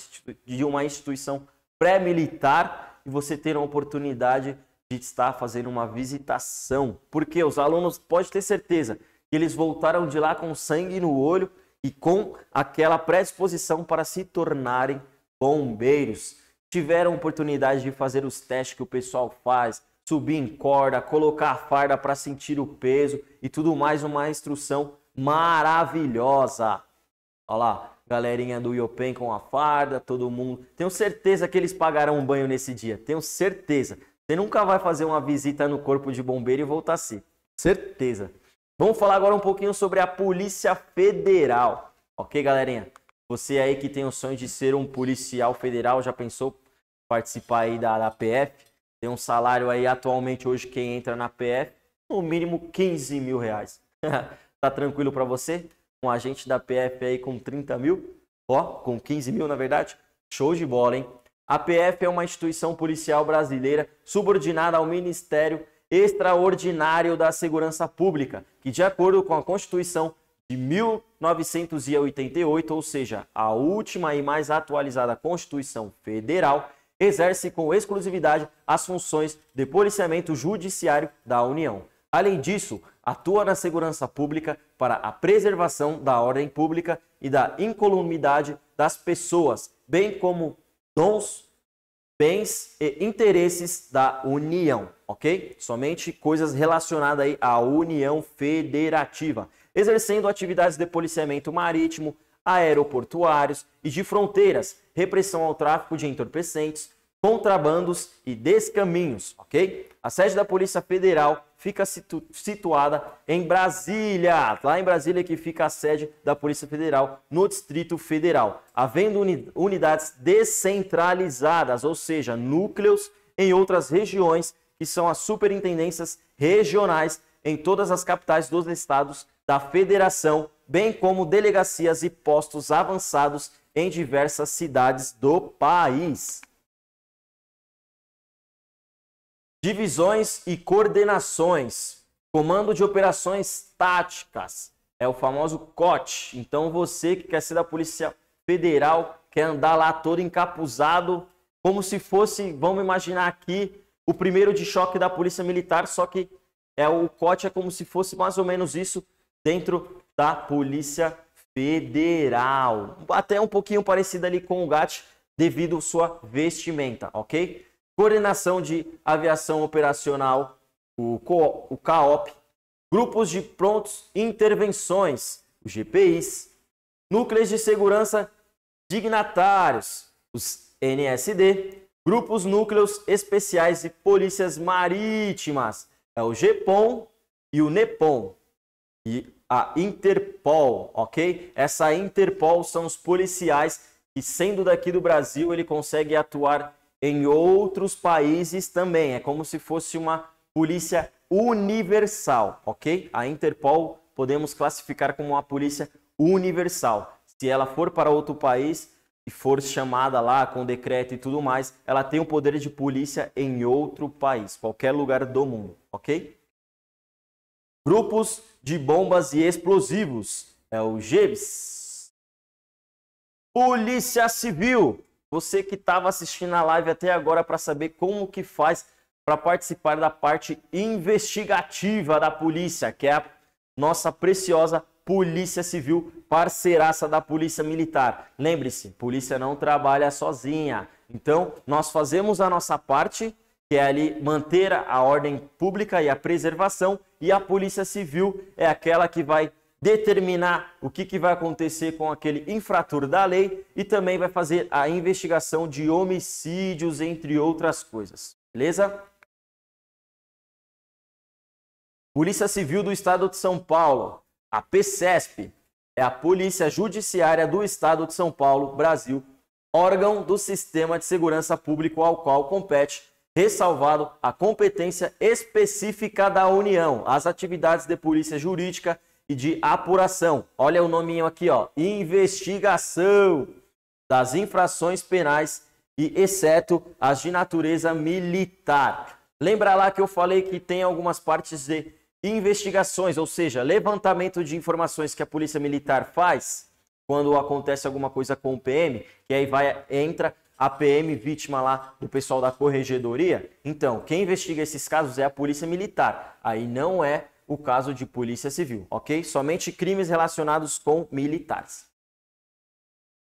de uma instituição pré-militar e você ter a oportunidade de estar fazendo uma visitação. Porque os alunos, pode ter certeza, e eles voltaram de lá com sangue no olho e com aquela predisposição para se tornarem bombeiros. Tiveram oportunidade de fazer os testes que o pessoal faz, subir em corda, colocar a farda para sentir o peso e tudo mais, uma instrução maravilhosa. Olha lá, galerinha do Iopen com a farda, todo mundo. Tenho certeza que eles pagarão um banho nesse dia, tenho certeza. Você nunca vai fazer uma visita no corpo de bombeiro e voltar assim. Certeza. Vamos falar agora um pouquinho sobre a Polícia Federal. Ok, galerinha? Você aí que tem o sonho de ser um policial federal, já pensou participar aí da, da PF? Tem um salário aí atualmente hoje quem entra na PF, no mínimo 15 mil reais. tá tranquilo para você? Um agente da PF aí com 30 mil, ó, com 15 mil na verdade, show de bola, hein? A PF é uma instituição policial brasileira subordinada ao Ministério extraordinário da segurança pública, que de acordo com a Constituição de 1988, ou seja, a última e mais atualizada Constituição Federal, exerce com exclusividade as funções de policiamento judiciário da União. Além disso, atua na segurança pública para a preservação da ordem pública e da incolumidade das pessoas, bem como dons bens e interesses da União, ok? Somente coisas relacionadas aí à União Federativa, exercendo atividades de policiamento marítimo, aeroportuários e de fronteiras, repressão ao tráfico de entorpecentes, contrabandos e descaminhos, ok? A sede da Polícia Federal fica situ situada em Brasília, lá em Brasília que fica a sede da Polícia Federal no Distrito Federal, havendo uni unidades descentralizadas, ou seja, núcleos em outras regiões que são as superintendências regionais em todas as capitais dos estados da federação, bem como delegacias e postos avançados em diversas cidades do país. Divisões e coordenações. Comando de operações táticas. É o famoso COT. Então você que quer ser da Polícia Federal, quer andar lá todo encapuzado, como se fosse, vamos imaginar aqui, o primeiro de choque da Polícia Militar, só que é o COT é como se fosse mais ou menos isso dentro da Polícia Federal. Até um pouquinho parecido ali com o GAT devido sua vestimenta, ok? Coordenação de Aviação Operacional, o, CO, o CAOP, Grupos de Prontos Intervenções, os GPIs, Núcleos de Segurança Dignatários, os NSD, Grupos Núcleos Especiais de Polícias Marítimas, é o GEPOM e o NEPOM, e a Interpol, ok? Essa Interpol são os policiais que, sendo daqui do Brasil, ele consegue atuar em outros países também. É como se fosse uma polícia universal, ok? A Interpol podemos classificar como uma polícia universal. Se ela for para outro país e for chamada lá com decreto e tudo mais, ela tem o poder de polícia em outro país, qualquer lugar do mundo, ok? Grupos de bombas e explosivos, é o GEBS. Polícia Civil, você que estava assistindo a live até agora para saber como que faz para participar da parte investigativa da polícia, que é a nossa preciosa Polícia Civil, parceiraça da Polícia Militar. Lembre-se, polícia não trabalha sozinha. Então, nós fazemos a nossa parte, que é ali manter a ordem pública e a preservação, e a Polícia Civil é aquela que vai determinar o que, que vai acontecer com aquele infrator da lei e também vai fazer a investigação de homicídios, entre outras coisas. Beleza? Polícia Civil do Estado de São Paulo, a PSESP, é a Polícia Judiciária do Estado de São Paulo, Brasil, órgão do sistema de segurança público ao qual compete, ressalvado a competência específica da União, as atividades de polícia jurídica e de apuração. Olha o nominho aqui, ó. Investigação das infrações penais e exceto as de natureza militar. Lembra lá que eu falei que tem algumas partes de investigações, ou seja, levantamento de informações que a Polícia Militar faz quando acontece alguma coisa com o PM, que aí vai entra a PM vítima lá do pessoal da corregedoria. Então, quem investiga esses casos é a Polícia Militar. Aí não é o caso de polícia civil, ok? Somente crimes relacionados com militares.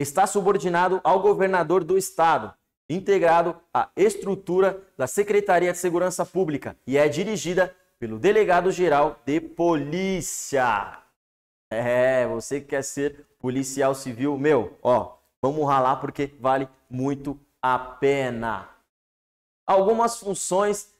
Está subordinado ao governador do estado, integrado à estrutura da Secretaria de Segurança Pública e é dirigida pelo delegado-geral de polícia. É, você que quer ser policial civil, meu, ó, vamos ralar porque vale muito a pena. Algumas funções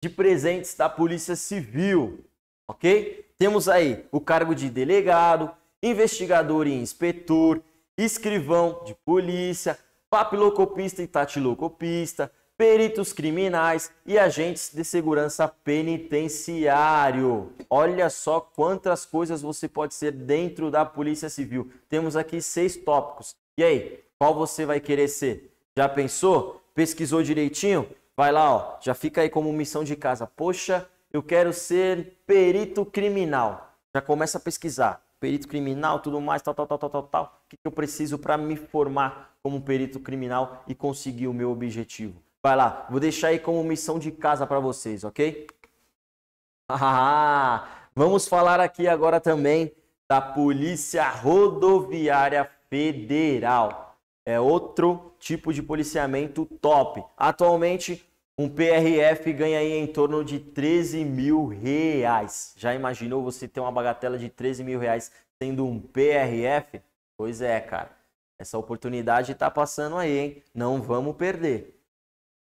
de presentes da Polícia Civil ok? Temos aí o cargo de delegado, investigador e inspetor, escrivão de polícia, papilocopista e tatilocopista, peritos criminais e agentes de segurança penitenciário. Olha só quantas coisas você pode ser dentro da Polícia Civil. Temos aqui seis tópicos. E aí, qual você vai querer ser? Já pensou? Pesquisou direitinho? Vai lá, ó. Já fica aí como missão de casa. Poxa, eu quero ser perito criminal. Já começa a pesquisar. Perito criminal, tudo mais, tal, tal, tal, tal, tal, tal. O que eu preciso para me formar como perito criminal e conseguir o meu objetivo? Vai lá, vou deixar aí como missão de casa para vocês, ok? Ah, vamos falar aqui agora também da Polícia Rodoviária Federal. É outro tipo de policiamento top. Atualmente, um PRF ganha aí em torno de 13 mil reais. Já imaginou você ter uma bagatela de 13 mil reais sendo um PRF? Pois é, cara. Essa oportunidade está passando aí, hein? Não vamos perder.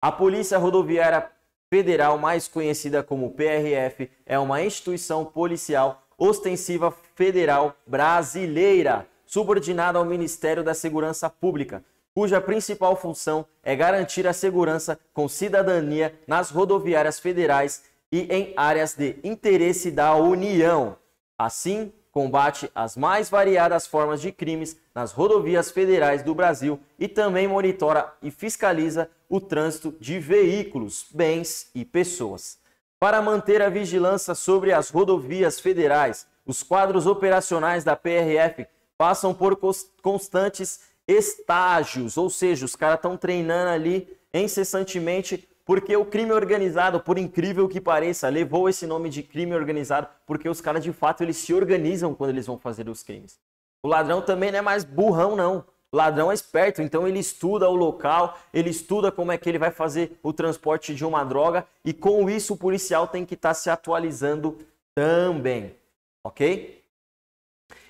A Polícia Rodoviária Federal, mais conhecida como PRF, é uma instituição policial ostensiva federal brasileira, subordinada ao Ministério da Segurança Pública, cuja principal função é garantir a segurança com cidadania nas rodoviárias federais e em áreas de interesse da União. Assim, combate as mais variadas formas de crimes nas rodovias federais do Brasil e também monitora e fiscaliza o trânsito de veículos, bens e pessoas. Para manter a vigilância sobre as rodovias federais, os quadros operacionais da PRF passam por constantes estágios, ou seja, os caras estão treinando ali incessantemente, porque o crime organizado, por incrível que pareça, levou esse nome de crime organizado, porque os caras de fato eles se organizam quando eles vão fazer os crimes. O ladrão também não é mais burrão, não. O ladrão é esperto, então ele estuda o local, ele estuda como é que ele vai fazer o transporte de uma droga, e com isso o policial tem que estar tá se atualizando também, ok?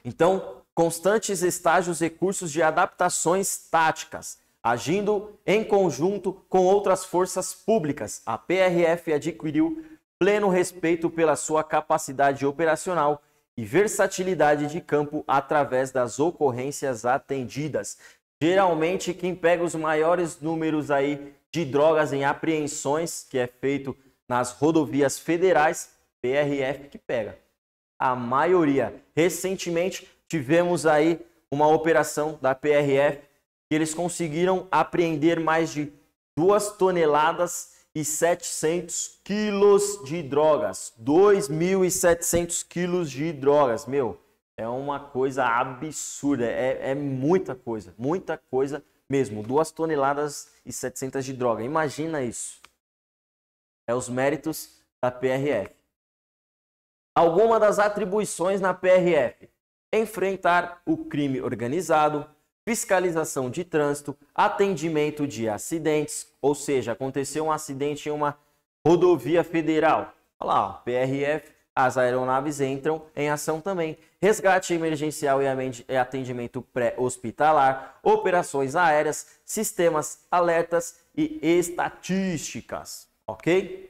Então, constantes estágios e cursos de adaptações táticas, agindo em conjunto com outras forças públicas. A PRF adquiriu pleno respeito pela sua capacidade operacional e versatilidade de campo através das ocorrências atendidas. Geralmente quem pega os maiores números aí de drogas em apreensões, que é feito nas rodovias federais, PRF que pega. A maioria. Recentemente, tivemos aí uma operação da PRF que eles conseguiram apreender mais de 2 toneladas e 700 quilos de drogas. 2.700 quilos de drogas, meu. É uma coisa absurda, é, é, muita coisa, muita coisa mesmo. 2 toneladas e 700 de droga, imagina isso. É os méritos da PRF. Alguma das atribuições na PRF enfrentar o crime organizado, fiscalização de trânsito, atendimento de acidentes, ou seja, aconteceu um acidente em uma rodovia federal. Olha lá, ó, PRF, as aeronaves entram em ação também. Resgate emergencial e atendimento pré-hospitalar, operações aéreas, sistemas, alertas e estatísticas, ok?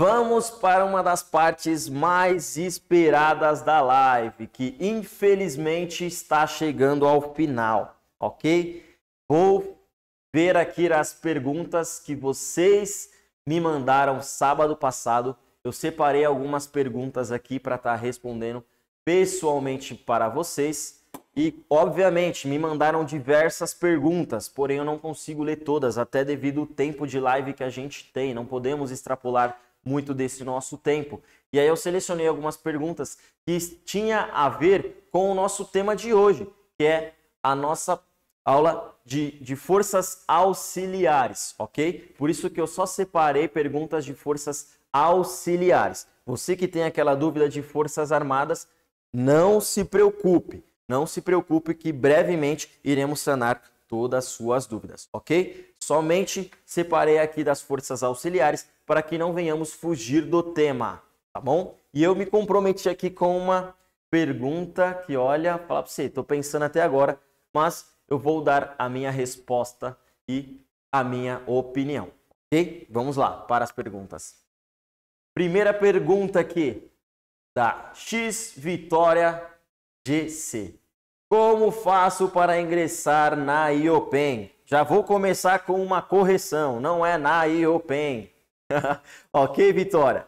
Vamos para uma das partes mais esperadas da live, que infelizmente está chegando ao final, ok? Vou ver aqui as perguntas que vocês me mandaram sábado passado. Eu separei algumas perguntas aqui para estar tá respondendo pessoalmente para vocês. E, obviamente, me mandaram diversas perguntas, porém eu não consigo ler todas, até devido ao tempo de live que a gente tem. Não podemos extrapolar muito desse nosso tempo. E aí eu selecionei algumas perguntas que tinha a ver com o nosso tema de hoje, que é a nossa aula de, de forças auxiliares, ok? Por isso que eu só separei perguntas de forças auxiliares. Você que tem aquela dúvida de forças armadas, não se preocupe. Não se preocupe que brevemente iremos sanar todas as suas dúvidas, ok? Somente separei aqui das forças auxiliares para que não venhamos fugir do tema, tá bom? E eu me comprometi aqui com uma pergunta que, olha, falar para você, estou pensando até agora, mas eu vou dar a minha resposta e a minha opinião, ok? Vamos lá para as perguntas. Primeira pergunta aqui da X Vitória GC. Como faço para ingressar na IOPEN? Já vou começar com uma correção, não é na IOPEN, ok, Vitória?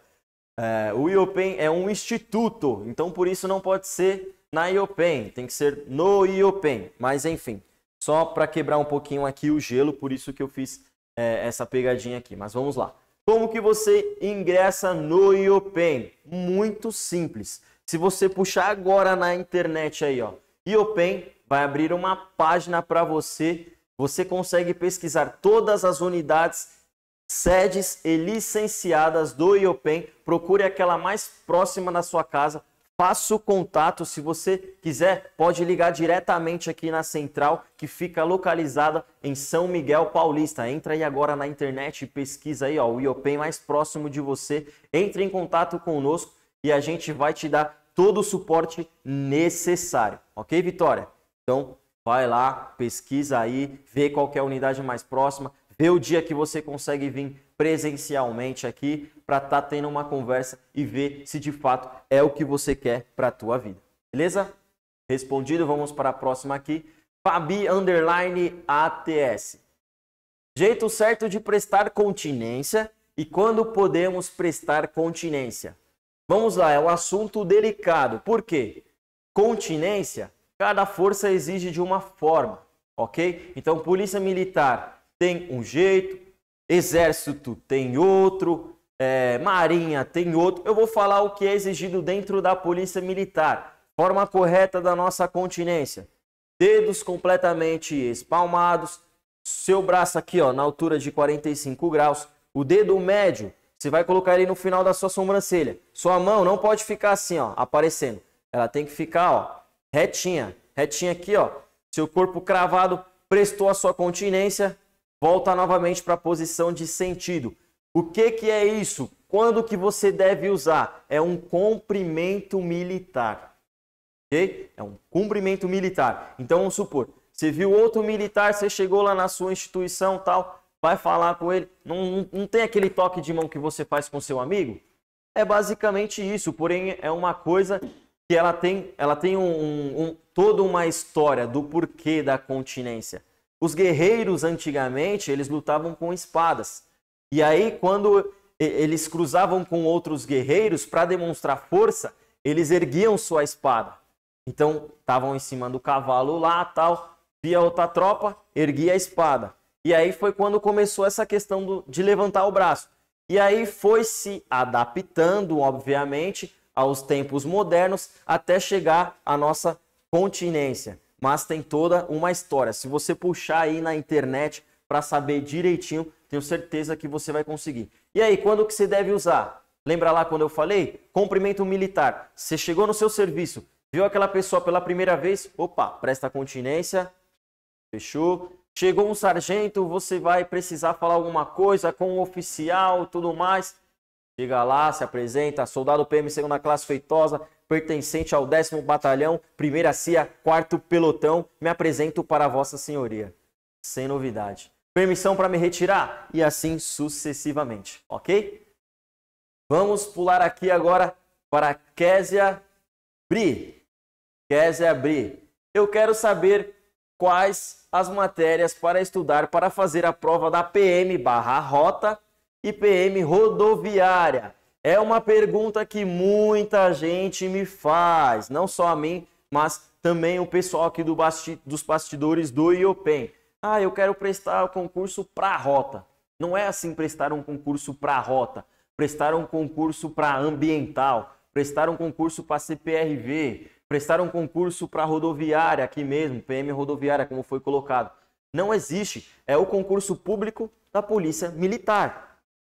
É, o IOPEN é um instituto, então por isso não pode ser na IOPEN, tem que ser no IOPEN. Mas enfim, só para quebrar um pouquinho aqui o gelo, por isso que eu fiz é, essa pegadinha aqui. Mas vamos lá. Como que você ingressa no IOPEN? Muito simples. Se você puxar agora na internet aí, ó, IOPEN vai abrir uma página para você. Você consegue pesquisar todas as unidades sedes e licenciadas do IOPEN. Procure aquela mais próxima da sua casa. Faça o contato, se você quiser, pode ligar diretamente aqui na central que fica localizada em São Miguel Paulista. Entra aí agora na internet e pesquisa aí, ó, o IOPEN mais próximo de você. Entre em contato conosco e a gente vai te dar todo o suporte necessário. OK, Vitória? Então, vai lá, pesquisa aí, vê qual é a unidade mais próxima. Vê é o dia que você consegue vir presencialmente aqui para estar tá tendo uma conversa e ver se de fato é o que você quer para a tua vida. Beleza? Respondido, vamos para a próxima aqui. Fabi underline ATS. Jeito certo de prestar continência e quando podemos prestar continência. Vamos lá, é um assunto delicado. Por quê? Continência, cada força exige de uma forma, ok? Então, polícia militar tem um jeito, exército tem outro, é, marinha tem outro. Eu vou falar o que é exigido dentro da polícia militar. Forma correta da nossa continência. Dedos completamente espalmados, seu braço aqui ó, na altura de 45 graus, o dedo médio, você vai colocar ele no final da sua sobrancelha. Sua mão não pode ficar assim, ó, aparecendo. Ela tem que ficar, ó, retinha, retinha aqui, ó. Seu corpo cravado prestou a sua continência, volta novamente para a posição de sentido. O que, que é isso? Quando que você deve usar? É um cumprimento militar. Ok? É um cumprimento militar. Então vamos supor, você viu outro militar, você chegou lá na sua instituição tal, vai falar com ele. Não, não, não tem aquele toque de mão que você faz com seu amigo? É basicamente isso, porém é uma coisa que ela tem, ela tem um, um, um toda uma história do porquê da continência os guerreiros antigamente, eles lutavam com espadas. E aí, quando eles cruzavam com outros guerreiros para demonstrar força, eles erguiam sua espada. Então, estavam em cima do cavalo lá, tal, via outra tropa, erguia a espada. E aí foi quando começou essa questão do, de levantar o braço. E aí foi se adaptando, obviamente, aos tempos modernos até chegar à nossa continência mas tem toda uma história. Se você puxar aí na internet para saber direitinho, tenho certeza que você vai conseguir. E aí, quando que você deve usar? Lembra lá quando eu falei? Cumprimento militar. Você chegou no seu serviço, viu aquela pessoa pela primeira vez? Opa, presta continência. Fechou. Chegou um sargento, você vai precisar falar alguma coisa com o um oficial, tudo mais. Chega lá, se apresenta, soldado PM segunda classe feitosa, pertencente ao 10 Batalhão, 1 CIA, 4 Pelotão, me apresento para Vossa Senhoria. Sem novidade. Permissão para me retirar e assim sucessivamente, ok? Vamos pular aqui agora para Késia Bri. Késia Bri, eu quero saber quais as matérias para estudar para fazer a prova da PM barra rota e PM rodoviária. É uma pergunta que muita gente me faz, não só a mim, mas também o pessoal aqui do basti dos bastidores do IOPEN. Ah, eu quero prestar o concurso para rota. Não é assim prestar um concurso para rota, prestar um concurso para ambiental, prestar um concurso para CPRV, prestar um concurso para rodoviária aqui mesmo, PM rodoviária, como foi colocado. Não existe, é o concurso público da Polícia Militar.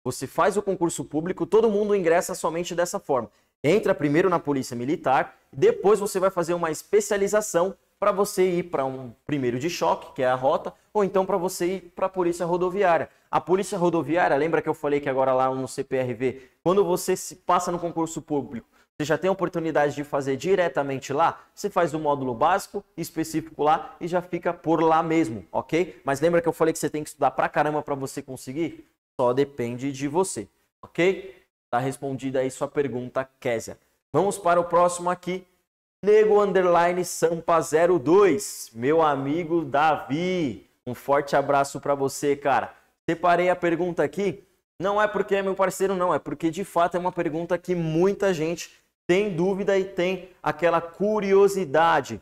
Você faz o concurso público, todo mundo ingressa somente dessa forma. Entra primeiro na Polícia Militar, depois você vai fazer uma especialização para você ir para um primeiro de choque, que é a rota, ou então para você ir para a Polícia Rodoviária. A Polícia Rodoviária, lembra que eu falei que agora lá no CPRV, quando você se passa no concurso público, você já tem a oportunidade de fazer diretamente lá, você faz o módulo básico específico lá e já fica por lá mesmo, ok? Mas lembra que eu falei que você tem que estudar pra caramba para você conseguir? só depende de você, ok? Tá respondida aí sua pergunta, Késia. Vamos para o próximo aqui. Nego Underline Sampa 02, meu amigo Davi. Um forte abraço para você, cara. Separei a pergunta aqui. Não é porque é meu parceiro, não. É porque de fato é uma pergunta que muita gente tem dúvida e tem aquela curiosidade.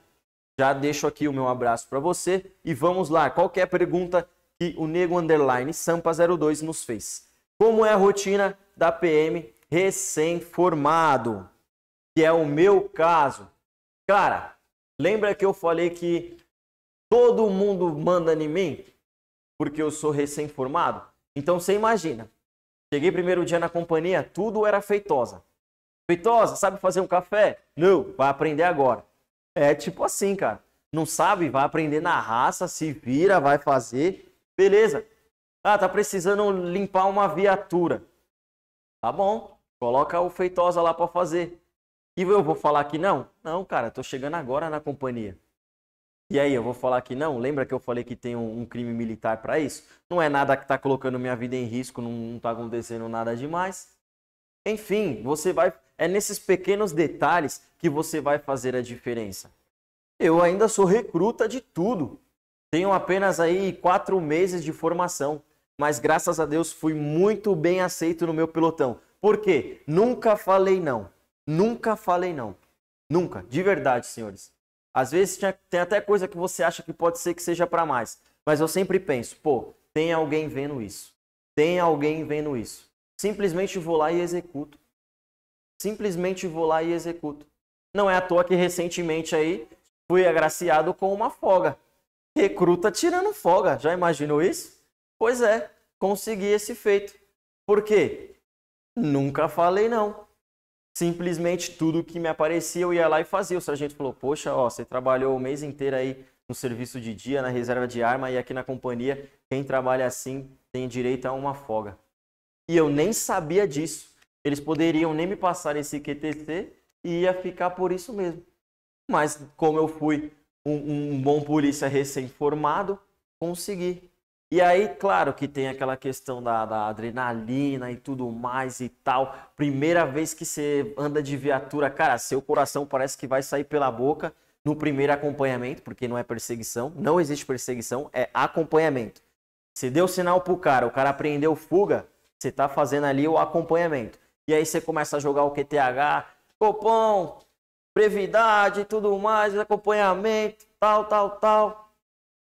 Já deixo aqui o meu abraço para você e vamos lá. Qual é a pergunta que o Nego Underline Sampa02 nos fez. Como é a rotina da PM recém-formado? Que é o meu caso. Cara, lembra que eu falei que todo mundo manda em mim porque eu sou recém-formado? Então você imagina. Cheguei primeiro dia na companhia, tudo era feitosa. Feitosa, sabe fazer um café? Não, vai aprender agora. É tipo assim, cara. Não sabe? Vai aprender na raça, se vira, vai fazer. Beleza. Ah, tá precisando limpar uma viatura. Tá bom. Coloca o Feitosa lá para fazer. E eu vou falar que não? Não, cara, tô chegando agora na companhia. E aí, eu vou falar que não? Lembra que eu falei que tem um, um crime militar para isso? Não é nada que tá colocando minha vida em risco, não, não tá acontecendo nada demais. Enfim, você vai. É nesses pequenos detalhes que você vai fazer a diferença. Eu ainda sou recruta de tudo. Tenho apenas aí quatro meses de formação, mas graças a Deus fui muito bem aceito no meu pelotão. Por quê? Nunca falei não. Nunca falei não. Nunca, de verdade, senhores. Às vezes tinha, tem até coisa que você acha que pode ser que seja para mais, mas eu sempre penso, pô, tem alguém vendo isso. Tem alguém vendo isso. Simplesmente vou lá e executo. Simplesmente vou lá e executo. Não é à toa que recentemente aí fui agraciado com uma folga. Recruta tirando folga. Já imaginou isso? Pois é, consegui esse feito. Por quê? Nunca falei não. Simplesmente tudo que me aparecia eu ia lá e fazia. O sargento falou: Poxa, ó, você trabalhou o mês inteiro aí no serviço de dia, na reserva de arma e aqui na companhia. Quem trabalha assim tem direito a uma folga. E eu nem sabia disso. Eles poderiam nem me passar esse QTC e ia ficar por isso mesmo. Mas como eu fui um, um bom polícia recém-formado conseguir. E aí, claro que tem aquela questão da, da, adrenalina e tudo mais e tal. Primeira vez que você anda de viatura, cara, seu coração parece que vai sair pela boca no primeiro acompanhamento, porque não é perseguição, não existe perseguição, é acompanhamento. Você deu sinal pro cara, o cara apreendeu fuga, você tá fazendo ali o acompanhamento. E aí você começa a jogar o QTH, Copom, brevidade e tudo mais, acompanhamento, tal, tal, tal.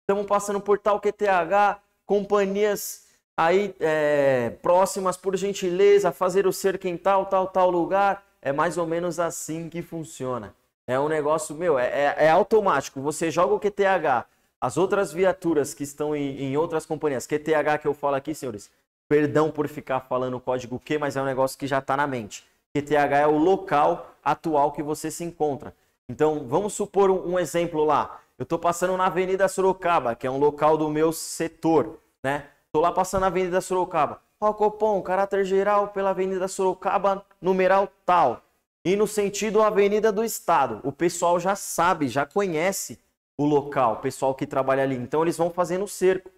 Estamos passando por tal QTH, companhias aí é, próximas, por gentileza, fazer o cerco em tal, tal, tal lugar. É mais ou menos assim que funciona. É um negócio, meu, é, é, é automático. Você joga o QTH, as outras viaturas que estão em, em outras companhias, QTH que eu falo aqui, senhores, perdão por ficar falando código Q, mas é um negócio que já está na mente QTH é o local atual que você se encontra. Então, vamos supor um, exemplo lá. Eu estou passando na Avenida Sorocaba, que é um local do meu setor, né? Estou lá passando na Avenida Sorocaba. Ó, Copom, caráter geral pela Avenida Sorocaba, numeral tal. E no sentido Avenida do Estado. O pessoal já sabe, já conhece o local, o pessoal que trabalha ali. Então, eles vão fazendo o cerco.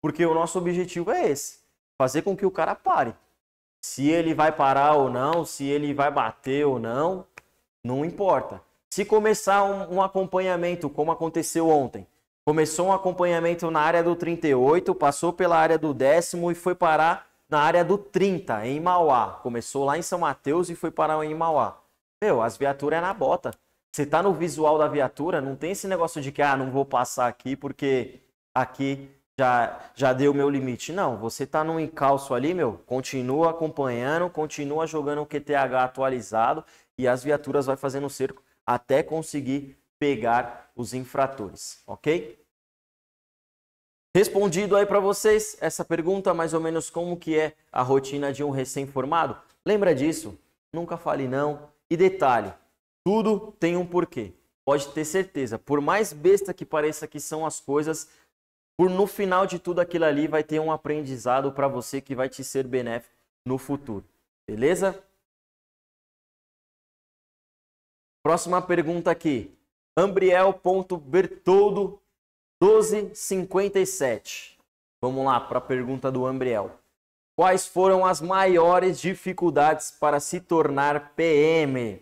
Porque o nosso objetivo é esse: fazer com que o cara pare se ele vai parar ou não, se ele vai bater ou não, não importa. Se começar um, um acompanhamento, como aconteceu ontem, começou um acompanhamento na área do 38, passou pela área do décimo e foi parar na área do 30, em Mauá. Começou lá em São Mateus e foi parar em Mauá. Meu, as viaturas é na bota. Você tá no visual da viatura, não tem esse negócio de que, ah, não vou passar aqui porque aqui já, já deu o meu limite. Não, você tá num encalço ali, meu, continua acompanhando, continua jogando o QTH atualizado e as viaturas vai fazendo o cerco até conseguir pegar os infratores, ok? Respondido aí para vocês essa pergunta, mais ou menos como que é a rotina de um recém-formado? Lembra disso? Nunca fale não. E detalhe, tudo tem um porquê. Pode ter certeza, por mais besta que pareça que são as coisas, por no final de tudo aquilo ali vai ter um aprendizado para você que vai te ser benéfico no futuro. Beleza? Próxima pergunta aqui. Ambriel.bertoldo 1257. Vamos lá para a pergunta do Ambriel. Quais foram as maiores dificuldades para se tornar PM?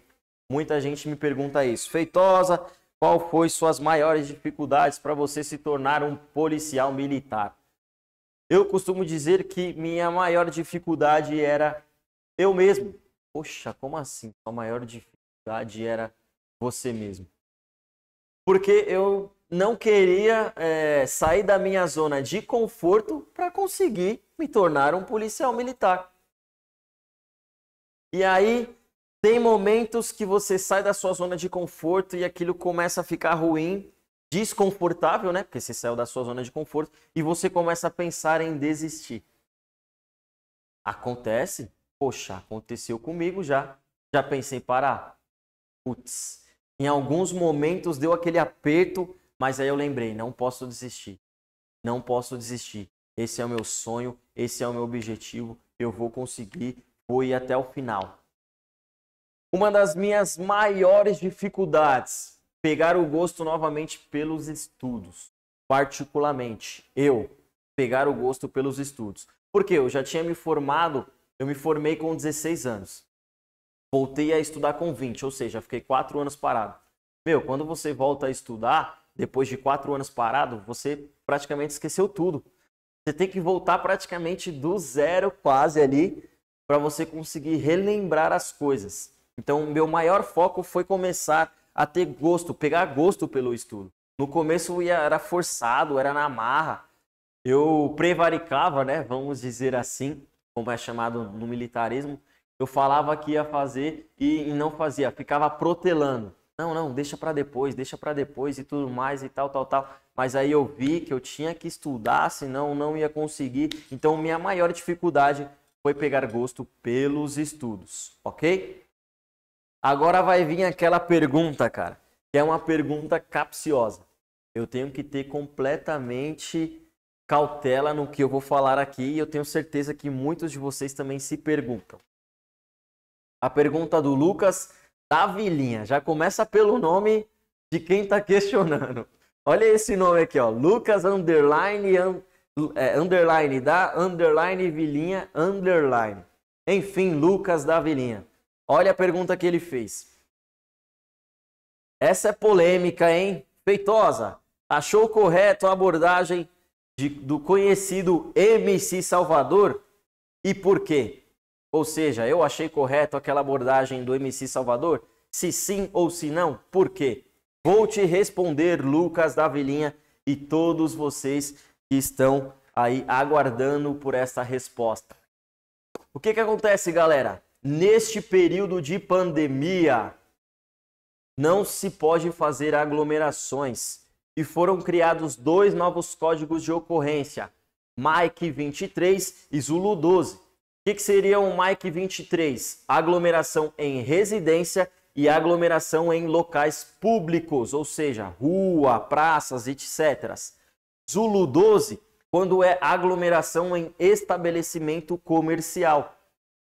Muita gente me pergunta isso. Feitosa, qual foi suas maiores dificuldades para você se tornar um policial militar? Eu costumo dizer que minha maior dificuldade era eu mesmo. Poxa, como assim? A maior dificuldade era você mesmo. Porque eu não queria é, sair da minha zona de conforto para conseguir me tornar um policial militar. E aí tem momentos que você sai da sua zona de conforto e aquilo começa a ficar ruim, desconfortável, né? Porque você saiu da sua zona de conforto e você começa a pensar em desistir. Acontece? Poxa, aconteceu comigo já. Já pensei em parar. Putz, em alguns momentos deu aquele aperto, mas aí eu lembrei, não posso desistir. Não posso desistir. Esse é o meu sonho, esse é o meu objetivo, eu vou conseguir, vou ir até o final. Uma das minhas maiores dificuldades, pegar o gosto novamente pelos estudos. Particularmente, eu, pegar o gosto pelos estudos. Porque eu já tinha me formado, eu me formei com 16 anos. Voltei a estudar com 20, ou seja, fiquei 4 anos parado. Meu, quando você volta a estudar, depois de 4 anos parado, você praticamente esqueceu tudo. Você tem que voltar praticamente do zero, quase ali, para você conseguir relembrar as coisas. Então, meu maior foco foi começar a ter gosto, pegar gosto pelo estudo. No começo era forçado, era na marra. Eu prevaricava, né? Vamos dizer assim, como é chamado no militarismo. Eu falava que ia fazer e não fazia, ficava protelando. Não, não, deixa para depois, deixa para depois e tudo mais e tal, tal, tal. Mas aí eu vi que eu tinha que estudar, senão não ia conseguir. Então, minha maior dificuldade foi pegar gosto pelos estudos, ok? Agora vai vir aquela pergunta, cara, que é uma pergunta capciosa. Eu tenho que ter completamente cautela no que eu vou falar aqui e eu tenho certeza que muitos de vocês também se perguntam. A pergunta do Lucas da Vilinha já começa pelo nome de quem está questionando. Olha esse nome aqui, ó, Lucas underline un, é, underline da underline Vilinha underline. Enfim, Lucas da Vilinha. Olha a pergunta que ele fez. Essa é polêmica, hein? Feitosa, achou correto a abordagem de, do conhecido MC Salvador e por quê? Ou seja, eu achei correto aquela abordagem do MC Salvador? Se sim ou se não, por quê? Vou te responder, Lucas da Vilinha e todos vocês que estão aí aguardando por essa resposta. O que que acontece, galera? neste período de pandemia, não se pode fazer aglomerações e foram criados dois novos códigos de ocorrência, Mike 23 e Zulu 12. O que, que seria o Mike 23? Aglomeração em residência e aglomeração em locais públicos, ou seja, rua, praças, etc. Zulu 12, quando é aglomeração em estabelecimento comercial.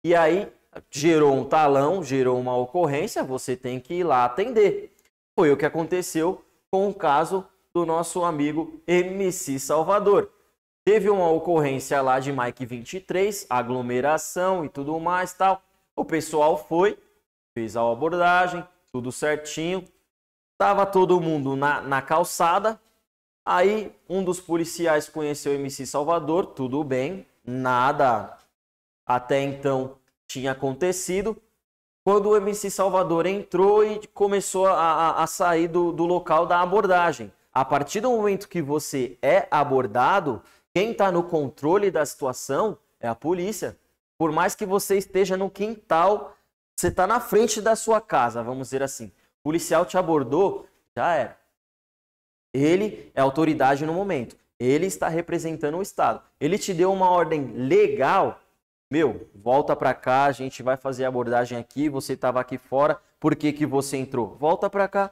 E aí gerou um talão, gerou uma ocorrência, você tem que ir lá atender. Foi o que aconteceu com o caso do nosso amigo MC Salvador. Teve uma ocorrência lá de Mike 23, aglomeração e tudo mais tal. O pessoal foi, fez a abordagem, tudo certinho. Tava todo mundo na, na calçada. Aí um dos policiais conheceu o MC Salvador, tudo bem, nada até então tinha acontecido. Quando o MC Salvador entrou e começou a, a, a sair do, do local da abordagem. A partir do momento que você é abordado, quem está no controle da situação é a polícia. Por mais que você esteja no quintal, você está na frente da sua casa, vamos dizer assim. O policial te abordou, já era. Ele é autoridade no momento. Ele está representando o Estado. Ele te deu uma ordem legal, meu, volta para cá, a gente vai fazer a abordagem aqui, você estava aqui fora, por que, que você entrou? Volta para cá,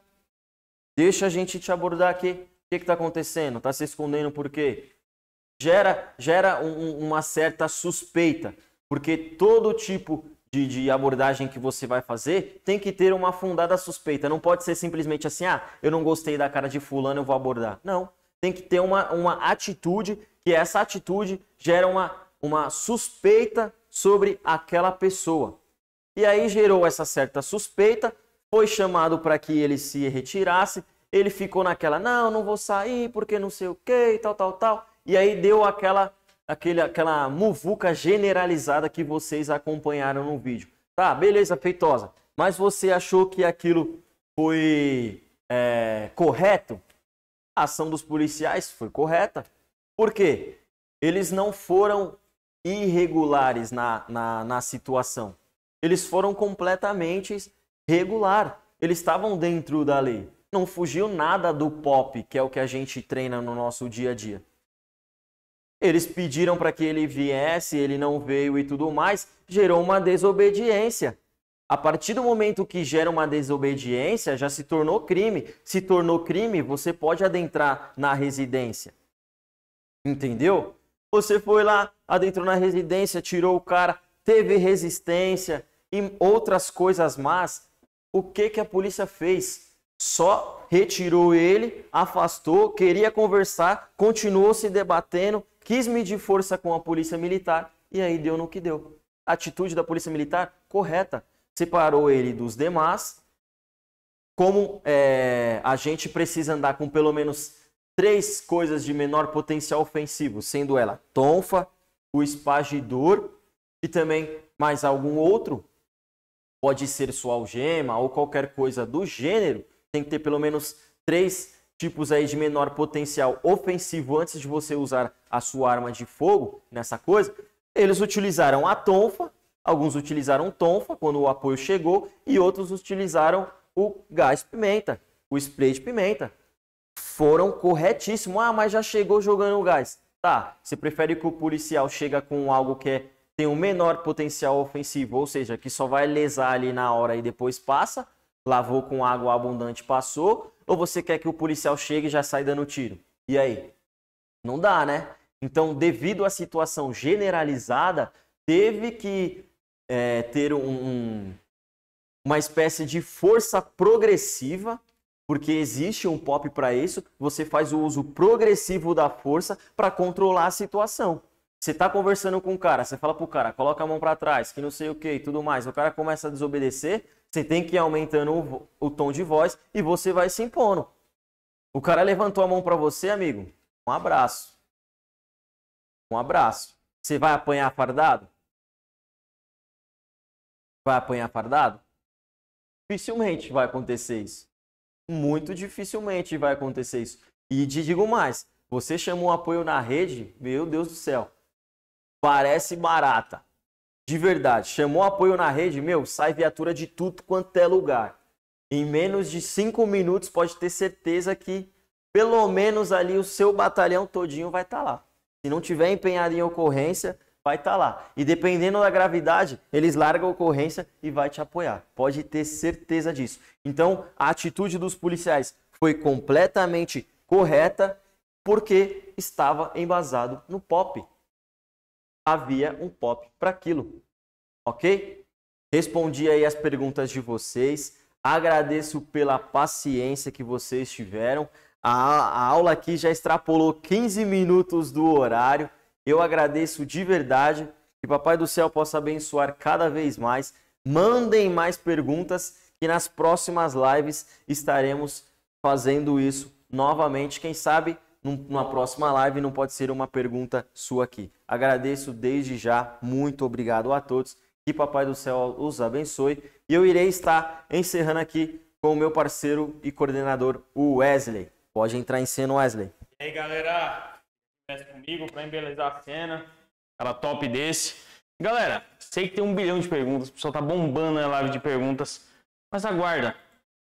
deixa a gente te abordar aqui. O que está acontecendo? Está se escondendo por quê? Gera, gera um, uma certa suspeita, porque todo tipo de, de, abordagem que você vai fazer tem que ter uma fundada suspeita. Não pode ser simplesmente assim, ah, eu não gostei da cara de fulano, eu vou abordar. Não, tem que ter uma, uma atitude, que essa atitude gera uma uma suspeita sobre aquela pessoa. E aí gerou essa certa suspeita, foi chamado para que ele se retirasse, ele ficou naquela, não, não vou sair porque não sei o que, e tal, tal, tal. E aí deu aquela, aquele, aquela muvuca generalizada que vocês acompanharam no vídeo. Tá, beleza, Feitosa. Mas você achou que aquilo foi é, correto? A ação dos policiais foi correta. Por quê? Eles não foram irregulares na, na, na situação. Eles foram completamente regular. Eles estavam dentro da lei. Não fugiu nada do pop, que é o que a gente treina no nosso dia a dia. Eles pediram para que ele viesse, ele não veio e tudo mais, gerou uma desobediência. A partir do momento que gera uma desobediência, já se tornou crime. Se tornou crime, você pode adentrar na residência. Entendeu? Você foi lá, adentrou na residência, tirou o cara, teve resistência e outras coisas más. O que, que a polícia fez? Só retirou ele, afastou, queria conversar, continuou se debatendo, quis medir força com a polícia militar e aí deu no que deu. A atitude da polícia militar correta. Separou ele dos demais. Como é, a gente precisa andar com pelo menos três coisas de menor potencial ofensivo, sendo ela tonfa, o espagidor e também mais algum outro. Pode ser sua algema ou qualquer coisa do gênero. Tem que ter pelo menos três tipos aí de menor potencial ofensivo antes de você usar a sua arma de fogo nessa coisa. Eles utilizaram a tonfa, alguns utilizaram tonfa quando o apoio chegou e outros utilizaram o gás pimenta, o spray de pimenta foram corretíssimos. Ah, mas já chegou jogando o gás. Tá, você prefere que o policial chega com algo que é, tem um menor potencial ofensivo, ou seja, que só vai lesar ali na hora e depois passa, lavou com água abundante, passou, ou você quer que o policial chegue e já saia dando tiro? E aí? Não dá, né? Então, devido à situação generalizada, teve que é, ter um, um, uma espécie de força progressiva porque existe um pop para isso, você faz o uso progressivo da força para controlar a situação. Você tá conversando com o cara, você fala pro cara, coloca a mão para trás, que não sei o que e tudo mais, o cara começa a desobedecer, você tem que ir aumentando o, o tom de voz e você vai se impondo. O cara levantou a mão para você, amigo, um abraço. Um abraço. Você vai apanhar fardado? Vai apanhar fardado? Dificilmente vai acontecer isso muito dificilmente vai acontecer isso. E te digo mais, você chamou um apoio na rede, meu Deus do céu, parece barata. De verdade, chamou apoio na rede, meu, sai viatura de tudo quanto é lugar. Em menos de cinco minutos, pode ter certeza que pelo menos ali o seu batalhão todinho vai estar tá lá. Se não tiver empenhado em ocorrência, vai estar tá lá. E dependendo da gravidade, eles largam a ocorrência e vai te apoiar. Pode ter certeza disso. Então, a atitude dos policiais foi completamente correta porque estava embasado no POP. Havia um POP para aquilo. OK? Respondi aí as perguntas de vocês. Agradeço pela paciência que vocês tiveram. A, a aula aqui já extrapolou 15 minutos do horário. Eu agradeço de verdade. Que Papai do Céu possa abençoar cada vez mais. Mandem mais perguntas, que nas próximas lives estaremos fazendo isso novamente. Quem sabe numa próxima live não pode ser uma pergunta sua aqui. Agradeço desde já, muito obrigado a todos. Que Papai do Céu os abençoe. E eu irei estar encerrando aqui com o meu parceiro e coordenador, o Wesley. Pode entrar em cena, Wesley. E aí, galera? conversa comigo para embelezar a cena. Cara top desse. Galera, sei que tem um bilhão de perguntas, o pessoal tá bombando a live de perguntas, mas aguarda.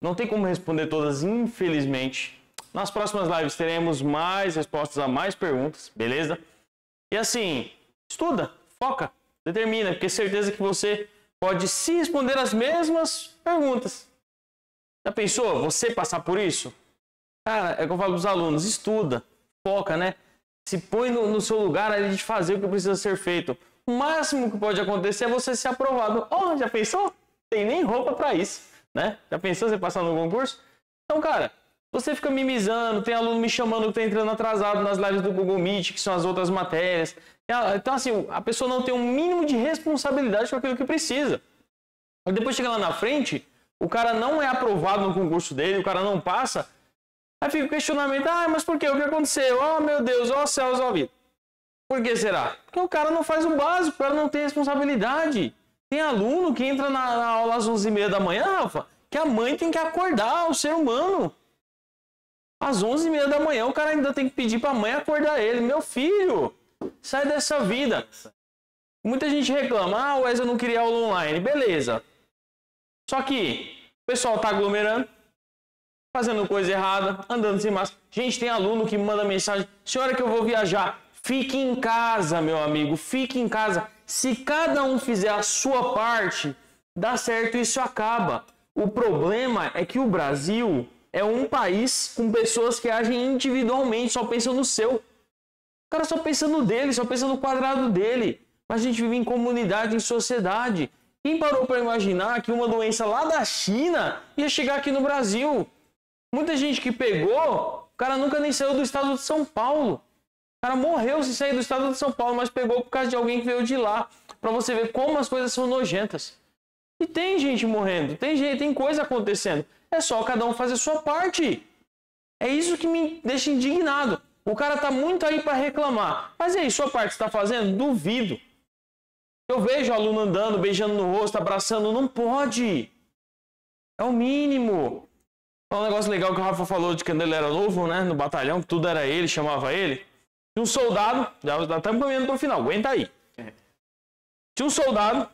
Não tem como responder todas, infelizmente. Nas próximas lives teremos mais respostas a mais perguntas, beleza? E assim, estuda, foca, determina, porque certeza que você pode se responder as mesmas perguntas. Já pensou você passar por isso? Cara, é o que eu falo dos alunos, estuda, foca, né? se põe no, no seu lugar ali de fazer o que precisa ser feito. O máximo que pode acontecer é você ser aprovado. Oh, já pensou? Tem nem roupa para isso, né? Já pensou você passar no concurso? Então, cara, você fica mimizando, tem aluno me chamando que tá entrando atrasado nas lives do Google Meet, que são as outras matérias. É, então, assim, a pessoa não tem o um mínimo de responsabilidade com aquilo que precisa. E depois chega lá na frente, o cara não é aprovado no concurso dele, o cara não passa, Aí fica o questionamento: ah, mas por quê? O que aconteceu? Oh, meu Deus, oh, céus, ó oh, vida. Por que será? Porque o cara não faz o básico, o cara não tem responsabilidade. Tem aluno que entra na, na aula às 11h30 da manhã, Rafa, que a mãe tem que acordar o ser humano. Às 11h30 da manhã, o cara ainda tem que pedir para a mãe acordar ele. Meu filho, sai dessa vida. Muita gente reclama, ah, Wesley, eu não queria aula online. Beleza. Só que o pessoal tá aglomerando, fazendo coisa errada, andando sem máscara. Gente, tem aluno que manda mensagem: senhora que eu vou viajar, fique em casa, meu amigo, fique em casa. Se cada um fizer a sua parte, dá certo e isso acaba. O problema é que o Brasil é um país com pessoas que agem individualmente, só pensam no seu. O cara só pensa no dele, só pensa no quadrado dele. Mas a gente vive em comunidade, em sociedade. Quem parou para imaginar que uma doença lá da China ia chegar aqui no Brasil? Muita gente que pegou, o cara nunca nem saiu do estado de São Paulo. O cara morreu se sair do estado de São Paulo, mas pegou por causa de alguém que veio de lá. Para você ver como as coisas são nojentas. E tem gente morrendo, tem gente, tem coisa acontecendo. É só cada um fazer sua parte. É isso que me deixa indignado. O cara tá muito aí para reclamar. Mas e aí, sua parte está fazendo? Duvido. Eu vejo aluno andando, beijando no rosto, abraçando, não pode. É o mínimo. É um negócio legal que o Rafa falou de quando ele era novo, né? No batalhão, que tudo era ele, chamava ele. Tinha um soldado, já estamos tá caminhando o final, aguenta aí. É. Tinha um soldado.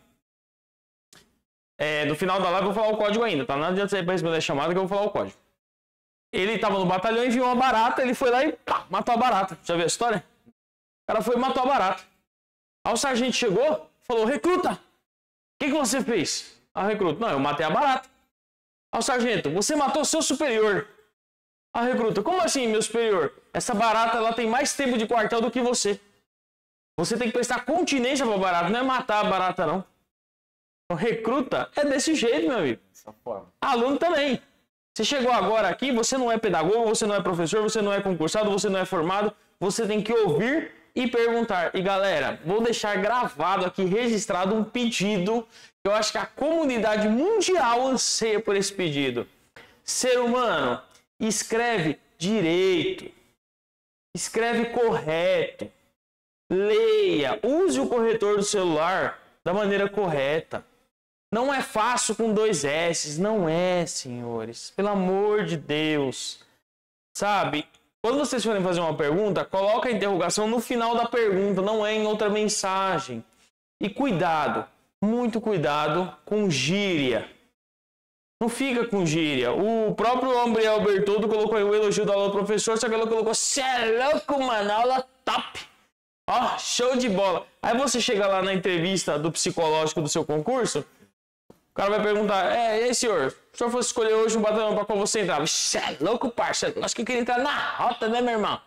É, no final da live eu vou falar o código ainda, tá? Não adianta sair para responder a chamada que eu vou falar o código. Ele tava no batalhão e viu uma barata, ele foi lá e pá, matou a barata. Já viu a história? O cara foi e matou a barata. Aí o sargento chegou, falou: Recruta, o que, que você fez? A ah, recruta: Não, eu matei a barata. Ao sargento, você matou seu superior. A recruta, como assim, meu superior? Essa barata ela tem mais tempo de quartel do que você. Você tem que prestar continência pra barata, não é matar a barata, não. O recruta é desse jeito, meu amigo. Aluno também. Você chegou agora aqui, você não é pedagogo, você não é professor, você não é concursado, você não é formado. Você tem que ouvir e perguntar. E galera, vou deixar gravado aqui, registrado um pedido eu acho que a comunidade mundial anseia por esse pedido. Ser humano, escreve direito, escreve correto, leia, use o corretor do celular da maneira correta. Não é fácil com dois S's, não é, senhores. Pelo amor de Deus. Sabe? Quando vocês forem fazer uma pergunta, coloca a interrogação no final da pergunta, não é em outra mensagem. E cuidado, muito cuidado com gíria. Não fica com gíria. O próprio Ambriel Bertoldo colocou aí o elogio da aula do professor, só que colocou, cê é louco, mano, aula top. Ó, show de bola. Aí você chega lá na entrevista do psicológico do seu concurso, o cara vai perguntar: É, e aí, senhor? Se o senhor fosse escolher hoje um batalhão pra qual você entrava? Você é louco, parça. Acho que eu queria entrar na rota, né, meu irmão?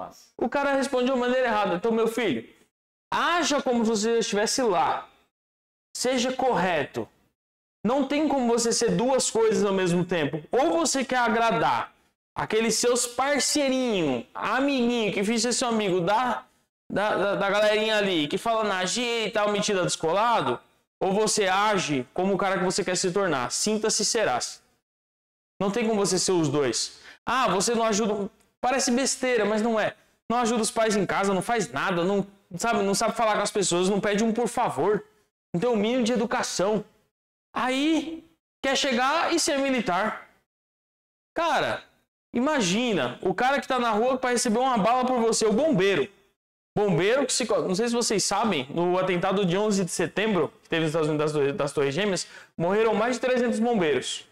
Nossa. O cara respondeu de maneira errada. Então, meu filho, haja como se você estivesse lá seja correto. Não tem como você ser duas coisas ao mesmo tempo. Ou você quer agradar aqueles seus parceirinho, amiguinho, que fiz seu amigo da, da, da, da galerinha ali, que fala na G e tal, mentira descolado, ou você age como o cara que você quer se tornar. Sinta-se serás. Não tem como você ser os dois. Ah, você não ajuda. Parece besteira, mas não é. Não ajuda os pais em casa, não faz nada, não sabe, não sabe falar com as pessoas, não pede um por favor não tem é o um mínimo de educação. Aí quer chegar e ser militar. Cara, imagina o cara que tá na rua para receber uma bala por você, o bombeiro. Bombeiro que se. Não sei se vocês sabem, no atentado de 11 de setembro, que teve nos Estados Unidos das, Torres Gêmeas, morreram mais de 300 bombeiros.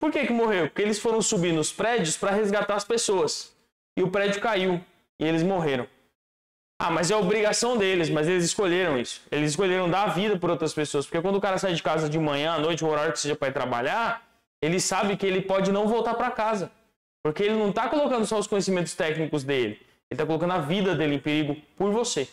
Por que, que morreu? Porque eles foram subir nos prédios para resgatar as pessoas. E o prédio caiu. E eles morreram. Ah, mas é obrigação deles, mas eles escolheram isso. Eles escolheram dar a vida por outras pessoas. Porque quando o cara sai de casa de manhã, à noite, o horário que seja para ir trabalhar, ele sabe que ele pode não voltar para casa. Porque ele não está colocando só os conhecimentos técnicos dele, ele está colocando a vida dele em perigo por você.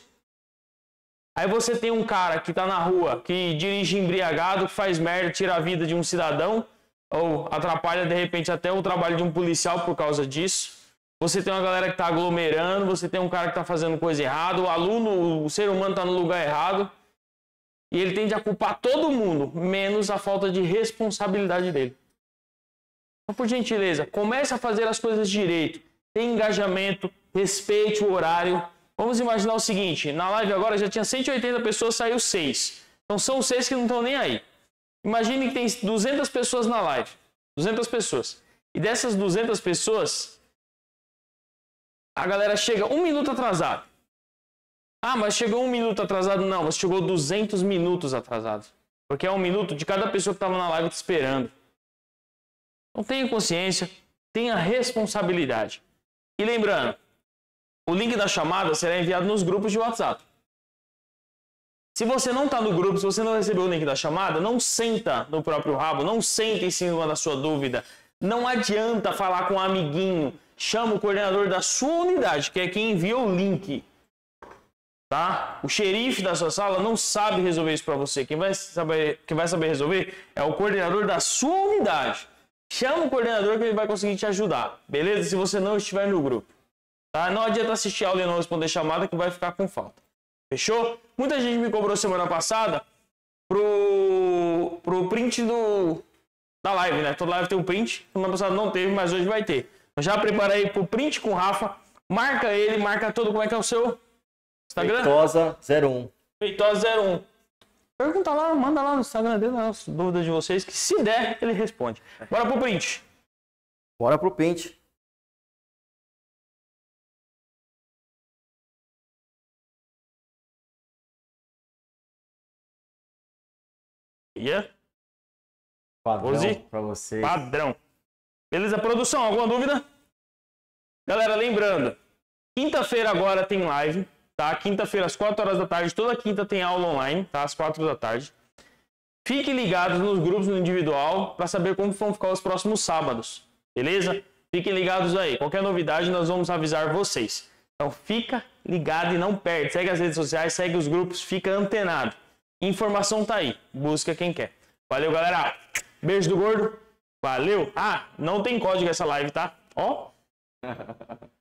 Aí você tem um cara que está na rua, que dirige embriagado, que faz merda, tira a vida de um cidadão, ou atrapalha de repente até o trabalho de um policial por causa disso você tem uma galera que está aglomerando, você tem um cara que está fazendo coisa errada, o aluno, o ser humano está no lugar errado. E ele tende a culpar todo mundo, menos a falta de responsabilidade dele. Então, por gentileza, comece a fazer as coisas direito. Tenha engajamento, respeite o horário. Vamos imaginar o seguinte: na live agora já tinha 180 pessoas, saiu 6. Então são 6 que não estão nem aí. Imagine que tem 200 pessoas na live. 200 pessoas. E dessas 200 pessoas, a galera chega um minuto atrasado. Ah, mas chegou um minuto atrasado. Não, mas chegou 200 minutos atrasado. Porque é um minuto de cada pessoa que estava na live te esperando. Então tenha consciência, tenha responsabilidade. E lembrando, o link da chamada será enviado nos grupos de WhatsApp. Se você não está no grupo, se você não recebeu o link da chamada, não senta no próprio rabo, não senta em cima da sua dúvida. Não adianta falar com um amiguinho, chama o coordenador da sua unidade, que é quem envia o link. Tá? O xerife da sua sala não sabe resolver isso para você. Quem vai, saber, quem vai saber resolver é o coordenador da sua unidade. Chama o coordenador que ele vai conseguir te ajudar, beleza? Se você não estiver no grupo. Tá? Não adianta assistir aula e não responder chamada que vai ficar com falta. Fechou? Muita gente me cobrou semana passada pro, pro print do, da live, né? Toda live tem um print. Semana passada não teve, mas hoje vai ter. Já preparei pro print com o Rafa. Marca ele, marca todo. Como é que é o seu Instagram? Feitosa01. Feitosa01. Pergunta lá, manda lá no Instagram dele as dúvidas de vocês, que se der, ele responde. Bora pro print. Bora pro print. Yeah. Padrão Use. pra Padrão. Beleza, produção? Alguma dúvida? Galera, lembrando, quinta-feira agora tem live, tá? Quinta-feira às 4 horas da tarde, toda quinta tem aula online, tá? Às 4 da tarde. Fiquem ligados nos grupos no individual para saber como vão ficar os próximos sábados, beleza? Fiquem ligados aí. Qualquer novidade nós vamos avisar vocês. Então fica ligado e não perde. Segue as redes sociais, segue os grupos, fica antenado. Informação tá aí. Busca quem quer. Valeu, galera. Beijo do gordo. Valeu! Ah, não tem código essa live, tá? Ó.